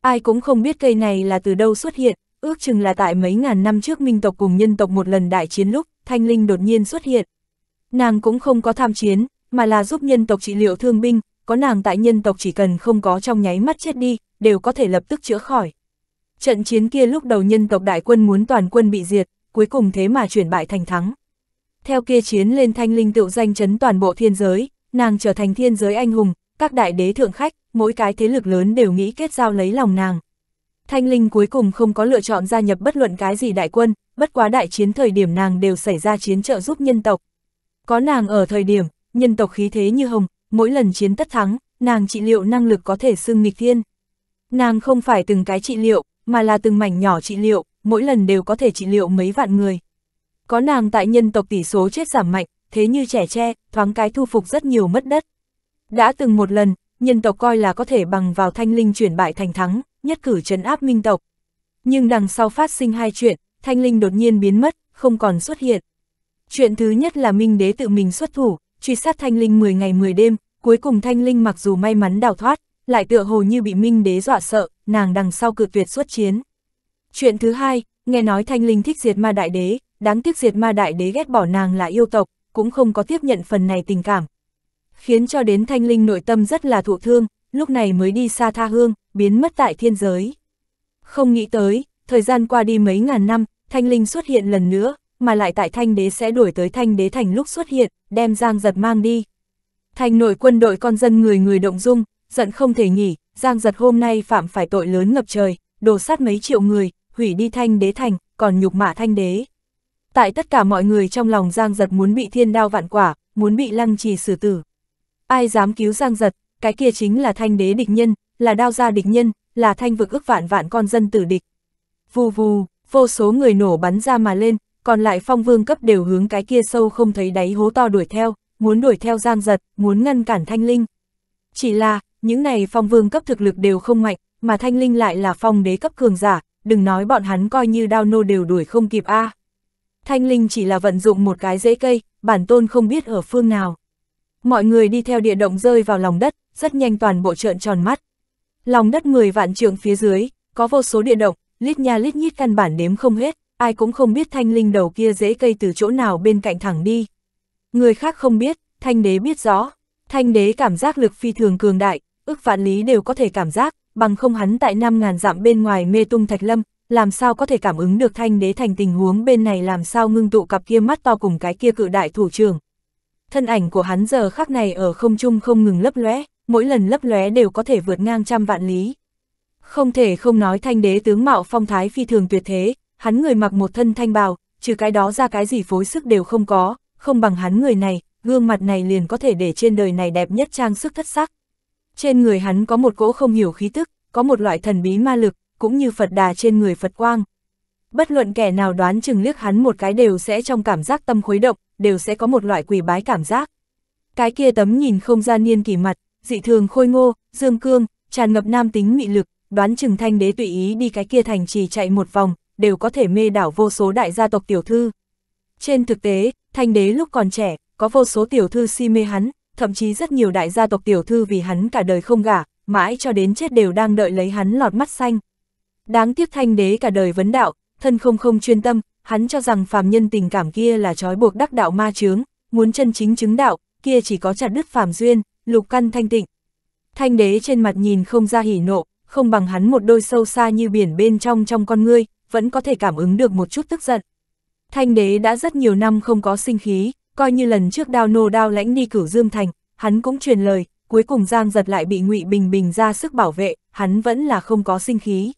Ai cũng không biết cây này là từ đâu xuất hiện, ước chừng là tại mấy ngàn năm trước minh tộc cùng nhân tộc một lần đại chiến lúc, thanh linh đột nhiên xuất hiện. Nàng cũng không có tham chiến, mà là giúp nhân tộc trị liệu thương binh, có nàng tại nhân tộc chỉ cần không có trong nháy mắt chết đi, đều có thể lập tức chữa khỏi. Trận chiến kia lúc đầu nhân tộc đại quân muốn toàn quân bị diệt, cuối cùng thế mà chuyển bại thành thắng. Theo kia chiến lên thanh linh tựu danh chấn toàn bộ thiên giới, nàng trở thành thiên giới anh hùng, các đại đế thượng khách, mỗi cái thế lực lớn đều nghĩ kết giao lấy lòng nàng. Thanh linh cuối cùng không có lựa chọn gia nhập bất luận cái gì đại quân, bất quá đại chiến thời điểm nàng đều xảy ra chiến trợ giúp nhân tộc. Có nàng ở thời điểm, nhân tộc khí thế như hồng, mỗi lần chiến tất thắng, nàng trị liệu năng lực có thể xưng nghịch thiên. Nàng không phải từng cái trị liệu, mà là từng mảnh nhỏ trị liệu, mỗi lần đều có thể trị liệu mấy vạn người. Có nàng tại nhân tộc tỷ số chết giảm mạnh, thế như trẻ tre, thoáng cái thu phục rất nhiều mất đất. Đã từng một lần, nhân tộc coi là có thể bằng vào thanh linh chuyển bại thành thắng, nhất cử trấn áp minh tộc. Nhưng đằng sau phát sinh hai chuyện, thanh linh đột nhiên biến mất, không còn xuất hiện. Chuyện thứ nhất là minh đế tự mình xuất thủ, truy sát thanh linh 10 ngày 10 đêm, cuối cùng thanh linh mặc dù may mắn đào thoát, lại tựa hồ như bị minh đế dọa sợ, nàng đằng sau cự tuyệt xuất chiến. Chuyện thứ hai, nghe nói thanh linh thích diệt ma đại đế, đáng tiếc diệt ma đại đế ghét bỏ nàng là yêu tộc, cũng không có tiếp nhận phần này tình cảm. Khiến cho đến thanh linh nội tâm rất là thụ thương, lúc này mới đi xa tha hương, biến mất tại thiên giới. Không nghĩ tới, thời gian qua đi mấy ngàn năm, thanh linh xuất hiện lần nữa, mà lại tại thanh đế sẽ đuổi tới thanh đế thành lúc xuất hiện, đem giang giật mang đi. Thành nội quân đội con dân người người động dung, giận không thể nghỉ, giang giật hôm nay phạm phải tội lớn ngập trời, đổ sát mấy triệu người, hủy đi thanh đế thành, còn nhục mạ thanh đế tại tất cả mọi người trong lòng Giang Giật muốn bị thiên đao vạn quả, muốn bị lăng trì xử tử. Ai dám cứu Giang Giật, cái kia chính là thanh đế địch nhân, là đao gia địch nhân, là thanh vực ước vạn vạn con dân tử địch. Vù vù, vô số người nổ bắn ra mà lên, còn lại phong vương cấp đều hướng cái kia sâu không thấy đáy hố to đuổi theo, muốn đuổi theo Giang Giật, muốn ngăn cản Thanh Linh. Chỉ là, những này phong vương cấp thực lực đều không mạnh, mà Thanh Linh lại là phong đế cấp cường giả, đừng nói bọn hắn coi như đao nô đều đuổi không kịp a. À. Thanh Linh chỉ là vận dụng một cái rễ cây, bản tôn không biết ở phương nào. Mọi người đi theo địa động rơi vào lòng đất, rất nhanh toàn bộ trợn tròn mắt. Lòng đất 10 vạn trượng phía dưới, có vô số địa động, lít nha lít nhít căn bản đếm không hết, ai cũng không biết thanh linh đầu kia dễ cây từ chỗ nào bên cạnh thẳng đi. Người khác không biết, thanh đế biết rõ. Thanh đế cảm giác lực phi thường cường đại, ước vạn lý đều có thể cảm giác, bằng không hắn tại 5.000 dặm bên ngoài mê tung thạch lâm, làm sao có thể cảm ứng được thanh đế thành tình huống bên này làm sao ngưng tụ cặp kia mắt to cùng cái kia cự đại thủ trưởng. Thân ảnh của hắn giờ khắc này ở không trung không ngừng lấp lóe, mỗi lần lấp lóe đều có thể vượt ngang trăm vạn lý. Không thể không nói thanh đế tướng mạo phong thái phi thường tuyệt thế, hắn người mặc một thân thanh bào, trừ cái đó ra cái gì phối sức đều không có, không bằng hắn người này, gương mặt này liền có thể để trên đời này đẹp nhất trang sức thất sắc. Trên người hắn có một cỗ không hiểu khí tức, có một loại thần bí ma lực, cũng như Phật đà trên người Phật quang. Bất luận kẻ nào đoán chừng liếc hắn một cái đều sẽ trong cảm giác tâm khuấy động, đều sẽ có một loại quỷ bái cảm giác. Cái kia tấm nhìn không gian niên kỳ mặt, dị thường khôi ngô, dương cương, tràn ngập nam tính nghị lực, đoán chừng thanh đế tùy ý đi cái kia thành trì chạy một vòng, đều có thể mê đảo vô số đại gia tộc tiểu thư. Trên thực tế, thanh đế lúc còn trẻ, có vô số tiểu thư si mê hắn, thậm chí rất nhiều đại gia tộc tiểu thư vì hắn cả đời không gả, mãi cho đến chết đều đang đợi lấy hắn lọt mắt xanh. Đáng tiếc thanh đế cả đời vấn đạo, thân không không chuyên tâm, hắn cho rằng phàm nhân tình cảm kia là trói buộc đắc đạo ma chướng, muốn chân chính chứng đạo, kia chỉ có chặt đứt phàm duyên, lục căn thanh tịnh. Thanh đế trên mặt nhìn không ra hỉ nộ, không bằng hắn một đôi sâu xa như biển bên trong trong con ngươi, vẫn có thể cảm ứng được một chút tức giận. Thanh đế đã rất nhiều năm không có sinh khí, coi như lần trước đao nô đao lãnh đi cửu Dương Thành, hắn cũng truyền lời, cuối cùng Giang giật lại bị ngụy Bình Bình ra sức bảo vệ, hắn vẫn là không có sinh khí.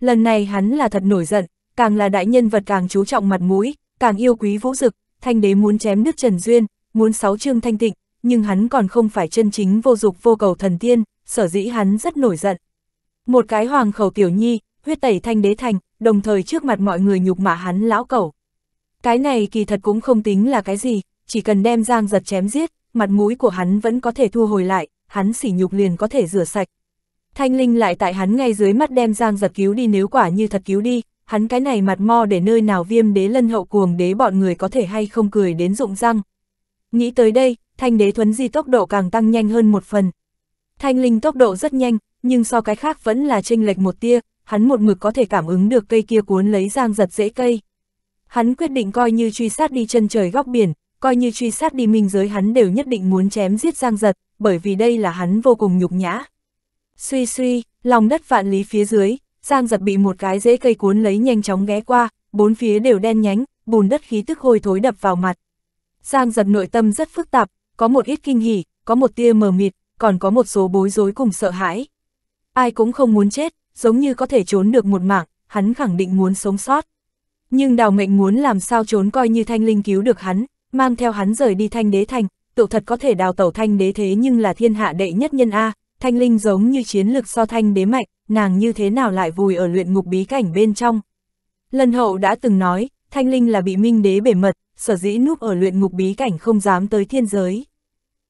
Lần này hắn là thật nổi giận, càng là đại nhân vật càng chú trọng mặt mũi, càng yêu quý vũ dực, thanh đế muốn chém nước Trần Duyên, muốn sáu trương thanh tịnh, nhưng hắn còn không phải chân chính vô dục vô cầu thần tiên, sở dĩ hắn rất nổi giận. Một cái hoàng khẩu tiểu nhi, huyết tẩy thanh đế thành, đồng thời trước mặt mọi người nhục mạ hắn lão cẩu. Cái này kỳ thật cũng không tính là cái gì, chỉ cần đem giang giật chém giết, mặt mũi của hắn vẫn có thể thu hồi lại, hắn sỉ nhục liền có thể rửa sạch, Thanh Linh lại tại hắn ngay dưới mắt đem Giang giật cứu đi nếu quả như thật cứu đi, hắn cái này mặt mo để nơi nào viêm đế lân hậu cuồng đế bọn người có thể hay không cười đến rụng răng. Nghĩ tới đây, thanh đế thuấn di tốc độ càng tăng nhanh hơn một phần. Thanh Linh tốc độ rất nhanh, nhưng so cái khác vẫn là chênh lệch một tia, hắn một mực có thể cảm ứng được cây kia cuốn lấy Giang giật dễ cây. Hắn quyết định coi như truy sát đi chân trời góc biển, coi như truy sát đi minh giới hắn đều nhất định muốn chém giết Giang giật, bởi vì đây là hắn vô cùng nhục nhã. Suy suy, lòng đất vạn lý phía dưới, Giang giật bị một cái rễ cây cuốn lấy nhanh chóng ghé qua, bốn phía đều đen nhánh, bùn đất khí tức hôi thối đập vào mặt. Giang giật nội tâm rất phức tạp, có một ít kinh hỉ, có một tia mờ mịt, còn có một số bối rối cùng sợ hãi. Ai cũng không muốn chết, giống như có thể trốn được một mạng, hắn khẳng định muốn sống sót. Nhưng đào mệnh muốn làm sao trốn coi như thanh linh cứu được hắn, mang theo hắn rời đi thanh đế thành, tự thật có thể đào tẩu thanh đế thế nhưng là thiên hạ đệ nhất nhân A, Thanh Linh giống như chiến lực so thanh đế mạnh, nàng như thế nào lại vùi ở luyện ngục bí cảnh bên trong. Lần hậu đã từng nói, Thanh Linh là bị minh đế bể mật, sở dĩ núp ở luyện ngục bí cảnh không dám tới thiên giới.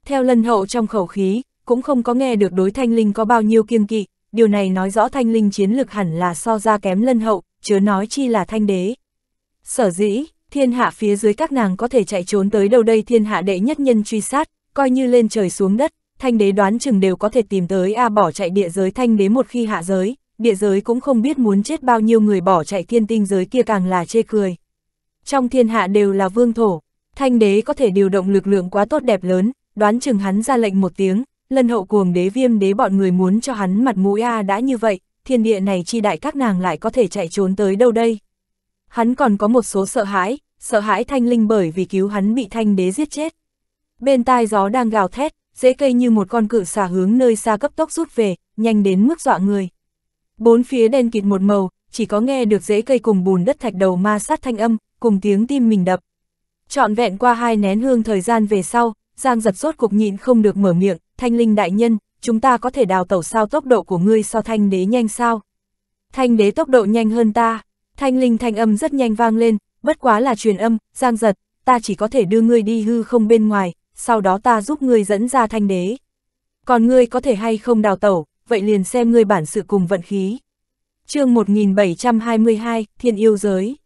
Theo lần hậu trong khẩu khí, cũng không có nghe được đối Thanh Linh có bao nhiêu kiêng kỵ, điều này nói rõ Thanh Linh chiến lực hẳn là so ra kém lân hậu, chớ nói chi là Thanh Đế. Sở dĩ, thiên hạ phía dưới các nàng có thể chạy trốn tới đâu đây thiên hạ đệ nhất nhân truy sát, coi như lên trời xuống đất, thanh đế đoán chừng đều có thể tìm tới A bỏ chạy địa giới thanh đế một khi hạ giới, địa giới cũng không biết muốn chết bao nhiêu người bỏ chạy thiên tinh giới kia càng là chê cười. Trong thiên hạ đều là vương thổ, thanh đế có thể điều động lực lượng quá tốt đẹp lớn, đoán chừng hắn ra lệnh một tiếng, lân hậu cuồng đế viêm đế bọn người muốn cho hắn mặt mũi A đã như vậy, thiên địa này chi đại các nàng lại có thể chạy trốn tới đâu đây. Hắn còn có một số sợ hãi, sợ hãi thanh linh bởi vì cứu hắn bị thanh đế giết chết. Bên tai gió đang gào thét, dễ cây như một con cự xà hướng nơi xa cấp tốc rút về, nhanh đến mức dọa người. Bốn phía đen kịt một màu, chỉ có nghe được dễ cây cùng bùn đất thạch đầu ma sát thanh âm, cùng tiếng tim mình đập. Trọn vẹn qua hai nén hương thời gian về sau, Giang giật sốt cục nhịn không được mở miệng, thanh linh đại nhân, chúng ta có thể đào tẩu sao tốc độ của ngươi so thanh đế nhanh sao? Thanh đế tốc độ nhanh hơn ta, thanh linh thanh âm rất nhanh vang lên, bất quá là truyền âm, Giang giật, ta chỉ có thể đưa ngươi đi hư không bên ngoài, sau đó ta giúp ngươi dẫn ra thanh đế. Còn ngươi có thể hay không đào tẩu, vậy liền xem ngươi bản sự cùng vận khí. chương 1722, Thiên Yêu Giới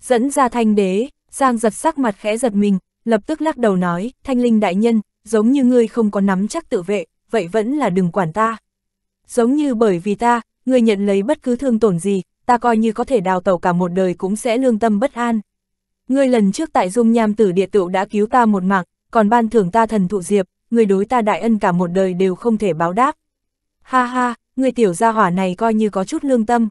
Dẫn ra thanh đế, Giang giật sắc mặt khẽ giật mình, lập tức lắc đầu nói, thanh linh đại nhân, giống như ngươi không có nắm chắc tự vệ, vậy vẫn là đừng quản ta. Giống như bởi vì ta, ngươi nhận lấy bất cứ thương tổn gì, ta coi như có thể đào tẩu cả một đời cũng sẽ lương tâm bất an. Ngươi lần trước tại dung nham tử địa tựu đã cứu ta một mạng, còn ban thưởng ta thần thụ diệp, người đối ta đại ân cả một đời đều không thể báo đáp. Ha ha, người tiểu gia hỏa này coi như có chút lương tâm.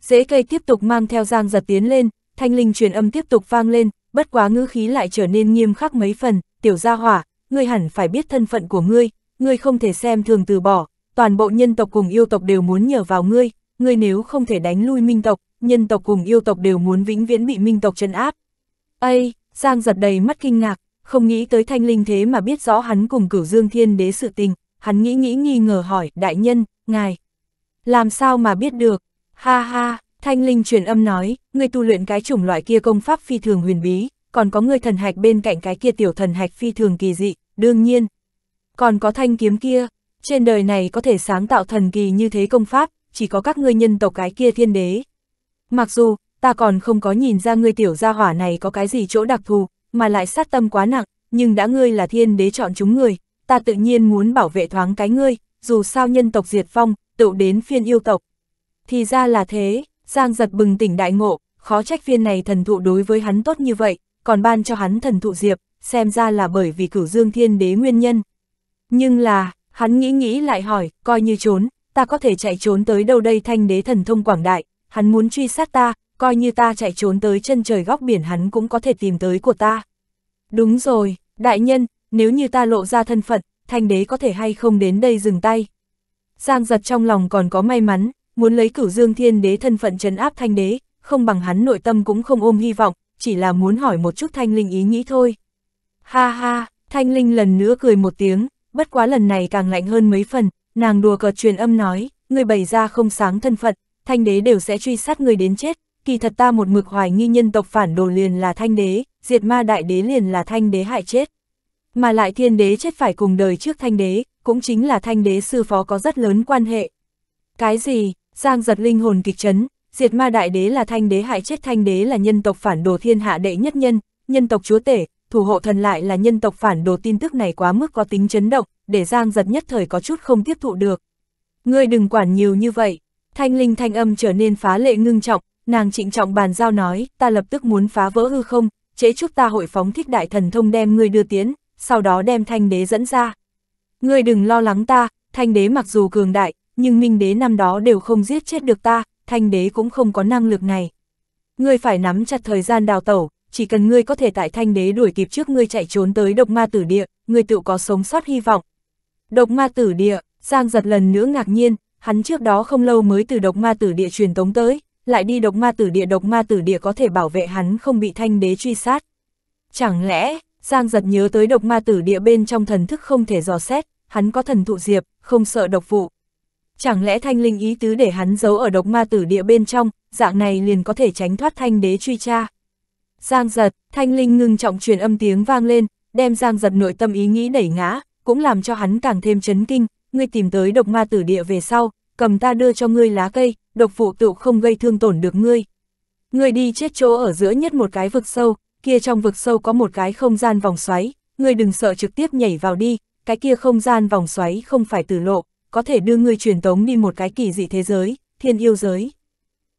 Dễ cây tiếp tục mang theo giang giật tiến lên, thanh linh truyền âm tiếp tục vang lên, bất quá ngữ khí lại trở nên nghiêm khắc mấy phần, tiểu gia hỏa, ngươi hẳn phải biết thân phận của ngươi, ngươi không thể xem thường từ bỏ, toàn bộ nhân tộc cùng yêu tộc đều muốn nhờ vào ngươi, ngươi nếu không thể đánh lui minh tộc, nhân tộc cùng yêu tộc đều muốn vĩnh viễn bị minh tộc chân áp. Ây, Giang giật đầy mắt kinh ngạc, không nghĩ tới thanh linh thế mà biết rõ hắn cùng cửu dương thiên đế sự tình, hắn nghĩ nghĩ nghi ngờ hỏi, đại nhân, ngài, làm sao mà biết được, ha ha, thanh linh truyền âm nói, người tu luyện cái chủng loại kia công pháp phi thường huyền bí, còn có người thần hạch bên cạnh cái kia tiểu thần hạch phi thường kỳ dị, đương nhiên, còn có thanh kiếm kia, trên đời này có thể sáng tạo thần kỳ như thế công pháp, chỉ có các ngươi nhân tộc cái kia thiên đế. Mặc dù, ta còn không có nhìn ra ngươi tiểu gia hỏa này có cái gì chỗ đặc thù, mà lại sát tâm quá nặng, nhưng đã ngươi là thiên đế chọn chúng người, ta tự nhiên muốn bảo vệ thoáng cái ngươi, dù sao nhân tộc diệt phong, tựu đến phiên yêu tộc. Thì ra là thế, Giang giật bừng tỉnh đại ngộ, khó trách viên này thần thụ đối với hắn tốt như vậy, còn ban cho hắn thần thụ diệp, xem ra là bởi vì cửu dương thiên đế nguyên nhân. Nhưng là, hắn nghĩ nghĩ lại hỏi, coi như trốn, ta có thể chạy trốn tới đâu đây thanh đế thần thông quảng đại, hắn muốn truy sát ta, coi như ta chạy trốn tới chân trời góc biển hắn cũng có thể tìm tới của ta. Đúng rồi, đại nhân, nếu như ta lộ ra thân phận, thanh đế có thể hay không đến đây dừng tay. Giang giật trong lòng còn có may mắn, muốn lấy cửu dương thiên đế thân phận trấn áp thanh đế, không bằng hắn nội tâm cũng không ôm hy vọng, chỉ là muốn hỏi một chút thanh linh ý nghĩ thôi. Ha ha, thanh linh lần nữa cười một tiếng, bất quá lần này càng lạnh hơn mấy phần, nàng đùa cợt truyền âm nói, người bày ra không sáng thân phận, thanh đế đều sẽ truy sát người đến chết, kỳ thật ta một mực hoài nghi nhân tộc phản đồ liền là thanh đế, diệt ma đại đế liền là thanh đế hại chết. Mà lại thiên đế chết phải cùng đời trước thanh đế, cũng chính là thanh đế sư phó có rất lớn quan hệ. Cái gì, Giang giật linh hồn kịch chấn, diệt ma đại đế là thanh đế hại chết thanh đế là nhân tộc phản đồ thiên hạ đệ nhất nhân, nhân tộc chúa tể, thủ hộ thần lại là nhân tộc phản đồ tin tức này quá mức có tính chấn động, để Giang giật nhất thời có chút không tiếp thụ được. Ngươi đừng quản nhiều như vậy, thanh linh thanh âm trở nên phá lệ ngưng trọng, nàng trịnh trọng bàn giao nói, ta lập tức muốn phá vỡ hư không, chế chúc ta hội phóng thích đại thần thông đem ngươi đưa tiến, sau đó đem thanh đế dẫn ra. Ngươi đừng lo lắng ta, thanh đế mặc dù cường đại, nhưng minh đế năm đó đều không giết chết được ta, thanh đế cũng không có năng lực này. Ngươi phải nắm chặt thời gian đào tẩu, chỉ cần ngươi có thể tại thanh đế đuổi kịp trước ngươi chạy trốn tới độc ma tử địa, ngươi tự có sống sót hy vọng. Độc ma tử địa, Giang giật lần nữa ngạc nhiên, hắn trước đó không lâu mới từ độc ma tử địa truyền tống tới, lại đi độc ma tử địa độc ma tử địa có thể bảo vệ hắn không bị thanh đế truy sát. Chẳng lẽ, Giang giật nhớ tới độc ma tử địa bên trong thần thức không thể dò xét, hắn có thần thụ diệp, không sợ độc vụ. Chẳng lẽ thanh linh ý tứ để hắn giấu ở độc ma tử địa bên trong, dạng này liền có thể tránh thoát thanh đế truy tra. Giang giật, thanh linh ngưng trọng truyền âm tiếng vang lên, đem giang giật nội tâm ý nghĩ đẩy ngã, cũng làm cho hắn càng thêm chấn kinh, ngươi tìm tới độc ma tử địa về sau, cầm ta đưa cho ngươi lá cây, độc phụ tựu không gây thương tổn được ngươi. Ngươi đi chết chỗ ở giữa nhất một cái vực sâu, kia trong vực sâu có một cái không gian vòng xoáy, ngươi đừng sợ trực tiếp nhảy vào đi, cái kia không gian vòng xoáy không phải tử lộ, có thể đưa ngươi truyền tống đi một cái kỳ dị thế giới, thiên yêu giới.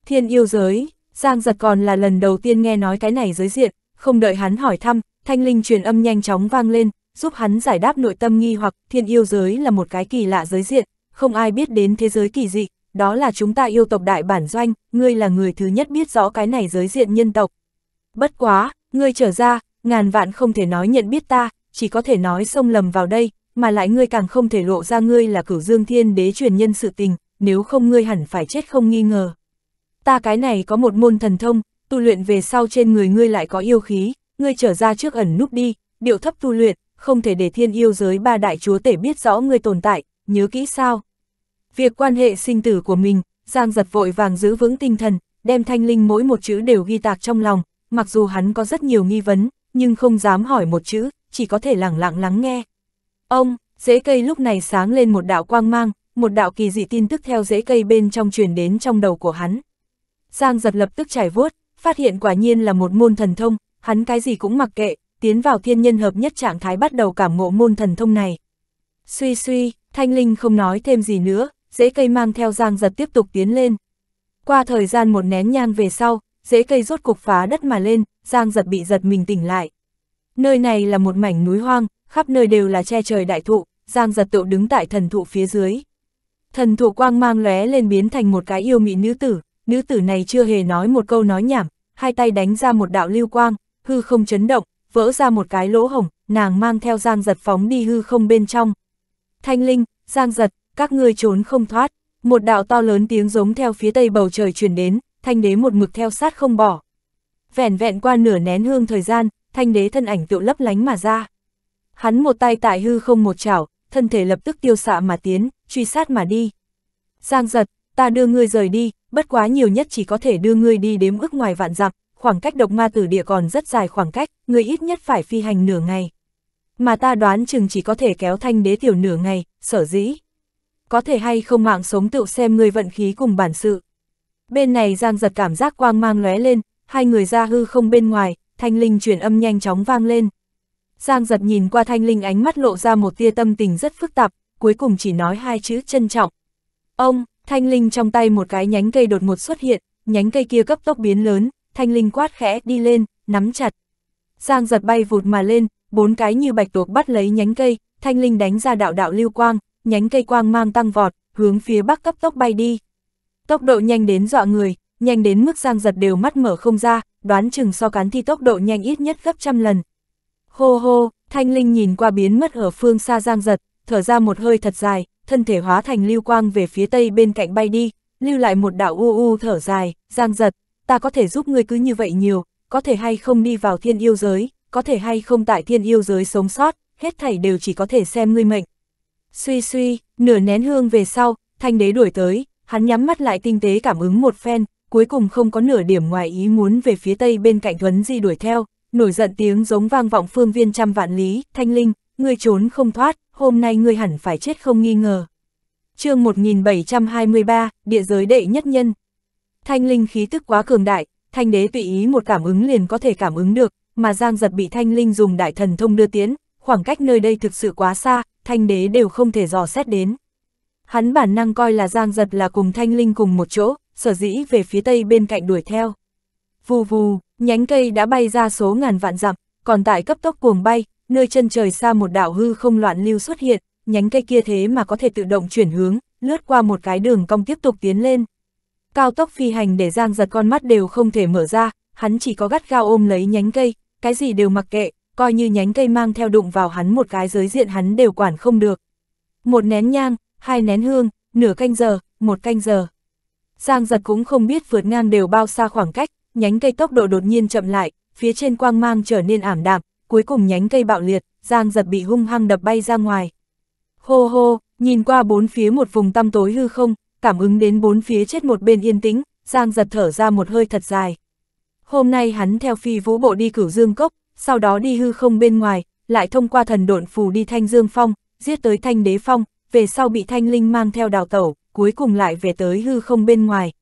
Thiên yêu giới, Giang giật còn là lần đầu tiên nghe nói cái này giới diện, không đợi hắn hỏi thăm, thanh linh truyền âm nhanh chóng vang lên, giúp hắn giải đáp nội tâm nghi hoặc thiên yêu giới là một cái kỳ lạ giới diện, không ai biết đến thế giới kỳ dị, đó là chúng ta yêu tộc đại bản doanh, ngươi là người thứ nhất biết rõ cái này giới diện nhân tộc. Bất quá, ngươi trở ra, ngàn vạn không thể nói nhận biết ta, chỉ có thể nói xông lầm vào đây, mà lại ngươi càng không thể lộ ra ngươi là cửu dương thiên đế truyền nhân sự tình, nếu không ngươi hẳn phải chết không nghi ngờ. Ta cái này có một môn thần thông, tu luyện về sau trên người ngươi lại có yêu khí, ngươi trở ra trước ẩn núp đi, điệu thấp tu luyện, không thể để thiên yêu giới ba đại chúa tể biết rõ ngươi tồn tại, nhớ kỹ sao? Việc quan hệ sinh tử của mình, Giang giật vội vàng giữ vững tinh thần, đem thanh linh mỗi một chữ đều ghi tạc trong lòng, mặc dù hắn có rất nhiều nghi vấn, nhưng không dám hỏi một chữ, chỉ có thể lặng lặng lắng nghe. Ông, rễ cây lúc này sáng lên một đạo quang mang, một đạo kỳ dị tin tức theo rễ cây bên trong truyền đến trong đầu của hắn. Giang giật lập tức trải vuốt, phát hiện quả nhiên là một môn thần thông, hắn cái gì cũng mặc kệ, tiến vào thiên nhân hợp nhất trạng thái bắt đầu cảm ngộ môn thần thông này. Suy suy, thanh linh không nói thêm gì nữa, dễ cây mang theo giang giật tiếp tục tiến lên. Qua thời gian một nén nhang về sau, dễ cây rốt cục phá đất mà lên, giang giật bị giật mình tỉnh lại. Nơi này là một mảnh núi hoang, khắp nơi đều là che trời đại thụ, giang giật tựu đứng tại thần thụ phía dưới. Thần thụ quang mang lóe lên biến thành một cái yêu mị nữ tử, nữ tử này chưa hề nói một câu nói nhảm, hai tay đánh ra một đạo lưu quang, hư không chấn động, vỡ ra một cái lỗ hổng, nàng mang theo Giang Giật phóng đi hư không bên trong. Thanh Linh, Giang Giật, các ngươi trốn không thoát. Một đạo to lớn tiếng giống theo phía tây bầu trời truyền đến, thanh đế một mực theo sát không bỏ. vẹn vẹn qua nửa nén hương thời gian, thanh đế thân ảnh tựu lấp lánh mà ra. Hắn một tay tại hư không một chảo, thân thể lập tức tiêu xạ mà tiến, truy sát mà đi. Giang giật, ta đưa ngươi rời đi, bất quá nhiều nhất chỉ có thể đưa ngươi đi đếm ước ngoài vạn dặm, khoảng cách độc ma tử địa còn rất dài khoảng cách, ngươi ít nhất phải phi hành nửa ngày. Mà ta đoán chừng chỉ có thể kéo thanh đế tiểu nửa ngày, sở dĩ có thể hay không mạng sống tự xem người vận khí cùng bản sự. Bên này Giang giật cảm giác quang mang lóe lên, hai người ra hư không bên ngoài, thanh linh truyền âm nhanh chóng vang lên. Giang giật nhìn qua thanh linh ánh mắt lộ ra một tia tâm tình rất phức tạp, cuối cùng chỉ nói hai chữ trân trọng. Ông, thanh linh trong tay một cái nhánh cây đột ngột xuất hiện, nhánh cây kia cấp tốc biến lớn, thanh linh quát khẽ đi lên, nắm chặt. Giang giật bay vụt mà lên, bốn cái như bạch tuộc bắt lấy nhánh cây, thanh linh đánh ra đạo đạo lưu quang, nhánh cây quang mang tăng vọt, hướng phía bắc cấp tốc bay đi. Tốc độ nhanh đến dọa người, nhanh đến mức Giang Giật đều mắt mở không ra, đoán chừng so cán thi tốc độ nhanh ít nhất gấp trăm lần. Hô hô, Thanh Linh nhìn qua biến mất ở phương xa Giang Giật, thở ra một hơi thật dài, thân thể hóa thành lưu quang về phía tây bên cạnh bay đi, lưu lại một đạo u u thở dài, Giang Giật, ta có thể giúp ngươi cứ như vậy nhiều, có thể hay không đi vào thiên yêu giới, có thể hay không tại thiên yêu giới sống sót, hết thảy đều chỉ có thể xem ngươi mệnh, Suy suy, nửa nén hương về sau, thanh đế đuổi tới, hắn nhắm mắt lại tinh tế cảm ứng một phen, cuối cùng không có nửa điểm ngoài ý muốn về phía tây bên cạnh Thuấn Di đuổi theo, nổi giận tiếng giống vang vọng phương viên trăm vạn lý, thanh linh, ngươi trốn không thoát, hôm nay ngươi hẳn phải chết không nghi ngờ. chương 1723, địa giới đệ nhất nhân. Thanh linh khí tức quá cường đại, thanh đế tùy ý một cảm ứng liền có thể cảm ứng được, mà Giang giật bị thanh linh dùng đại thần thông đưa tiến, khoảng cách nơi đây thực sự quá xa, thanh đế đều không thể dò xét đến. Hắn bản năng coi là Giang Giật là cùng thanh linh cùng một chỗ, sở dĩ về phía tây bên cạnh đuổi theo. Vù vù, nhánh cây đã bay ra số ngàn vạn dặm, còn tại cấp tốc cuồng bay, nơi chân trời xa một đảo hư không loạn lưu xuất hiện, nhánh cây kia thế mà có thể tự động chuyển hướng, lướt qua một cái đường cong tiếp tục tiến lên. Cao tốc phi hành để Giang Giật con mắt đều không thể mở ra, hắn chỉ có gắt gao ôm lấy nhánh cây, cái gì đều mặc kệ, coi như nhánh cây mang theo đụng vào hắn một cái giới diện hắn đều quản không được. Một nén nhang, hai nén hương, nửa canh giờ, một canh giờ. Giang giật cũng không biết vượt ngang đều bao xa khoảng cách, nhánh cây tốc độ đột nhiên chậm lại, phía trên quang mang trở nên ảm đạm, cuối cùng nhánh cây bạo liệt, Giang giật bị hung hăng đập bay ra ngoài. Hô hô, nhìn qua bốn phía một vùng tăm tối hư không, cảm ứng đến bốn phía chết một bên yên tĩnh, Giang giật thở ra một hơi thật dài. Hôm nay hắn theo phi vũ bộ đi cửu dương cốc, sau đó đi hư không bên ngoài, lại thông qua thần độn phù đi Thanh Dương Phong, giết tới Thanh Đế Phong, về sau bị Thanh Linh mang theo đào tẩu, cuối cùng lại về tới hư không bên ngoài.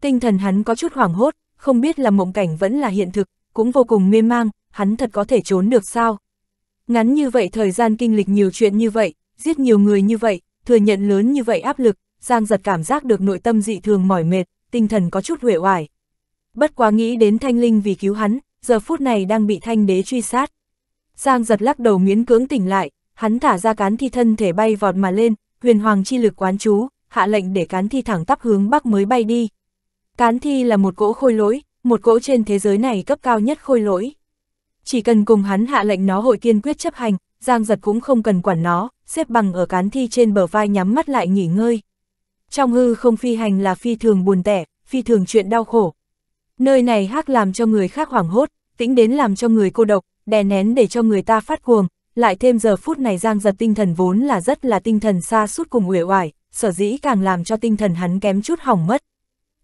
Tinh thần hắn có chút hoảng hốt, không biết là mộng cảnh vẫn là hiện thực, cũng vô cùng mê mang, hắn thật có thể trốn được sao. Ngắn như vậy thời gian kinh lịch nhiều chuyện như vậy, giết nhiều người như vậy, thừa nhận lớn như vậy áp lực, Giang giật cảm giác được nội tâm dị thường mỏi mệt, tinh thần có chút huệ hoài. Bất quá nghĩ đến thanh linh vì cứu hắn, giờ phút này đang bị thanh đế truy sát. Giang giật lắc đầu miễn cưỡng tỉnh lại, hắn thả ra cán thi thân thể bay vọt mà lên, huyền hoàng chi lực quán chú, hạ lệnh để cán thi thẳng tắp hướng bắc mới bay đi. Cán thi là một cỗ khôi lỗi, một cỗ trên thế giới này cấp cao nhất khôi lỗi. Chỉ cần cùng hắn hạ lệnh nó hội kiên quyết chấp hành, Giang giật cũng không cần quản nó, xếp bằng ở cán thi trên bờ vai nhắm mắt lại nghỉ ngơi. Trong hư không phi hành là phi thường buồn tẻ, phi thường chuyện đau khổ, Nơi này hắc làm cho người khác hoảng hốt, tĩnh đến làm cho người cô độc, đè nén để cho người ta phát cuồng, lại thêm giờ phút này giang giật tinh thần vốn là rất là tinh thần xa suốt cùng uể oải, sở dĩ càng làm cho tinh thần hắn kém chút hỏng mất.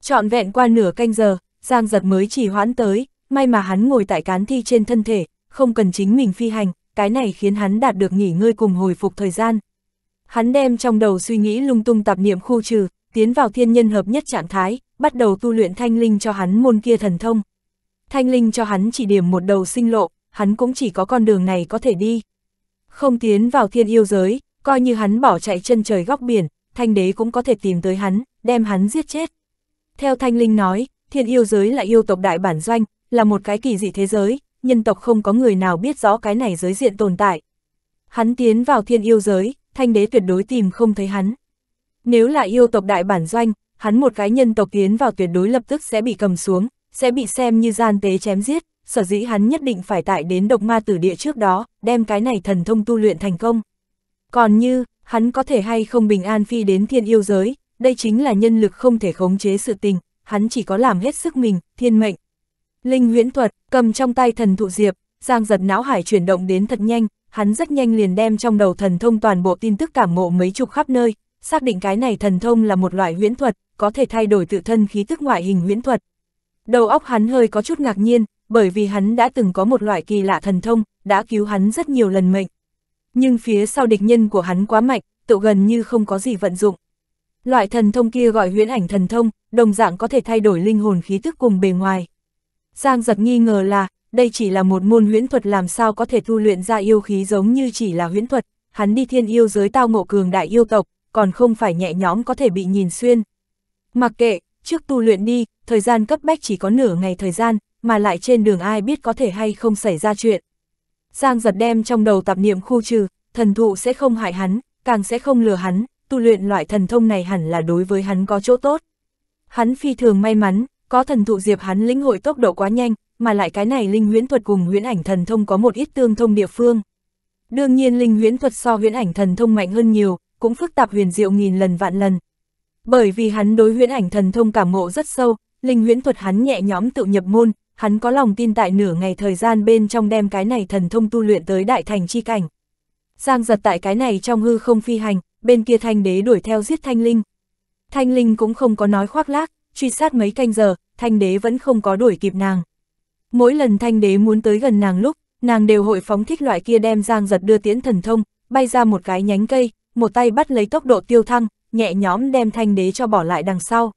Trọn vẹn qua nửa canh giờ, giang giật mới chỉ hoãn tới, may mà hắn ngồi tại cán thi trên thân thể, không cần chính mình phi hành, cái này khiến hắn đạt được nghỉ ngơi cùng hồi phục thời gian. Hắn đem trong đầu suy nghĩ lung tung tạp niệm khu trừ, tiến vào thiên nhân hợp nhất trạng thái, bắt đầu tu luyện thanh linh cho hắn môn kia thần thông. Thanh linh cho hắn chỉ điểm một đầu sinh lộ, hắn cũng chỉ có con đường này có thể đi. Không tiến vào thiên yêu giới, coi như hắn bỏ chạy chân trời góc biển, thanh đế cũng có thể tìm tới hắn, đem hắn giết chết. Theo thanh linh nói, thiên yêu giới là yêu tộc đại bản doanh, là một cái kỳ dị thế giới, nhân tộc không có người nào biết rõ cái này giới diện tồn tại. Hắn tiến vào thiên yêu giới, thanh đế tuyệt đối tìm không thấy hắn, nếu là yêu tộc đại bản doanh, hắn một cái nhân tộc tiến vào tuyệt đối lập tức sẽ bị cầm xuống, sẽ bị xem như gian tế chém giết, sở dĩ hắn nhất định phải tại đến độc ma tử địa trước đó, đem cái này thần thông tu luyện thành công. Còn như, hắn có thể hay không bình an phi đến thiên yêu giới, đây chính là nhân lực không thể khống chế sự tình, hắn chỉ có làm hết sức mình, thiên mệnh. Linh huyễn thuật, cầm trong tay thần thụ diệp, giang giật não hải chuyển động đến thật nhanh, hắn rất nhanh liền đem trong đầu thần thông toàn bộ tin tức cảm ngộ mấy chục khắp nơi, xác định cái này thần thông là một loại huyễn thuật, có thể thay đổi tự thân khí tức ngoại hình huyễn thuật. Đầu óc hắn hơi có chút ngạc nhiên, bởi vì hắn đã từng có một loại kỳ lạ thần thông, đã cứu hắn rất nhiều lần mệnh. Nhưng phía sau địch nhân của hắn quá mạnh, tự gần như không có gì vận dụng. Loại thần thông kia gọi huyễn ảnh thần thông, đồng dạng có thể thay đổi linh hồn khí tức cùng bề ngoài. Giang giật nghi ngờ là, đây chỉ là một môn huyễn thuật làm sao có thể thu luyện ra yêu khí giống như chỉ là huyễn thuật, hắn đi thiên yêu giới tao ngộ cường đại yêu tộc, còn không phải nhẹ nhõm có thể bị nhìn xuyên. Mặc kệ, trước tu luyện đi, thời gian cấp bách chỉ có nửa ngày thời gian, mà lại trên đường ai biết có thể hay không xảy ra chuyện. Giang giật đem trong đầu tạp niệm khu trừ, thần thụ sẽ không hại hắn, càng sẽ không lừa hắn, tu luyện loại thần thông này hẳn là đối với hắn có chỗ tốt. Hắn phi thường may mắn, có thần thụ diệp hắn lĩnh hội tốc độ quá nhanh, mà lại cái này linh huyễn thuật cùng huyễn ảnh thần thông có một ít tương thông địa phương. Đương nhiên linh huyễn thuật so huyễn ảnh thần thông mạnh hơn nhiều, cũng phức tạp huyền diệu nghìn lần vạn lần. Bởi vì hắn đối huyễn ảnh thần thông cảm ngộ rất sâu, linh huyễn thuật hắn nhẹ nhõm tự nhập môn, hắn có lòng tin tại nửa ngày thời gian bên trong đem cái này thần thông tu luyện tới đại thành chi cảnh. Giang giật tại cái này trong hư không phi hành, bên kia thanh đế đuổi theo giết thanh linh. Thanh linh cũng không có nói khoác lác, truy sát mấy canh giờ, thanh đế vẫn không có đuổi kịp nàng. Mỗi lần thanh đế muốn tới gần nàng lúc, nàng đều hội phóng thích loại kia đem giang giật đưa tiễn thần thông, bay ra một cái nhánh cây, một tay bắt lấy tốc độ tiêu thăng, nhẹ nhóm đem thanh đế cho bỏ lại đằng sau.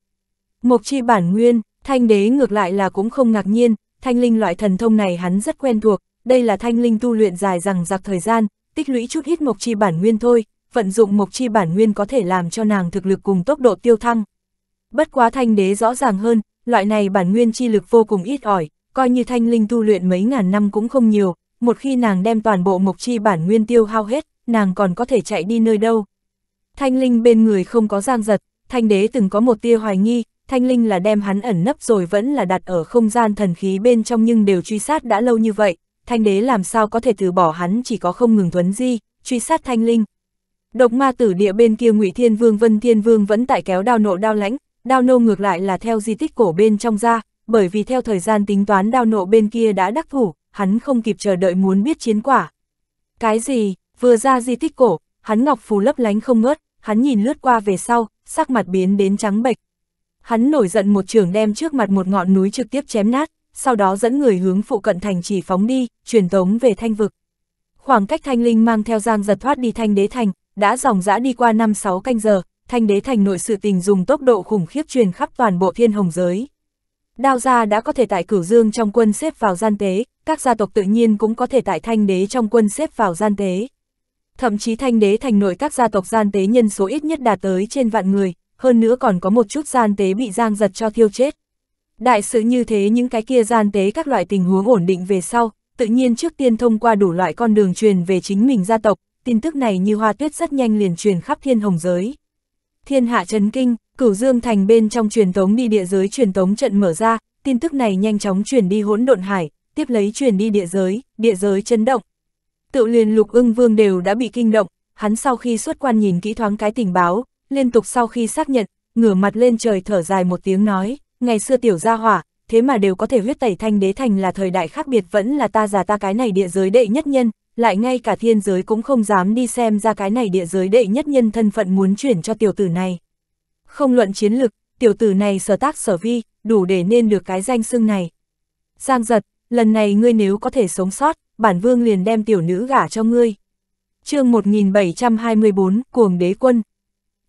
Mộc chi bản nguyên, thanh đế ngược lại là cũng không ngạc nhiên, thanh linh loại thần thông này hắn rất quen thuộc, đây là thanh linh tu luyện dài rằng giặc thời gian, tích lũy chút ít mộc chi bản nguyên thôi, vận dụng mộc chi bản nguyên có thể làm cho nàng thực lực cùng tốc độ tiêu thăng. Bất quá thanh đế rõ ràng hơn, loại này bản nguyên chi lực vô cùng ít ỏi, coi như thanh linh tu luyện mấy ngàn năm cũng không nhiều, một khi nàng đem toàn bộ mộc chi bản nguyên tiêu hao hết, nàng còn có thể chạy đi nơi đâu. Thanh Linh bên người không có giang giật, Thanh Đế từng có một tia hoài nghi, Thanh Linh là đem hắn ẩn nấp rồi vẫn là đặt ở không gian thần khí bên trong nhưng đều truy sát đã lâu như vậy, Thanh Đế làm sao có thể từ bỏ hắn chỉ có không ngừng thuấn di, truy sát Thanh Linh. Độc ma tử địa bên kia Ngụy Thiên Vương Vân Thiên Vương vẫn tại kéo đao nộ đao lãnh, đao nô ngược lại là theo di tích cổ bên trong ra, bởi vì theo thời gian tính toán đao nộ bên kia đã đắc thủ, hắn không kịp chờ đợi muốn biết chiến quả. Cái gì, Vừa ra di tích cổ, hắn ngọc phù lấp lánh không ngớt, hắn nhìn lướt qua về sau, sắc mặt biến đến trắng bệch. Hắn nổi giận một trường đem trước mặt một ngọn núi trực tiếp chém nát, sau đó dẫn người hướng phụ cận thành chỉ phóng đi, truyền tống về thanh vực. Khoảng cách thanh linh mang theo giang giật thoát đi thanh đế thành, đã dòng dã đi qua 5-6 canh giờ, thanh đế thành nội sự tình dùng tốc độ khủng khiếp truyền khắp toàn bộ thiên hồng giới. Đao gia đã có thể tại cửu dương trong quân xếp vào gian tế, các gia tộc tự nhiên cũng có thể tại thanh đế trong quân xếp vào gian tế. Thậm chí thanh đế thành nội các gia tộc gian tế nhân số ít nhất đạt tới trên vạn người, hơn nữa còn có một chút gian tế bị giang giật cho thiêu chết. Đại sự như thế những cái kia gian tế các loại tình huống ổn định về sau, tự nhiên trước tiên thông qua đủ loại con đường truyền về chính mình gia tộc, tin tức này như hoa tuyết rất nhanh liền truyền khắp thiên hồng giới. Thiên hạ chấn kinh, cửu dương thành bên trong truyền tống đi địa giới truyền tống trận mở ra, tin tức này nhanh chóng truyền đi hỗn độn hải, tiếp lấy truyền đi địa giới, địa giới chấn động, tự liền lục ưng vương đều đã bị kinh động, hắn sau khi xuất quan nhìn kỹ thoáng cái tình báo, liên tục sau khi xác nhận, ngửa mặt lên trời thở dài một tiếng nói, ngày xưa tiểu gia hỏa, thế mà đều có thể huyết tẩy thanh đế thành là thời đại khác biệt vẫn là ta già ta cái này địa giới đệ nhất nhân, lại ngay cả thiên giới cũng không dám đi xem ra cái này địa giới đệ nhất nhân thân phận muốn chuyển cho tiểu tử này. Không luận chiến lực, tiểu tử này sở tác sở vi, đủ để nên được cái danh xưng này. Giang giật, lần này ngươi nếu có thể sống sót, bản vương liền đem tiểu nữ gả cho ngươi. chương 1724, Cuồng Đế Quân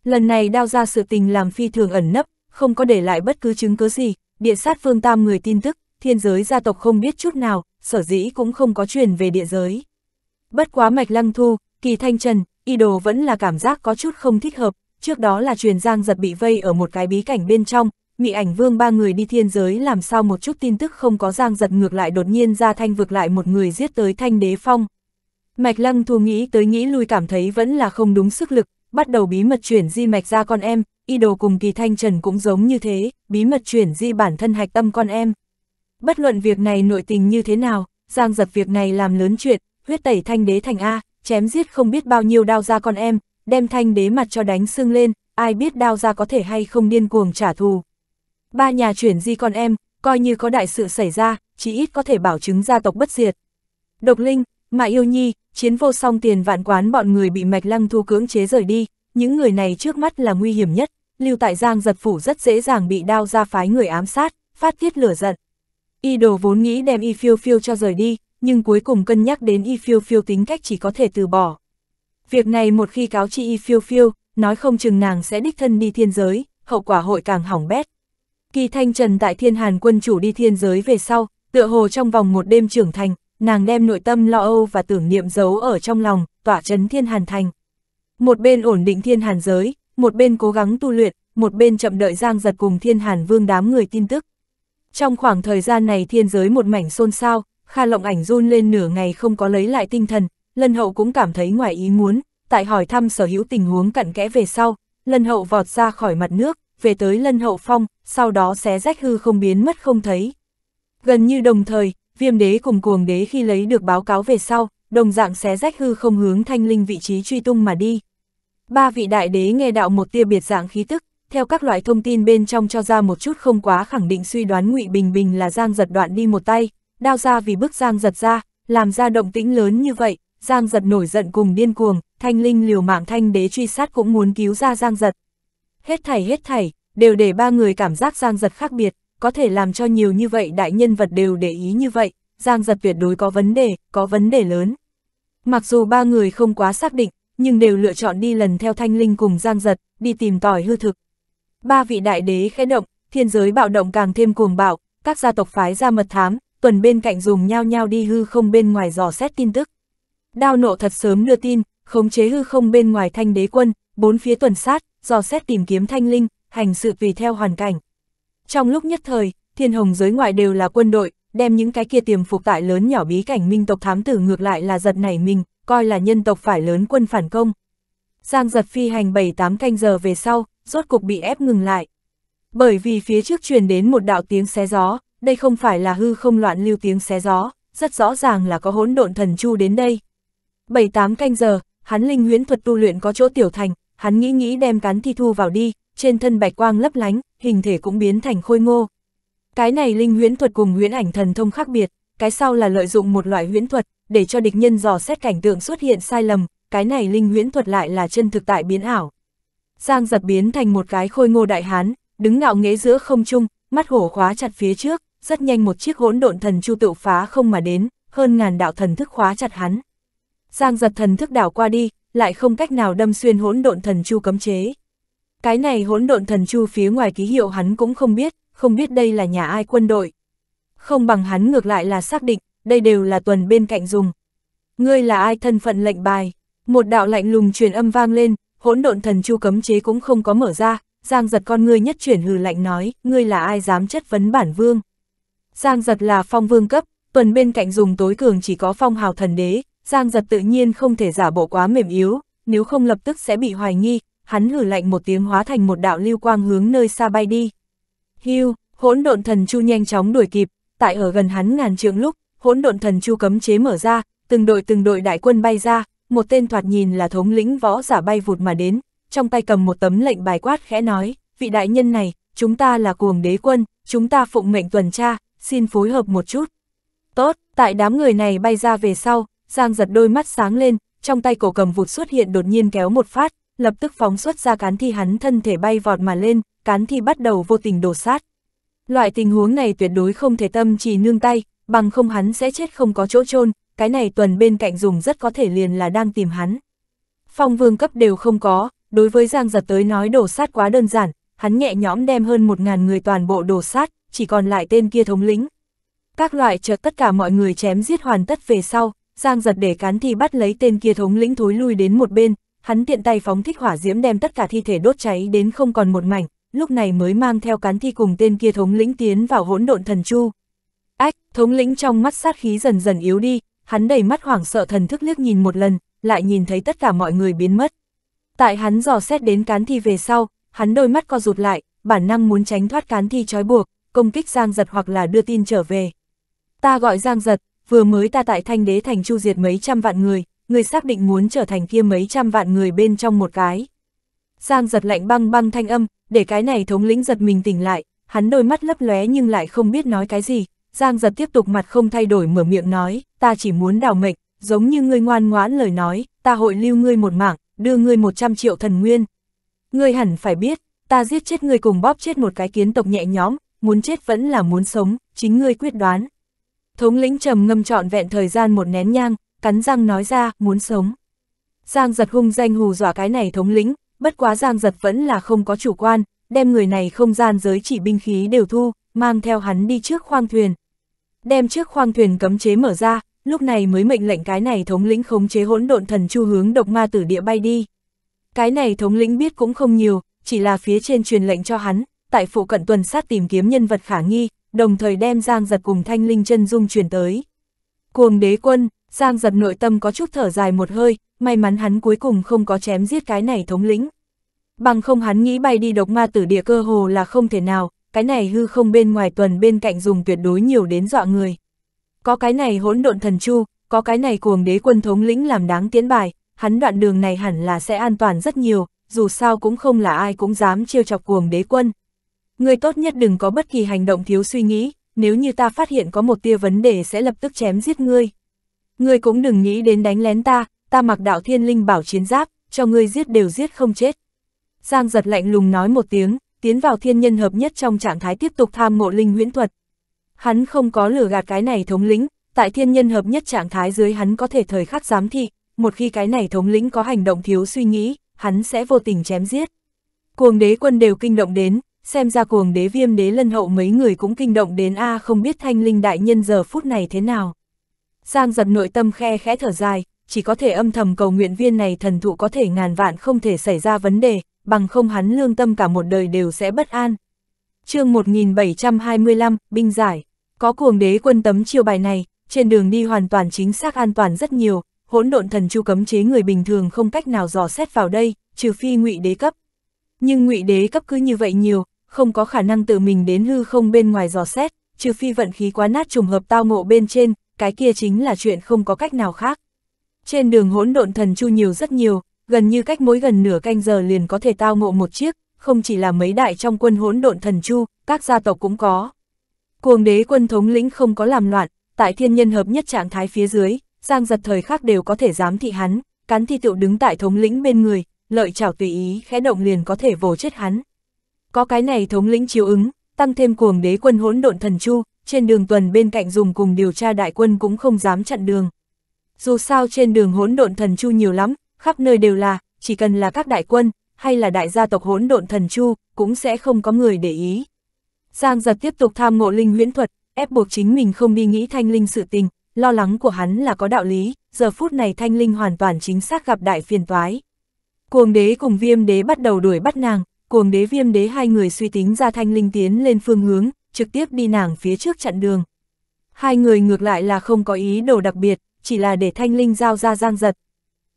Lần này đao ra sự tình làm phi thường ẩn nấp, không có để lại bất cứ chứng cứ gì, địa sát phương tam người tin tức, thiên giới gia tộc không biết chút nào, sở dĩ cũng không có truyền về địa giới. Bất quá mạch lăng thu, kỳ thanh trần, y đồ vẫn là cảm giác có chút không thích hợp, trước đó là truyền giang giật bị vây ở một cái bí cảnh bên trong, Mị ảnh vương ba người đi thiên giới làm sao một chút tin tức không có giang giật ngược lại đột nhiên ra thanh vực lại một người giết tới thanh đế phong. Mạch lăng thu nghĩ tới nghĩ lui cảm thấy vẫn là không đúng sức lực, bắt đầu bí mật chuyển di mạch ra con em, y đồ cùng kỳ thanh trần cũng giống như thế, bí mật chuyển di bản thân hạch tâm con em. Bất luận việc này nội tình như thế nào, giang giật việc này làm lớn chuyện, huyết tẩy thanh đế thành A, chém giết không biết bao nhiêu đao ra con em, đem thanh đế mặt cho đánh sưng lên, ai biết đao ra có thể hay không điên cuồng trả thù ba nhà chuyển di con em, coi như có đại sự xảy ra, chỉ ít có thể bảo chứng gia tộc bất diệt. Độc Linh, Mã Yêu Nhi, chiến vô song tiền vạn quán bọn người bị Mạch Lăng Thu cưỡng chế rời đi, những người này trước mắt là nguy hiểm nhất, lưu tại Giang giật phủ rất dễ dàng bị đao ra phái người ám sát, phát tiết lửa giận. Y đồ vốn nghĩ đem Y phiêu phiêu cho rời đi, nhưng cuối cùng cân nhắc đến Y phiêu phiêu tính cách chỉ có thể từ bỏ. Việc này một khi cáo chi Y phiêu phiêu, nói không chừng nàng sẽ đích thân đi thiên giới, hậu quả hội càng hỏng bét. Kỳ Thanh Trần tại thiên hàn quân chủ đi thiên giới về sau, tựa hồ trong vòng một đêm trưởng thành, nàng đem nội tâm lo âu và tưởng niệm giấu ở trong lòng, tỏa chấn thiên hàn thành. Một bên ổn định thiên hàn giới, một bên cố gắng tu luyện, một bên chậm đợi giang giật cùng thiên hàn vương đám người tin tức. Trong khoảng thời gian này thiên giới một mảnh xôn xao, Kha Lộng Ảnh run lên nửa ngày không có lấy lại tinh thần, Lân Hậu cũng cảm thấy ngoài ý muốn, tại hỏi thăm sở hữu tình huống cặn kẽ về sau, Lân Hậu vọt ra khỏi mặt nước, về tới lân hậu phong, sau đó xé rách hư không biến mất không thấy. Gần như đồng thời, viêm đế cùng cuồng đế khi lấy được báo cáo về sau, đồng dạng xé rách hư không hướng thanh linh vị trí truy tung mà đi. Ba vị đại đế nghe đạo một tia biệt dạng khí tức, theo các loại thông tin bên trong cho ra một chút không quá khẳng định suy đoán ngụy Bình Bình là Giang giật đoạn đi một tay, đao ra vì bức Giang giật ra, làm ra động tĩnh lớn như vậy, Giang giật nổi giận cùng điên cuồng, thanh linh liều mạng thanh đế truy sát cũng muốn cứu ra Giang giật hết thảy hết thảy, đều để ba người cảm giác Giang Giật khác biệt, có thể làm cho nhiều như vậy đại nhân vật đều để ý như vậy, Giang Giật tuyệt đối có vấn đề, có vấn đề lớn. Mặc dù ba người không quá xác định, nhưng đều lựa chọn đi lần theo Thanh Linh cùng Giang Giật, đi tìm tòi hư thực. Ba vị đại đế khẽ động, thiên giới bạo động càng thêm cuồng bạo, các gia tộc phái ra mật thám, tuần bên cạnh dùng nhau nhau đi hư không bên ngoài dò xét tin tức. Đao nộ thật sớm đưa tin, khống chế hư không bên ngoài thanh đế quân, bốn phía tuần sát, dò xét tìm kiếm thanh linh, hành sự tùy theo hoàn cảnh. Trong lúc nhất thời, thiên hồng giới ngoại đều là quân đội, đem những cái kia tiềm phục tại lớn nhỏ bí cảnh minh tộc thám tử ngược lại là giật nảy mình, coi là nhân tộc phải lớn quân phản công. Giang giật phi hành 7-8 canh giờ về sau, rốt cục bị ép ngừng lại. Bởi vì phía trước truyền đến một đạo tiếng xé gió, đây không phải là hư không loạn lưu tiếng xé gió, rất rõ ràng là có hỗn độn thần chu đến đây. 7-8 canh giờ, hắn linh huyễn thuật tu luyện có chỗ tiểu thành, hắn nghĩ nghĩ đem cán thi thu vào đi, trên thân bạch quang lấp lánh, hình thể cũng biến thành khôi ngô. Cái này linh huyễn thuật cùng huyễn ảnh thần thông khác biệt, cái sau là lợi dụng một loại huyễn thuật, để cho địch nhân dò xét cảnh tượng xuất hiện sai lầm, cái này linh huyễn thuật lại là chân thực tại biến ảo. Giang giật biến thành một cái khôi ngô đại hán, đứng ngạo nghễ giữa không trung, mắt hổ khóa chặt phía trước, rất nhanh một chiếc hỗn độn thần chu tự phá không mà đến, hơn ngàn đạo thần thức khóa chặt hắn. Giang giật thần thức đảo qua đi, lại không cách nào đâm xuyên hỗn độn thần chu cấm chế. Cái này hỗn độn thần chu phía ngoài ký hiệu hắn cũng không biết, không biết đây là nhà ai quân đội. Không bằng hắn ngược lại là xác định, đây đều là tuần bên cạnh dùng. Ngươi là ai thân phận lệnh bài? Một đạo lạnh lùng truyền âm vang lên, hỗn độn thần chu cấm chế cũng không có mở ra, Giang giật con ngươi nhất chuyển hừ lạnh nói, ngươi là ai dám chất vấn bản vương. Giang giật là phong vương cấp, tuần bên cạnh dùng tối cường chỉ có phong hào thần đế, Giang giật tự nhiên không thể giả bộ quá mềm yếu, nếu không lập tức sẽ bị hoài nghi, hắn hử lạnh một tiếng hóa thành một đạo lưu quang hướng nơi xa bay đi. Hưu, hỗn độn thần chu nhanh chóng đuổi kịp, tại ở gần hắn ngàn trượng lúc, hỗn độn thần chu cấm chế mở ra, từng đội từng đội đại quân bay ra, một tên thoạt nhìn là thống lĩnh võ giả bay vụt mà đến, trong tay cầm một tấm lệnh bài quát khẽ nói, vị đại nhân này, chúng ta là cuồng đế quân, chúng ta phụng mệnh tuần tra, xin phối hợp một chút. Tốt, tại đám người này bay ra về sau, Giang giật đôi mắt sáng lên, trong tay cổ cầm vụt xuất hiện đột nhiên kéo một phát, lập tức phóng xuất ra cán thi hắn thân thể bay vọt mà lên, cán thi bắt đầu vô tình đổ sát. Loại tình huống này tuyệt đối không thể tâm chỉ nương tay, bằng không hắn sẽ chết không có chỗ chôn cái này tuần bên cạnh dùng rất có thể liền là đang tìm hắn. Phong vương cấp đều không có, đối với Giang giật tới nói đổ sát quá đơn giản, hắn nhẹ nhõm đem hơn một ngàn người toàn bộ đổ sát, chỉ còn lại tên kia thống lĩnh. Các loại chợt tất cả mọi người chém giết hoàn tất về sau, Giang giật để cán thi bắt lấy tên kia thống lĩnh thối lui đến một bên, hắn tiện tay phóng thích hỏa diễm đem tất cả thi thể đốt cháy đến không còn một mảnh, lúc này mới mang theo cán thi cùng tên kia thống lĩnh tiến vào hỗn độn thần chu. Ách, thống lĩnh trong mắt sát khí dần dần yếu đi, hắn đầy mắt hoảng sợ thần thức liếc nhìn một lần, lại nhìn thấy tất cả mọi người biến mất. Tại hắn dò xét đến cán thi về sau, hắn đôi mắt co rụt lại, bản năng muốn tránh thoát cán thi trói buộc, công kích Giang Giật hoặc là đưa tin trở về. Ta gọi Giang Giật, vừa mới ta tại thanh đế thành chu diệt mấy trăm vạn người, người xác định muốn trở thành kia mấy trăm vạn người bên trong một cái. Giang giật lạnh băng băng thanh âm, để cái này thống lĩnh giật mình tỉnh lại, hắn đôi mắt lấp lóe nhưng lại không biết nói cái gì. Giang giật tiếp tục mặt không thay đổi mở miệng nói, ta chỉ muốn đào mệnh, giống như ngươi ngoan ngoãn lời nói, ta hội lưu ngươi một mạng đưa ngươi 100 triệu thần nguyên. Ngươi hẳn phải biết, ta giết chết ngươi cùng bóp chết một cái kiến tộc nhẹ nhóm, muốn chết vẫn là muốn sống, chính ngươi quyết đoán. Thống lĩnh trầm ngâm trọn vẹn thời gian một nén nhang, cắn răng nói ra, muốn sống. Giang giật hung danh hù dọa cái này thống lĩnh, bất quá Giang giật vẫn là không có chủ quan, đem người này không gian giới chỉ binh khí đều thu, mang theo hắn đi trước khoang thuyền. Đem trước khoang thuyền cấm chế mở ra, lúc này mới mệnh lệnh cái này thống lĩnh khống chế hỗn độn thần chu hướng độc ma tử địa bay đi. Cái này thống lĩnh biết cũng không nhiều, chỉ là phía trên truyền lệnh cho hắn, tại phụ cận tuần sát tìm kiếm nhân vật khả nghi, đồng thời đem Giang Giật cùng Thanh Linh chân dung chuyển tới. Cuồng đế quân, Giang Giật nội tâm có chút thở dài một hơi, may mắn hắn cuối cùng không có chém giết cái này thống lĩnh. Bằng không hắn nghĩ bay đi độc ma tử địa cơ hồ là không thể nào, cái này hư không bên ngoài tuần bên cạnh dùng tuyệt đối nhiều đến dọa người. Có cái này hỗn độn thần chu, có cái này cuồng đế quân thống lĩnh làm đáng tiến bài, hắn đoạn đường này hẳn là sẽ an toàn rất nhiều, dù sao cũng không là ai cũng dám trêu chọc cuồng đế quân. Ngươi tốt nhất đừng có bất kỳ hành động thiếu suy nghĩ, nếu như ta phát hiện có một tia vấn đề sẽ lập tức chém giết ngươi. Ngươi cũng đừng nghĩ đến đánh lén ta, ta mặc đạo thiên linh bảo chiến giáp, cho ngươi giết đều giết không chết. Giang giật lạnh lùng nói một tiếng, tiến vào thiên nhân hợp nhất trong trạng thái tiếp tục tham ngộ linh huyễn thuật. Hắn không có lửa gạt cái này thống lĩnh, tại thiên nhân hợp nhất trạng thái dưới hắn có thể thời khắc giám thị, một khi cái này thống lĩnh có hành động thiếu suy nghĩ, hắn sẽ vô tình chém giết. Cuồng đế quân đều kinh động đến, xem ra cuồng đế viêm đế lân hậu mấy người cũng kinh động đến A không biết thanh linh đại nhân giờ phút này thế nào. Giang giật nội tâm khe khẽ thở dài, chỉ có thể âm thầm cầu nguyện viên này thần thụ có thể ngàn vạn không thể xảy ra vấn đề, bằng không hắn lương tâm cả một đời đều sẽ bất an. chương 1725, Binh Giải, có cuồng đế quân tấm chiêu bài này, trên đường đi hoàn toàn chính xác an toàn rất nhiều, hỗn độn thần chu cấm chế người bình thường không cách nào dò xét vào đây, trừ phi ngụy đế cấp. Nhưng ngụy đế cấp cứ như vậy nhiều, không có khả năng tự mình đến hư không bên ngoài dò xét, trừ phi vận khí quá nát trùng hợp tao ngộ bên trên, cái kia chính là chuyện không có cách nào khác. Trên đường hỗn độn thần chu nhiều rất nhiều, gần như cách mỗi gần nửa canh giờ liền có thể tao ngộ một chiếc, không chỉ là mấy đại trong quân hỗn độn thần chu, các gia tộc cũng có. Cuồng đế quân thống lĩnh không có làm loạn, tại thiên nhân hợp nhất trạng thái phía dưới, giang giật thời khắc đều có thể dám thị hắn, cắn thi tựu đứng tại thống lĩnh bên người, lợi chảo tùy ý khẽ động liền có thể vồ chết hắn. Có cái này thống lĩnh chiếu ứng, tăng thêm cuồng đế quân hỗn độn thần chu, trên đường tuần bên cạnh dùng cùng điều tra đại quân cũng không dám chặn đường. Dù sao trên đường hỗn độn thần chu nhiều lắm, khắp nơi đều là, chỉ cần là các đại quân, hay là đại gia tộc hỗn độn thần chu, cũng sẽ không có người để ý. Giang giật tiếp tục tham ngộ linh huyễn thuật, ép buộc chính mình không đi nghĩ thanh linh sự tình, lo lắng của hắn là có đạo lý, giờ phút này thanh linh hoàn toàn chính xác gặp đại phiền toái. Cuồng đế cùng viêm đế bắt đầu đuổi bắt nàng, cuồng đế viêm đế hai người suy tính ra thanh linh tiến lên phương hướng, trực tiếp đi nàng phía trước chặn đường. Hai người ngược lại là không có ý đồ đặc biệt, chỉ là để thanh linh giao ra giang giật.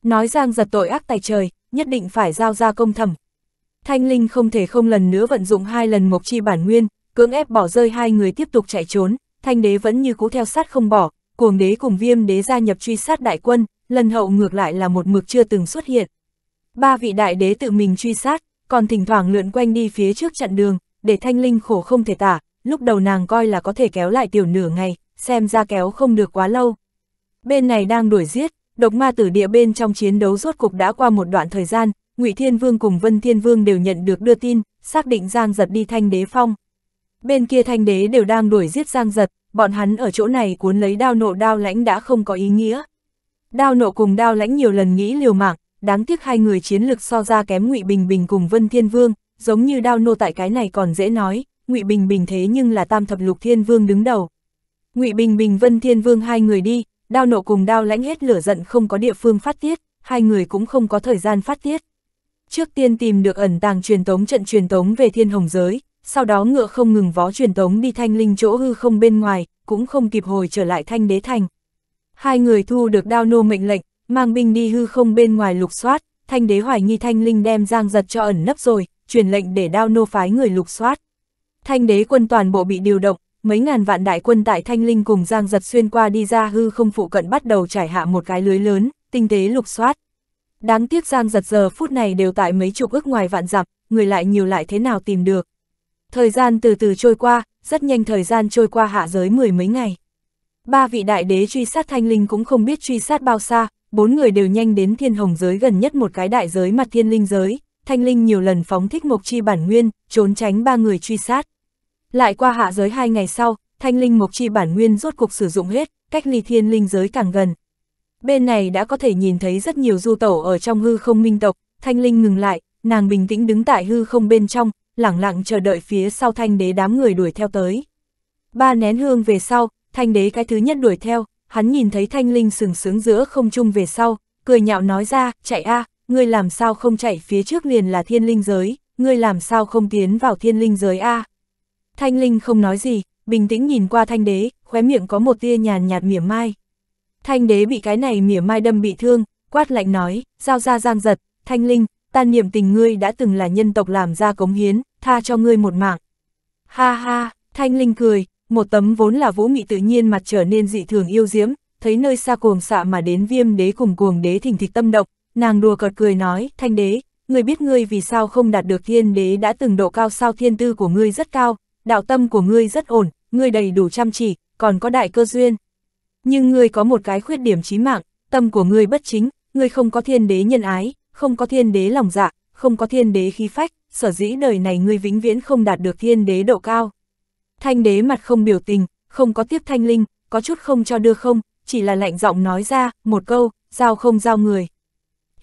Nói giang giật tội ác tài trời, nhất định phải giao ra công thẩm. Thanh linh không thể không lần nữa vận dụng hai lần mộc chi bản nguyên, cưỡng ép bỏ rơi hai người tiếp tục chạy trốn, thanh đế vẫn như cũ theo sát không bỏ, cuồng đế cùng viêm đế gia nhập truy sát đại quân, lần hậu ngược lại là một mực chưa từng xuất hiện. Ba vị đại đế tự mình truy sát, còn thỉnh thoảng lượn quanh đi phía trước chặn đường, để thanh linh khổ không thể tả, lúc đầu nàng coi là có thể kéo lại tiểu nửa ngày, xem ra kéo không được quá lâu. Bên này đang đuổi giết, độc ma tử địa bên trong chiến đấu rốt cục đã qua một đoạn thời gian, Ngụy Thiên Vương cùng Vân Thiên Vương đều nhận được đưa tin, xác định Giang Giật đi Thanh Đế Phong. Bên kia Thanh Đế đều đang đuổi giết Giang Giật, bọn hắn ở chỗ này cuốn lấy đao nộ đao lãnh đã không có ý nghĩa. Đao nộ cùng đao lãnh nhiều lần nghĩ liều mạng, đáng tiếc hai người chiến lực so ra kém ngụy Bình Bình cùng Vân Thiên Vương, giống như đao nô tại cái này còn dễ nói, ngụy Bình Bình thế nhưng là tam thập lục Thiên Vương đứng đầu. ngụy Bình Bình Vân Thiên Vương hai người đi, đao nộ cùng đao lãnh hết lửa giận không có địa phương phát tiết, hai người cũng không có thời gian phát tiết. Trước tiên tìm được ẩn tàng truyền tống trận truyền tống về thiên hồng giới, sau đó ngựa không ngừng vó truyền tống đi thanh linh chỗ hư không bên ngoài, cũng không kịp hồi trở lại thanh đế thành. Hai người thu được đao nô mệnh lệnh, mang binh đi hư không bên ngoài lục soát, thanh đế hoài nghi thanh linh đem giang giật cho ẩn nấp rồi, truyền lệnh để đao nô phái người lục soát. Thanh đế quân toàn bộ bị điều động, mấy ngàn vạn đại quân tại thanh linh cùng giang giật xuyên qua đi ra hư không phụ cận bắt đầu trải hạ một cái lưới lớn, tinh tế lục soát. Đáng tiếc giang giật giờ phút này đều tại mấy chục ước ngoài vạn dặm, người lại nhiều lại thế nào tìm được. Thời gian từ từ trôi qua, rất nhanh thời gian trôi qua hạ giới mười mấy ngày. Ba vị đại đế truy sát thanh linh cũng không biết truy sát bao xa, bốn người đều nhanh đến thiên hồng giới gần nhất một cái đại giới mặt thiên linh giới, thanh linh nhiều lần phóng thích mộc chi bản nguyên, trốn tránh ba người truy sát. Lại qua hạ giới hai ngày sau, thanh linh mộc chi bản nguyên rốt cuộc sử dụng hết, cách ly thiên linh giới càng gần. Bên này đã có thể nhìn thấy rất nhiều du tổ ở trong hư không minh tộc, thanh linh ngừng lại, nàng bình tĩnh đứng tại hư không bên trong, lặng lặng chờ đợi phía sau thanh đế đám người đuổi theo tới. Ba nén hương về sau, thanh đế cái thứ nhất đuổi theo, hắn nhìn thấy thanh linh sừng sướng giữa không trung về sau, cười nhạo nói ra, chạy a à, ngươi làm sao không chạy phía trước liền là thiên linh giới, ngươi làm sao không tiến vào thiên linh giới a à? Thanh linh không nói gì, bình tĩnh nhìn qua thanh đế, khóe miệng có một tia nhàn nhạt mỉa mai. Thanh đế bị cái này mỉa mai đâm bị thương, quát lạnh nói, giao ra giang giật, thanh linh, ta niệm tình ngươi đã từng là nhân tộc làm ra cống hiến, tha cho ngươi một mạng. Ha ha, thanh linh cười, một tấm vốn là vũ nghị tự nhiên mặt trở nên dị thường yêu diễm, thấy nơi xa cuồng xạ mà đến viêm đế cùng cuồng đế thỉnh thịch tâm động, nàng đùa cợt cười nói, thanh đế, người biết ngươi vì sao không đạt được thiên đế đã từng độ cao sao thiên tư của ngươi rất cao, đạo tâm của ngươi rất ổn, ngươi đầy đủ chăm chỉ, còn có đại cơ duyên. Nhưng ngươi có một cái khuyết điểm chí mạng, tâm của ngươi bất chính, ngươi không có thiên đế nhân ái, không có thiên đế lòng dạ, không có thiên đế khí phách, sở dĩ đời này ngươi vĩnh viễn không đạt được thiên đế độ cao. Thanh đế mặt không biểu tình, không có tiếp thanh linh, có chút không cho đưa không, chỉ là lạnh giọng nói ra, một câu, giao không giao người.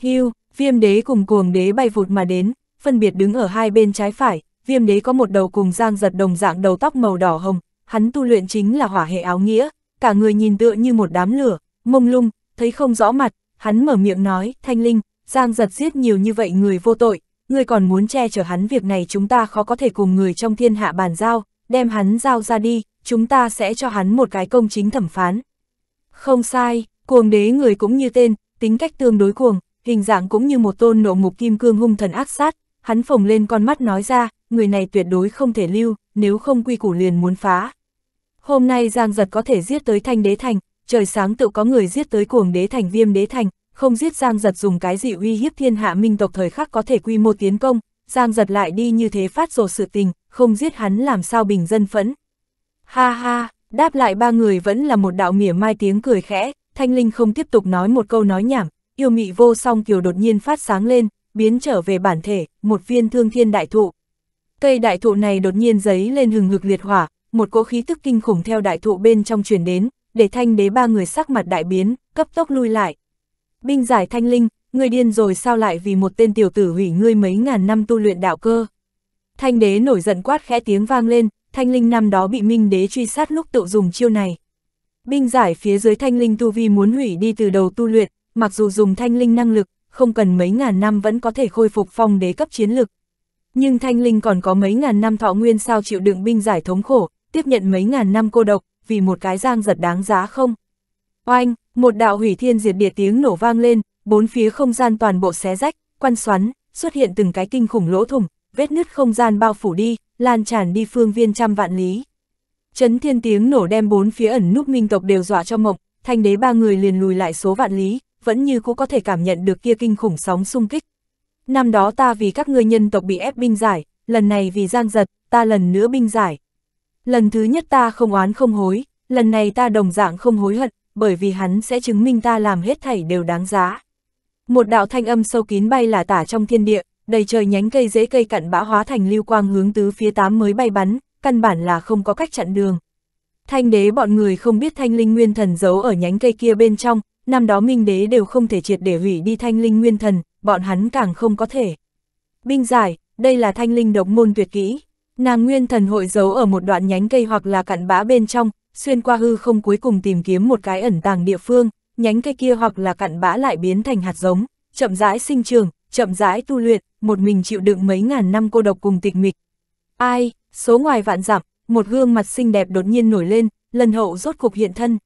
Hưu, viêm đế cùng cuồng đế bay vụt mà đến, phân biệt đứng ở hai bên trái phải, viêm đế có một đầu cùng giang giật đồng dạng đầu tóc màu đỏ hồng, hắn tu luyện chính là hỏa hệ áo nghĩa, cả người nhìn tựa như một đám lửa, mông lung, thấy không rõ mặt, hắn mở miệng nói, thanh linh, giang giật giết nhiều như vậy người vô tội, ngươi còn muốn che chở hắn việc này chúng ta khó có thể cùng người trong thiên hạ bàn giao, đem hắn giao ra đi, chúng ta sẽ cho hắn một cái công chính thẩm phán. Không sai, cuồng đế người cũng như tên, tính cách tương đối cuồng, hình dạng cũng như một tôn nộ mục kim cương hung thần ác sát, hắn phồng lên con mắt nói ra, người này tuyệt đối không thể lưu, nếu không quy củ liền muốn phá. Hôm nay Giang Giật có thể giết tới thanh đế thành, trời sáng tự có người giết tới cuồng đế thành viêm đế thành, không giết Giang Giật dùng cái gì uy hiếp thiên hạ minh tộc thời khắc có thể quy mô tiến công, Giang Giật lại đi như thế phát rồ sự tình, không giết hắn làm sao bình dân phẫn. Ha ha, đáp lại ba người vẫn là một đạo mỉa mai tiếng cười khẽ, Thanh Linh không tiếp tục nói một câu nói nhảm, yêu mị vô song kiều đột nhiên phát sáng lên, biến trở về bản thể, một viên thương thiên đại thụ. Cây đại thụ này đột nhiên giấy lên hừng hực liệt hỏa, một cỗ khí tức kinh khủng theo đại thụ bên trong truyền đến, để thanh đế ba người sắc mặt đại biến, cấp tốc lui lại. Binh giải thanh linh, người điên rồi sao lại vì một tên tiểu tử hủy ngươi mấy ngàn năm tu luyện đạo cơ. Thanh đế nổi giận quát khẽ tiếng vang lên, thanh linh năm đó bị minh đế truy sát lúc tự dùng chiêu này. Binh giải phía dưới thanh linh tu vi muốn hủy đi từ đầu tu luyện, mặc dù dùng thanh linh năng lực, không cần mấy ngàn năm vẫn có thể khôi phục phong đế cấp chiến lực. Nhưng thanh linh còn có mấy ngàn năm thọ nguyên sao chịu đựng binh giải thống khổ, tiếp nhận mấy ngàn năm cô độc, vì một cái giang giật đáng giá không? Oanh, một đạo hủy thiên diệt địa tiếng nổ vang lên, bốn phía không gian toàn bộ xé rách, quan xoắn, xuất hiện từng cái kinh khủng lỗ thủng, vết nứt không gian bao phủ đi, lan tràn đi phương viên trăm vạn lý. Chấn thiên tiếng nổ đem bốn phía ẩn núp minh tộc đều dọa cho mộng, thanh đế ba người liền lùi lại số vạn lý, vẫn như cũ có thể cảm nhận được kia kinh khủng sóng xung kích. Năm đó ta vì các ngươi nhân tộc bị ép binh giải, lần này vì giang giật, ta lần nữa binh giải. Lần thứ nhất ta không oán không hối, lần này ta đồng dạng không hối hận, bởi vì hắn sẽ chứng minh ta làm hết thảy đều đáng giá. Một đạo thanh âm sâu kín bay là tả trong thiên địa, đầy trời nhánh cây dễ cây cặn bã hóa thành lưu quang hướng tứ phía tám mới bay bắn, căn bản là không có cách chặn đường. Thanh đế bọn người không biết thanh linh nguyên thần giấu ở nhánh cây kia bên trong, năm đó minh đế đều không thể triệt để hủy đi thanh linh nguyên thần, bọn hắn càng không có thể. Binh giải, đây là thanh linh độc môn tuyệt kỹ. Nàng nguyên thần hội giấu ở một đoạn nhánh cây hoặc là cặn bã bên trong, xuyên qua hư không cuối cùng tìm kiếm một cái ẩn tàng địa phương, nhánh cây kia hoặc là cặn bã lại biến thành hạt giống, chậm rãi sinh trường, chậm rãi tu luyện, một mình chịu đựng mấy ngàn năm cô độc cùng tịch mịch. Ai, số ngoài vạn dặm, một gương mặt xinh đẹp đột nhiên nổi lên, lần hậu rốt cục hiện thân.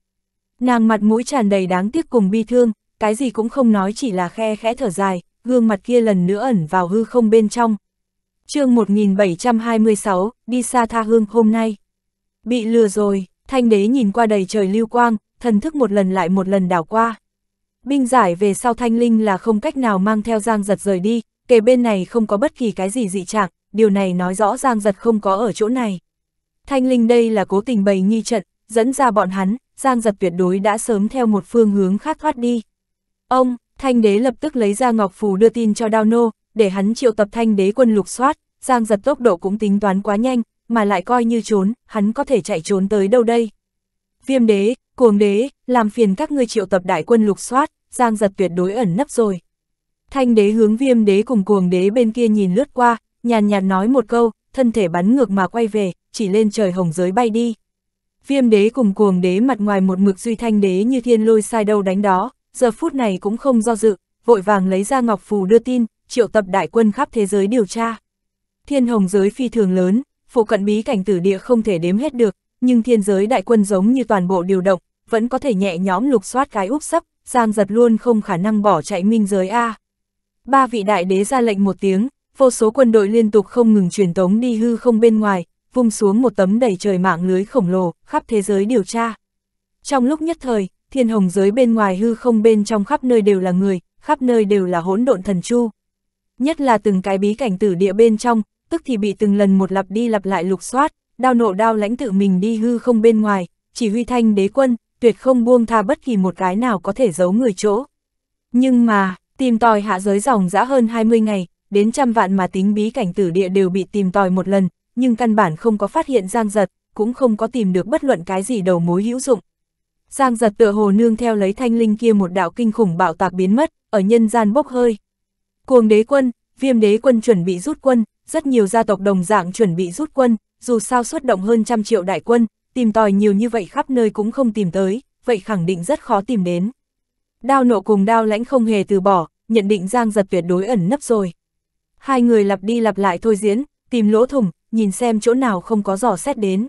Nàng mặt mũi tràn đầy đáng tiếc cùng bi thương, cái gì cũng không nói chỉ là khe khẽ thở dài, gương mặt kia lần nữa ẩn vào hư không bên trong. chương 1726, đi xa tha hương hôm nay. Bị lừa rồi, thanh đế nhìn qua đầy trời lưu quang, thần thức một lần lại một lần đảo qua. Binh giải về sau thanh linh là không cách nào mang theo giang giật rời đi, Kề bên này không có bất kỳ cái gì dị trạng, điều này nói rõ giang giật không có ở chỗ này. Thanh linh đây là cố tình bày nghi trận, dẫn ra bọn hắn, giang giật tuyệt đối đã sớm theo một phương hướng khác thoát đi. Ông, thanh đế lập tức lấy ra ngọc phù đưa tin cho đao nô, để hắn triệu tập thanh đế quân lục soát, giang giật tốc độ cũng tính toán quá nhanh, mà lại coi như trốn, hắn có thể chạy trốn tới đâu đây viêm đế, cuồng đế, làm phiền các ngươi triệu tập đại quân lục soát, giang giật tuyệt đối ẩn nấp rồi. Thanh đế hướng viêm đế cùng cuồng đế bên kia nhìn lướt qua, nhàn nhạt nói một câu, thân thể bắn ngược mà quay về, chỉ lên trời hồng giới bay đi. Viêm đế cùng cuồng đế mặt ngoài một mực duy thanh đế như thiên lôi sai đâu đánh đó, giờ phút này cũng không do dự, vội vàng lấy ra ngọc phù đưa tin, triệu tập đại quân khắp thế giới điều tra. Thiên hồng giới phi thường lớn, phụ cận bí cảnh tử địa không thể đếm hết được, nhưng thiên giới đại quân giống như toàn bộ điều động, vẫn có thể nhẹ nhóm lục soát cái úp sấp, Giang giật luôn không khả năng bỏ chạy minh giới A. Ba vị đại đế ra lệnh một tiếng, vô số quân đội liên tục không ngừng truyền tống đi hư không bên ngoài, vung xuống một tấm đầy trời mạng lưới khổng lồ, khắp thế giới điều tra. Trong lúc nhất thời, thiên hồng giới bên ngoài hư không bên trong khắp nơi đều là người, khắp nơi đều là hỗn độn thần chu. Nhất là từng cái bí cảnh tử địa bên trong, tức thì bị từng lần một lặp đi lặp lại lục soát, đao nộ đao lãnh tự mình đi hư không bên ngoài, chỉ huy thanh đế quân, tuyệt không buông tha bất kỳ một cái nào có thể giấu người chỗ. Nhưng mà, tìm tòi hạ giới dòng dã hơn 20 ngày, đến trăm vạn mà tính bí cảnh tử địa đều bị tìm tòi một lần, nhưng căn bản không có phát hiện giang giật, cũng không có tìm được bất luận cái gì đầu mối hữu dụng. Giang giật tựa hồ nương theo lấy thanh linh kia một đạo kinh khủng bạo tạc biến mất, ở nhân gian bốc hơi. Cuồng đế quân, viêm đế quân chuẩn bị rút quân, rất nhiều gia tộc đồng dạng chuẩn bị rút quân, dù sao xuất động hơn trăm triệu đại quân, tìm tòi nhiều như vậy khắp nơi cũng không tìm tới, vậy khẳng định rất khó tìm đến. Đao nộ cùng đao lãnh không hề từ bỏ, nhận định Giang giật tuyệt đối ẩn nấp rồi. Hai người lặp đi lặp lại thôi diễn, tìm lỗ thủng, nhìn xem chỗ nào không có giỏ xét đến.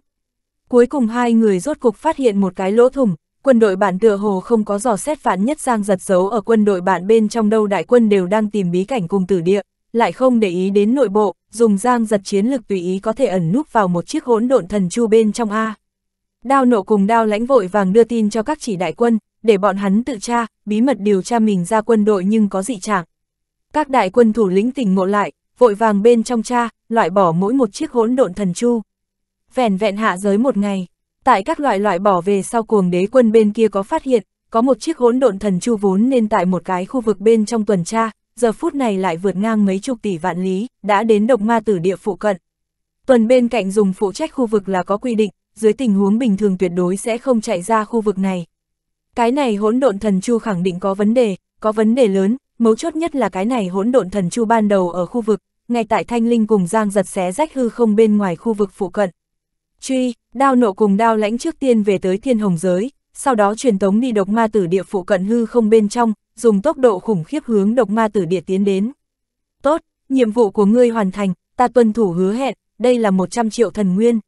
Cuối cùng hai người rốt cục phát hiện một cái lỗ thủng, quân đội bản tựa hồ không có giỏ xét phản nhất Giang giật giấu ở quân đội bản bên trong đâu đại quân đều đang tìm bí cảnh cùng tử địa, lại không để ý đến nội bộ, dùng giang giật chiến lực tùy ý có thể ẩn núp vào một chiếc hỗn độn thần chu bên trong A. Đao nộ cùng đao lãnh vội vàng đưa tin cho các chỉ đại quân, để bọn hắn tự tra, bí mật điều tra mình ra quân đội nhưng có dị trạng. Các đại quân thủ lĩnh tỉnh ngộ lại, vội vàng bên trong cha, loại bỏ mỗi một chiếc hỗn độn thần chu. Vẻn vẹn hạ giới một ngày, tại các loại loại bỏ về sau cuồng đế quân bên kia có phát hiện, có một chiếc hỗn độn thần chu vốn nên tại một cái khu vực bên trong tuần tra, giờ phút này lại vượt ngang mấy chục tỷ vạn lý, đã đến độc ma tử địa phụ cận. Tuần bên cạnh dùng phụ trách khu vực là có quy định, dưới tình huống bình thường tuyệt đối sẽ không chạy ra khu vực này. Cái này hỗn độn thần chu khẳng định có vấn đề, có vấn đề lớn, mấu chốt nhất là cái này hỗn độn thần chu ban đầu ở khu vực, ngay tại Thanh Linh cùng Giang giật xé rách hư không bên ngoài khu vực phụ cận. Truy, đao nộ cùng đao lãnh trước tiên về tới thiên hồng giới, sau đó truyền tống đi độc ma tử địa phụ cận hư không bên trong, dùng tốc độ khủng khiếp hướng độc ma tử địa tiến đến. Tốt, nhiệm vụ của ngươi hoàn thành, ta tuân thủ hứa hẹn, đây là 100 triệu thần nguyên.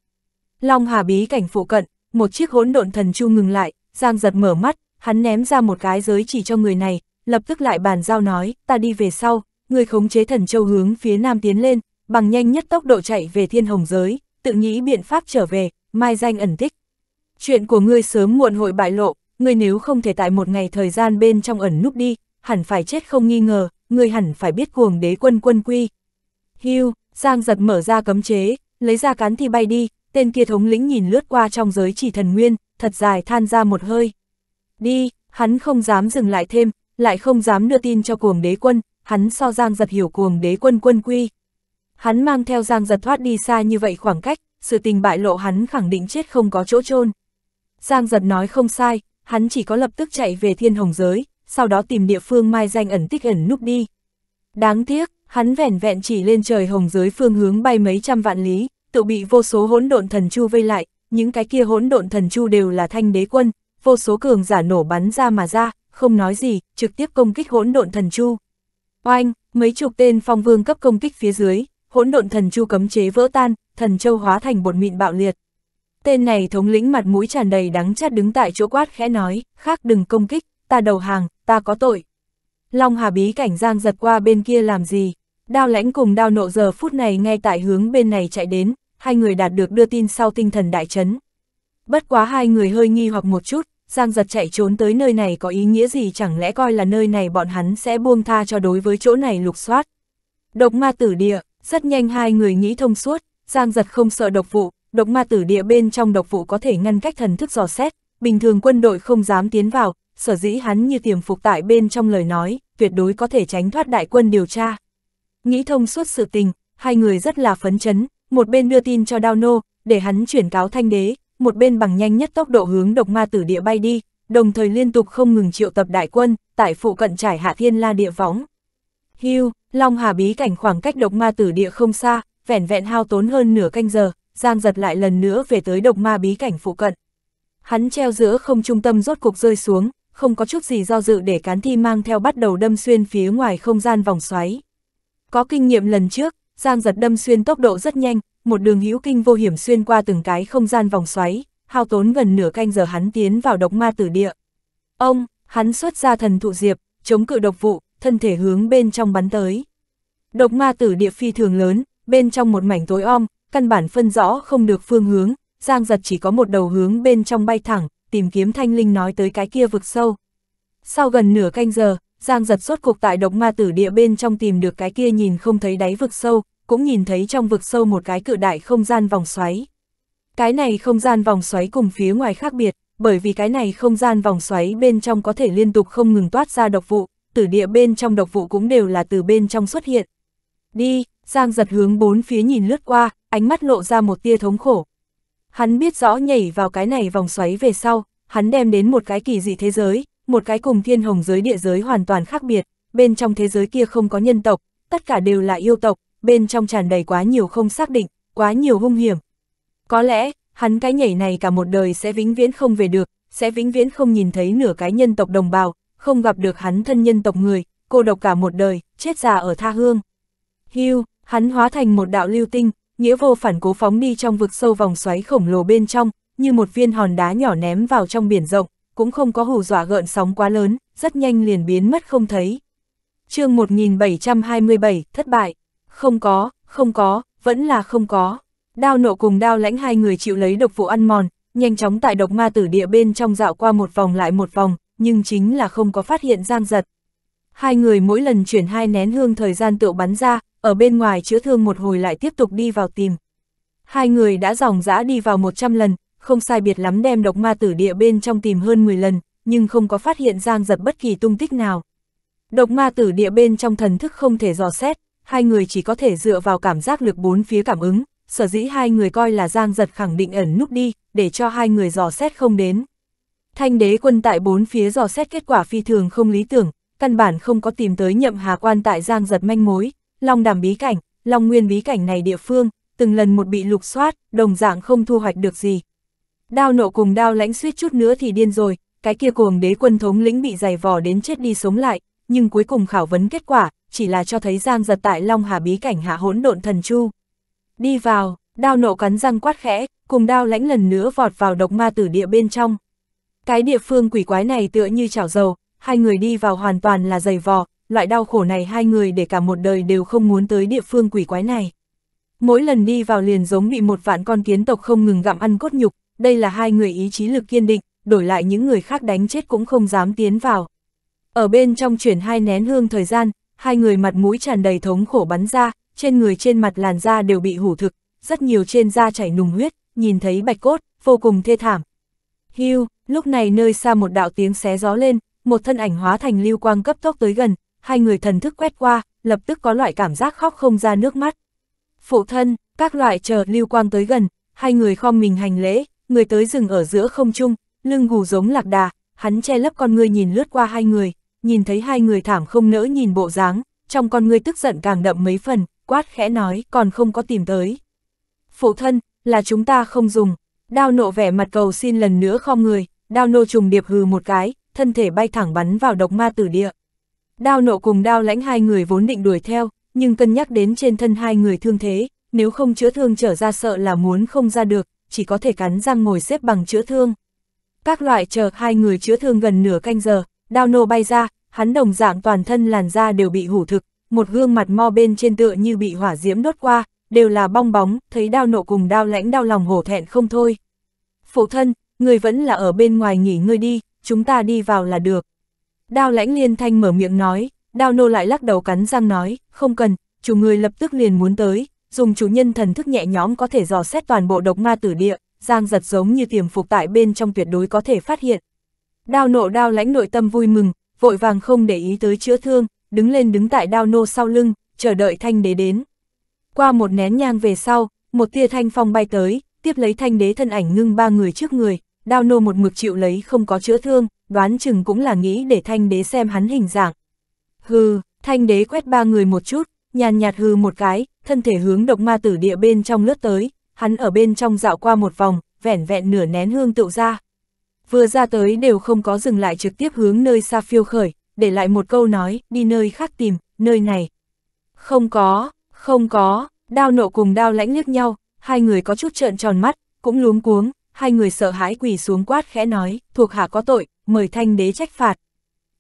Long Hà bí cảnh phụ cận, một chiếc hỗn độn thần chu ngừng lại, Giang giật mở mắt, hắn ném ra một cái giới chỉ cho người này, lập tức lại bàn giao nói, ta đi về sau, ngươi khống chế thần châu hướng phía nam tiến lên, bằng nhanh nhất tốc độ chạy về thiên hồng giới, tự nghĩ biện pháp trở về, mai danh ẩn tích. Chuyện của ngươi sớm muộn hội bại lộ, ngươi nếu không thể tại một ngày thời gian bên trong ẩn núp đi, hẳn phải chết không nghi ngờ, ngươi hẳn phải biết cuồng đế quân quân quy. Hưu, Giang giật mở ra cấm chế, lấy ra cán thì bay đi, tên kia thống lĩnh nhìn lướt qua trong giới chỉ thần nguyên, thật dài than ra một hơi. Đi, hắn không dám dừng lại thêm, lại không dám đưa tin cho cuồng đế quân, hắn so Giang giật hiểu cuồng đế quân quân quy. Hắn mang theo Giang giật thoát đi xa như vậy khoảng cách, sự tình bại lộ hắn khẳng định chết không có chỗ chôn Giang giật nói không sai, hắn chỉ có lập tức chạy về thiên hồng giới, sau đó tìm địa phương mai danh ẩn tích ẩn núp đi. Đáng tiếc, hắn vẻn vẹn chỉ lên trời hồng giới phương hướng bay mấy trăm vạn lý, tự bị vô số hỗn độn thần chu vây lại, những cái kia hỗn độn thần chu đều là thanh đế quân, vô số cường giả nổ bắn ra mà ra, không nói gì, trực tiếp công kích hỗn độn thần chu. Oanh, mấy chục tên phong vương cấp công kích phía dưới, hỗn độn thần chu cấm chế vỡ tan, thần châu hóa thành bột mịn bạo liệt. Tên này thống lĩnh mặt mũi tràn đầy đắng chát đứng tại chỗ quát khẽ nói, khác đừng công kích, ta đầu hàng, ta có tội. Long Hà bí cảnh giang giật qua bên kia làm gì? Đao lãnh cùng đao nộ giờ phút này ngay tại hướng bên này chạy đến, hai người đạt được đưa tin sau tinh thần đại chấn. Bất quá hai người hơi nghi hoặc một chút, giang giật chạy trốn tới nơi này có ý nghĩa gì chẳng lẽ coi là nơi này bọn hắn sẽ buông tha cho đối với chỗ này lục soát. Độc ma tử địa, rất nhanh hai người nghĩ thông suốt, giang giật không sợ độc vụ, độc ma tử địa bên trong độc vụ có thể ngăn cách thần thức dò xét, bình thường quân đội không dám tiến vào, sở dĩ hắn như tiềm phục tại bên trong lời nói, tuyệt đối có thể tránh thoát đại quân điều tra. Nghĩ thông suốt sự tình, hai người rất là phấn chấn, một bên đưa tin cho Đao Nô, để hắn chuyển cáo thanh đế, một bên bằng nhanh nhất tốc độ hướng độc ma tử địa bay đi, đồng thời liên tục không ngừng triệu tập đại quân, tại phụ cận trải hạ thiên la địa võng. Hưu, Long Hà bí cảnh khoảng cách độc ma tử địa không xa, vẻn vẹn hao tốn hơn nửa canh giờ, Giang giật lại lần nữa về tới độc ma bí cảnh phụ cận. Hắn treo giữa không trung tâm rốt cục rơi xuống, không có chút gì do dự để cán thi mang theo bắt đầu đâm xuyên phía ngoài không gian vòng xoáy. Có kinh nghiệm lần trước, Giang giật đâm xuyên tốc độ rất nhanh, một đường hữu kinh vô hiểm xuyên qua từng cái không gian vòng xoáy, hao tốn gần nửa canh giờ hắn tiến vào độc ma tử địa. Ông, hắn xuất ra thần thụ diệp, chống cự độc vụ, thân thể hướng bên trong bắn tới. Độc ma tử địa phi thường lớn, bên trong một mảnh tối om, căn bản phân rõ không được phương hướng, Giang giật chỉ có một đầu hướng bên trong bay thẳng, tìm kiếm thanh linh nói tới cái kia vực sâu. Sau gần nửa canh giờ, Giang giật sốt cuộc tại độc ma tử địa bên trong tìm được cái kia nhìn không thấy đáy vực sâu, cũng nhìn thấy trong vực sâu một cái cự đại không gian vòng xoáy. Cái này không gian vòng xoáy cùng phía ngoài khác biệt, bởi vì cái này không gian vòng xoáy bên trong có thể liên tục không ngừng toát ra độc vụ, tử địa bên trong độc vụ cũng đều là từ bên trong xuất hiện. Đi, Giang giật hướng bốn phía nhìn lướt qua, ánh mắt lộ ra một tia thống khổ. Hắn biết rõ nhảy vào cái này vòng xoáy về sau, hắn đem đến một cái kỳ dị thế giới, một cái cùng thiên hồng giới địa giới hoàn toàn khác biệt, bên trong thế giới kia không có nhân tộc, tất cả đều là yêu tộc, bên trong tràn đầy quá nhiều không xác định, quá nhiều hung hiểm. Có lẽ, hắn cái nhảy này cả một đời sẽ vĩnh viễn không về được, sẽ vĩnh viễn không nhìn thấy nửa cái nhân tộc đồng bào, không gặp được hắn thân nhân tộc người, cô độc cả một đời, chết già ở tha hương. Hưu, Hắn hóa thành một đạo lưu tinh, nghĩa vô phản cố phóng đi trong vực sâu vòng xoáy khổng lồ bên trong, như một viên hòn đá nhỏ ném vào trong biển rộng, cũng không có hù dọa gợn sóng quá lớn, rất nhanh liền biến mất không thấy. chương 1727, thất bại. Không có, không có, vẫn là không có. Đao nộ cùng đao lãnh hai người chịu lấy độc vụ ăn mòn, nhanh chóng tại độc ma tử địa bên trong dạo qua một vòng lại một vòng, nhưng chính là không có phát hiện giang giật. Hai người mỗi lần chuyển hai nén hương thời gian tựu bắn ra, ở bên ngoài chữa thương một hồi lại tiếp tục đi vào tìm. Hai người đã dòng dã đi vào 100 lần, không sai biệt lắm đem độc ma tử địa bên trong tìm hơn 10 lần, nhưng không có phát hiện Giang giật bất kỳ tung tích nào. Độc ma tử địa bên trong thần thức không thể dò xét, hai người chỉ có thể dựa vào cảm giác lực bốn phía cảm ứng, sở dĩ hai người coi là Giang giật khẳng định ẩn núp đi, để cho hai người dò xét không đến. Thanh đế quân tại bốn phía dò xét kết quả phi thường không lý tưởng, căn bản không có tìm tới nhậm hà quan tại Giang giật manh mối, Long đảm bí cảnh, Long nguyên bí cảnh này địa phương, từng lần một bị lục soát, đồng dạng không thu hoạch được gì. Đao nộ cùng đao lãnh suýt chút nữa thì điên rồi, cái kia cuồng đế quân thống lĩnh bị giày vò đến chết đi sống lại, nhưng cuối cùng khảo vấn kết quả, chỉ là cho thấy Giang giật tại Long Hà bí cảnh hạ hỗn độn thần chu. Đi vào, đao nộ cắn răng quát khẽ, cùng đao lãnh lần nữa vọt vào độc ma tử địa bên trong. Cái địa phương quỷ quái này tựa như chảo dầu, hai người đi vào hoàn toàn là giày vò, loại đau khổ này hai người để cả một đời đều không muốn tới địa phương quỷ quái này. Mỗi lần đi vào liền giống bị một vạn con kiến tộc không ngừng gặm ăn cốt nhục, đây là hai người ý chí lực kiên định, đổi lại những người khác đánh chết cũng không dám tiến vào. Ở bên trong chuyển hai nén hương thời gian, hai người mặt mũi tràn đầy thống khổ bắn ra, trên người trên mặt làn da đều bị hủ thực, rất nhiều trên da chảy nùng huyết, nhìn thấy bạch cốt, vô cùng thê thảm. Hưu, lúc này nơi xa một đạo tiếng xé gió lên, một thân ảnh hóa thành lưu quang cấp tốc tới gần, hai người thần thức quét qua, lập tức có loại cảm giác khóc không ra nước mắt. Phụ thân, các loại chờ lưu quang tới gần, hai người khom mình hành lễ, người tới dừng ở giữa không trung, lưng gù giống lạc đà, hắn che lấp con ngươi nhìn lướt qua hai người, nhìn thấy hai người thảm không nỡ nhìn bộ dáng, trong con ngươi tức giận càng đậm mấy phần, quát khẽ nói còn không có tìm tới. Phụ thân, là chúng ta không dùng, đao nộ vẻ mặt cầu xin lần nữa khom người, đao nô trùng điệp hừ một cái, thân thể bay thẳng bắn vào độc ma tử địa. Đao nộ cùng đao lãnh hai người vốn định đuổi theo, nhưng cân nhắc đến trên thân hai người thương thế, nếu không chữa thương trở ra sợ là muốn không ra được, chỉ có thể cắn răng ngồi xếp bằng chữa thương. Các loại chờ hai người chữa thương gần nửa canh giờ, đao nô bay ra, hắn đồng dạng toàn thân làn da đều bị hủ thực, một gương mặt mo bên trên tựa như bị hỏa diễm đốt qua, đều là bong bóng, thấy đao nộ cùng đao lãnh đau lòng hổ thẹn không thôi. Phụ thân, người vẫn là ở bên ngoài nghỉ ngơi đi, chúng ta đi vào là được. Đao lãnh liên thanh mở miệng nói, đao nô lại lắc đầu cắn răng nói, không cần, chủ người lập tức liền muốn tới, dùng chủ nhân thần thức nhẹ nhõm có thể dò xét toàn bộ độc ma tử địa, giang giật giống như tiềm phục tại bên trong tuyệt đối có thể phát hiện. Đao nộ đao lãnh nội tâm vui mừng, vội vàng không để ý tới chữa thương, đứng lên đứng tại đao nô sau lưng, chờ đợi thanh đế đến. Qua một nén nhang về sau, một tia thanh phong bay tới, tiếp lấy thanh đế thân ảnh ngưng ba người trước người, đao nô một mực chịu lấy không có chữa thương, đoán chừng cũng là nghĩ để thanh đế xem hắn hình dạng. Hừ, thanh đế quét ba người một chút, nhàn nhạt hừ một cái, thân thể hướng độc ma tử địa bên trong lướt tới, hắn ở bên trong dạo qua một vòng, vẻn vẹn nửa nén hương tựu ra. Vừa ra tới đều không có dừng lại trực tiếp hướng nơi xa phiêu khởi, để lại một câu nói, đi nơi khác tìm, nơi này. Không có, không có, đao nộ cùng đao lãnh liếc nhau, hai người có chút trợn tròn mắt, cũng luống cuống, hai người sợ hãi quỳ xuống quát khẽ nói, thuộc hạ có tội, mời thanh đế trách phạt.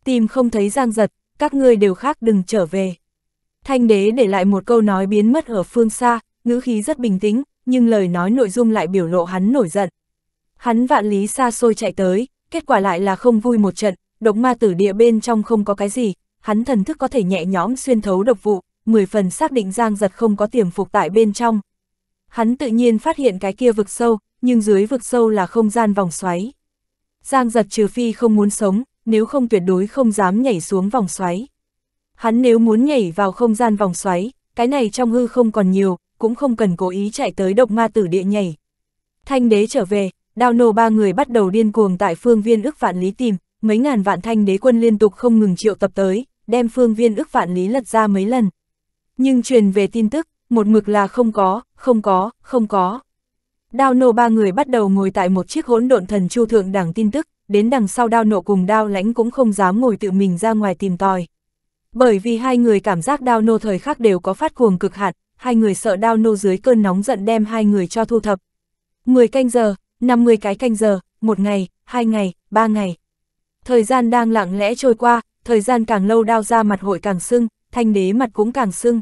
Tìm không thấy giang giật, các ngươi đều khác đừng trở về. Thanh đế để lại một câu nói biến mất ở phương xa, ngữ khí rất bình tĩnh, nhưng lời nói nội dung lại biểu lộ hắn nổi giận. Hắn vạn lý xa xôi chạy tới, kết quả lại là không vui một trận, độc ma tử địa bên trong không có cái gì, hắn thần thức có thể nhẹ nhõm xuyên thấu độc vụ, mười phần xác định giang giật không có tiềm phục tại bên trong. Hắn tự nhiên phát hiện cái kia vực sâu, nhưng dưới vực sâu là không gian vòng xoáy. Giang giật trừ phi không muốn sống, nếu không tuyệt đối không dám nhảy xuống vòng xoáy. Hắn nếu muốn nhảy vào không gian vòng xoáy, cái này trong hư không còn nhiều, cũng không cần cố ý chạy tới độc ma tử địa nhảy. Thanh đế trở về, đào nô ba người bắt đầu điên cuồng tại phương viên ức vạn lý tìm, mấy ngàn vạn thanh đế quân liên tục không ngừng triệu tập tới, đem phương viên ức vạn lý lật ra mấy lần. Nhưng truyền về tin tức, một mực là không có, không có, không có. Đao nộ ba người bắt đầu ngồi tại một chiếc hỗn độn thần chu thượng đẳng tin tức, đến đằng sau đao nộ cùng đao lãnh cũng không dám ngồi tự mình ra ngoài tìm tòi. Bởi vì hai người cảm giác đao nô thời khắc đều có phát cuồng cực hạn, hai người sợ đao nô dưới cơn nóng giận đem hai người cho thu thập. 10 canh giờ, 50 cái canh giờ, một ngày, hai ngày, ba ngày. Thời gian đang lặng lẽ trôi qua, thời gian càng lâu đao ra mặt hội càng sưng, thanh đế mặt cũng càng sưng.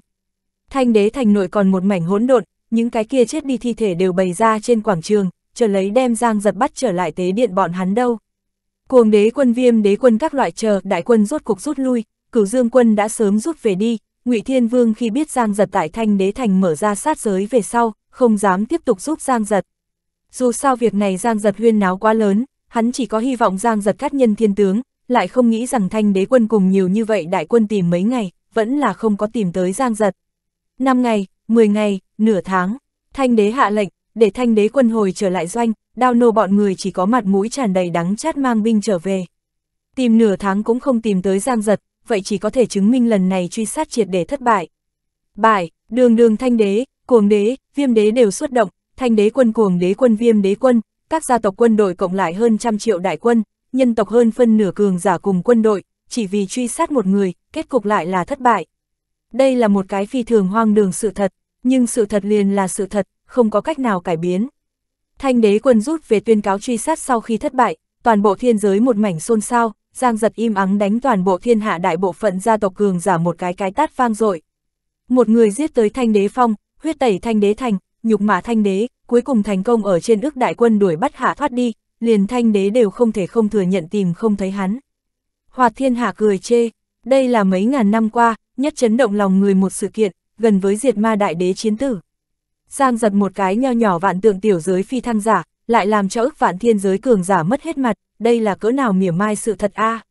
Thanh đế thành nội còn một mảnh hỗn độn, những cái kia chết đi thi thể đều bày ra trên quảng trường, chờ lấy đem giang giật bắt trở lại tế điện bọn hắn đâu. Cuồng đế quân viêm đế quân các loại chờ đại quân rốt cuộc rút lui, cửu dương quân đã sớm rút về đi, ngụy Thiên Vương khi biết giang giật tại thanh đế thành mở ra sát giới về sau, không dám tiếp tục giúp giang giật. Dù sao việc này giang giật huyên náo quá lớn, hắn chỉ có hy vọng giang giật cát nhân thiên tướng, lại không nghĩ rằng thanh đế quân cùng nhiều như vậy đại quân tìm mấy ngày, vẫn là không có tìm tới giang giật. 5 ngày, 10 ngày, nửa tháng, thanh đế hạ lệnh, để thanh đế quân hồi trở lại doanh, đao nô bọn người chỉ có mặt mũi tràn đầy đắng chát mang binh trở về. Tìm nửa tháng cũng không tìm tới giang giật, vậy chỉ có thể chứng minh lần này truy sát triệt để thất bại. Bại, đường đường thanh đế, cuồng đế, viêm đế đều xuất động, thanh đế quân cuồng đế quân viêm đế quân, các gia tộc quân đội cộng lại hơn trăm triệu đại quân, nhân tộc hơn phân nửa cường giả cùng quân đội, chỉ vì truy sát một người, kết cục lại là thất bại. Đây là một cái phi thường hoang đường sự thật nhưng sự thật liền là sự thật, không có cách nào cải biến. Thanh đế quân rút về tuyên cáo truy sát sau khi thất bại, toàn bộ thiên giới một mảnh xôn xao, Giang giật im ắng đánh toàn bộ thiên hạ đại bộ phận gia tộc cường giả một cái cái tát vang dội. Một người giết tới thanh đế phong, huyết tẩy thanh đế thành, nhục mạ thanh đế, cuối cùng thành công ở trên ước đại quân đuổi bắt hạ thoát đi, liền thanh đế đều không thể không thừa nhận tìm không thấy hắn. Hoạt thiên hạ cười chê, đây là mấy ngàn năm qua, nhất chấn động lòng người một sự kiện, gần với diệt ma đại đế chiến tử. Giang giật một cái nho nhỏ vạn tượng tiểu giới phi thăng giả, lại làm cho ức vạn thiên giới cường giả mất hết mặt, đây là cỡ nào mỉa mai sự thật a à.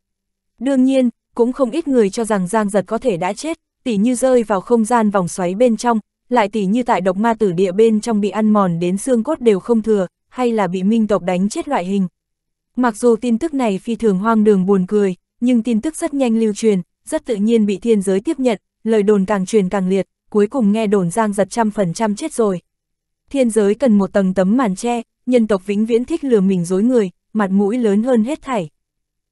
Đương nhiên, cũng không ít người cho rằng Giang giật có thể đã chết, tỉ như rơi vào không gian vòng xoáy bên trong, lại tỉ như tại độc ma tử địa bên trong bị ăn mòn đến xương cốt đều không thừa, hay là bị minh tộc đánh chết loại hình. Mặc dù tin tức này phi thường hoang đường buồn cười, nhưng tin tức rất nhanh lưu truyền, rất tự nhiên bị thiên giới tiếp nhận, lời đồn càng truyền càng liệt, cuối cùng nghe đồn Giang giật trăm phần trăm chết rồi. Thiên giới cần một tầng tấm màn che, nhân tộc vĩnh viễn thích lừa mình dối người, mặt mũi lớn hơn hết thảy.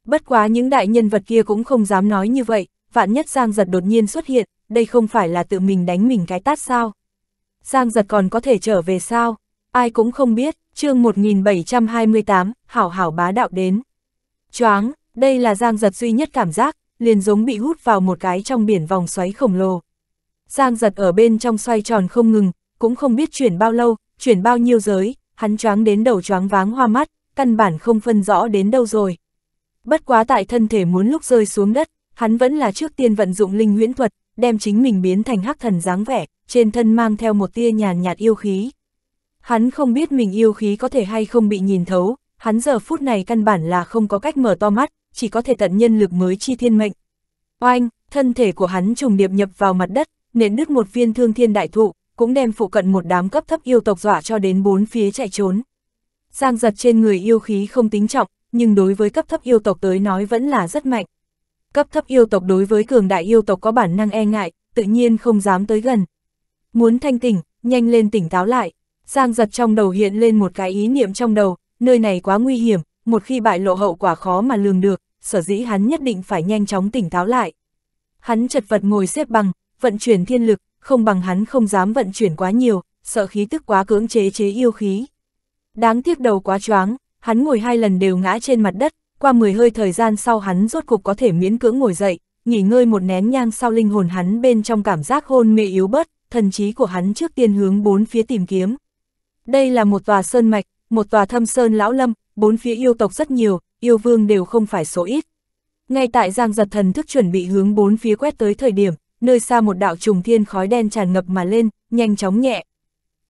Bất quá những đại nhân vật kia cũng không dám nói như vậy, vạn nhất Giang giật đột nhiên xuất hiện, đây không phải là tự mình đánh mình cái tát sao. Giang giật còn có thể trở về sao, ai cũng không biết, chương 1728, hảo hảo bá đạo đến. Choáng, đây là Giang giật duy nhất cảm giác, liền giống bị hút vào một cái trong biển vòng xoáy khổng lồ. Giang giật ở bên trong xoay tròn không ngừng, cũng không biết chuyển bao lâu, chuyển bao nhiêu giới, hắn choáng đến đầu choáng váng hoa mắt, căn bản không phân rõ đến đâu rồi. Bất quá tại thân thể muốn lúc rơi xuống đất, hắn vẫn là trước tiên vận dụng linh huyễn thuật, đem chính mình biến thành hắc thần dáng vẻ, trên thân mang theo một tia nhàn nhạt yêu khí. Hắn không biết mình yêu khí có thể hay không bị nhìn thấu, hắn giờ phút này căn bản là không có cách mở to mắt, chỉ có thể tận nhân lực mới chi thiên mệnh. Oanh, thân thể của hắn trùng điệp nhập vào mặt đất, nện đứt một viên thương thiên đại thụ, cũng đem phụ cận một đám cấp thấp yêu tộc dọa cho đến bốn phía chạy trốn. Giang giật trên người yêu khí không tính trọng, nhưng đối với cấp thấp yêu tộc tới nói vẫn là rất mạnh. Cấp thấp yêu tộc đối với cường đại yêu tộc có bản năng e ngại, tự nhiên không dám tới gần. Muốn thanh tỉnh, nhanh lên tỉnh táo lại. Giang giật trong đầu hiện lên một cái ý niệm trong đầu, nơi này quá nguy hiểm, một khi bại lộ hậu quả khó mà lường được, sở dĩ hắn nhất định phải nhanh chóng tỉnh táo lại. Hắn chật vật ngồi xếp bằng, vận chuyển thiên lực, không bằng hắn không dám vận chuyển quá nhiều, sợ khí tức quá cưỡng chế chế yêu khí. Đáng tiếc đầu quá choáng, hắn ngồi hai lần đều ngã trên mặt đất, qua 10 hơi thời gian sau hắn rốt cục có thể miễn cưỡng ngồi dậy, nghỉ ngơi một nén nhang sau linh hồn hắn bên trong cảm giác hôn mê yếu bớt, thần trí của hắn trước tiên hướng bốn phía tìm kiếm. Đây là một tòa sơn mạch, một tòa thâm sơn lão lâm, bốn phía yêu tộc rất nhiều, yêu vương đều không phải số ít. Ngay tại Giang Giật Thần thức chuẩn bị hướng bốn phía quét tới thời điểm, nơi xa một đạo trùng thiên khói đen tràn ngập mà lên, nhanh chóng nhẹ,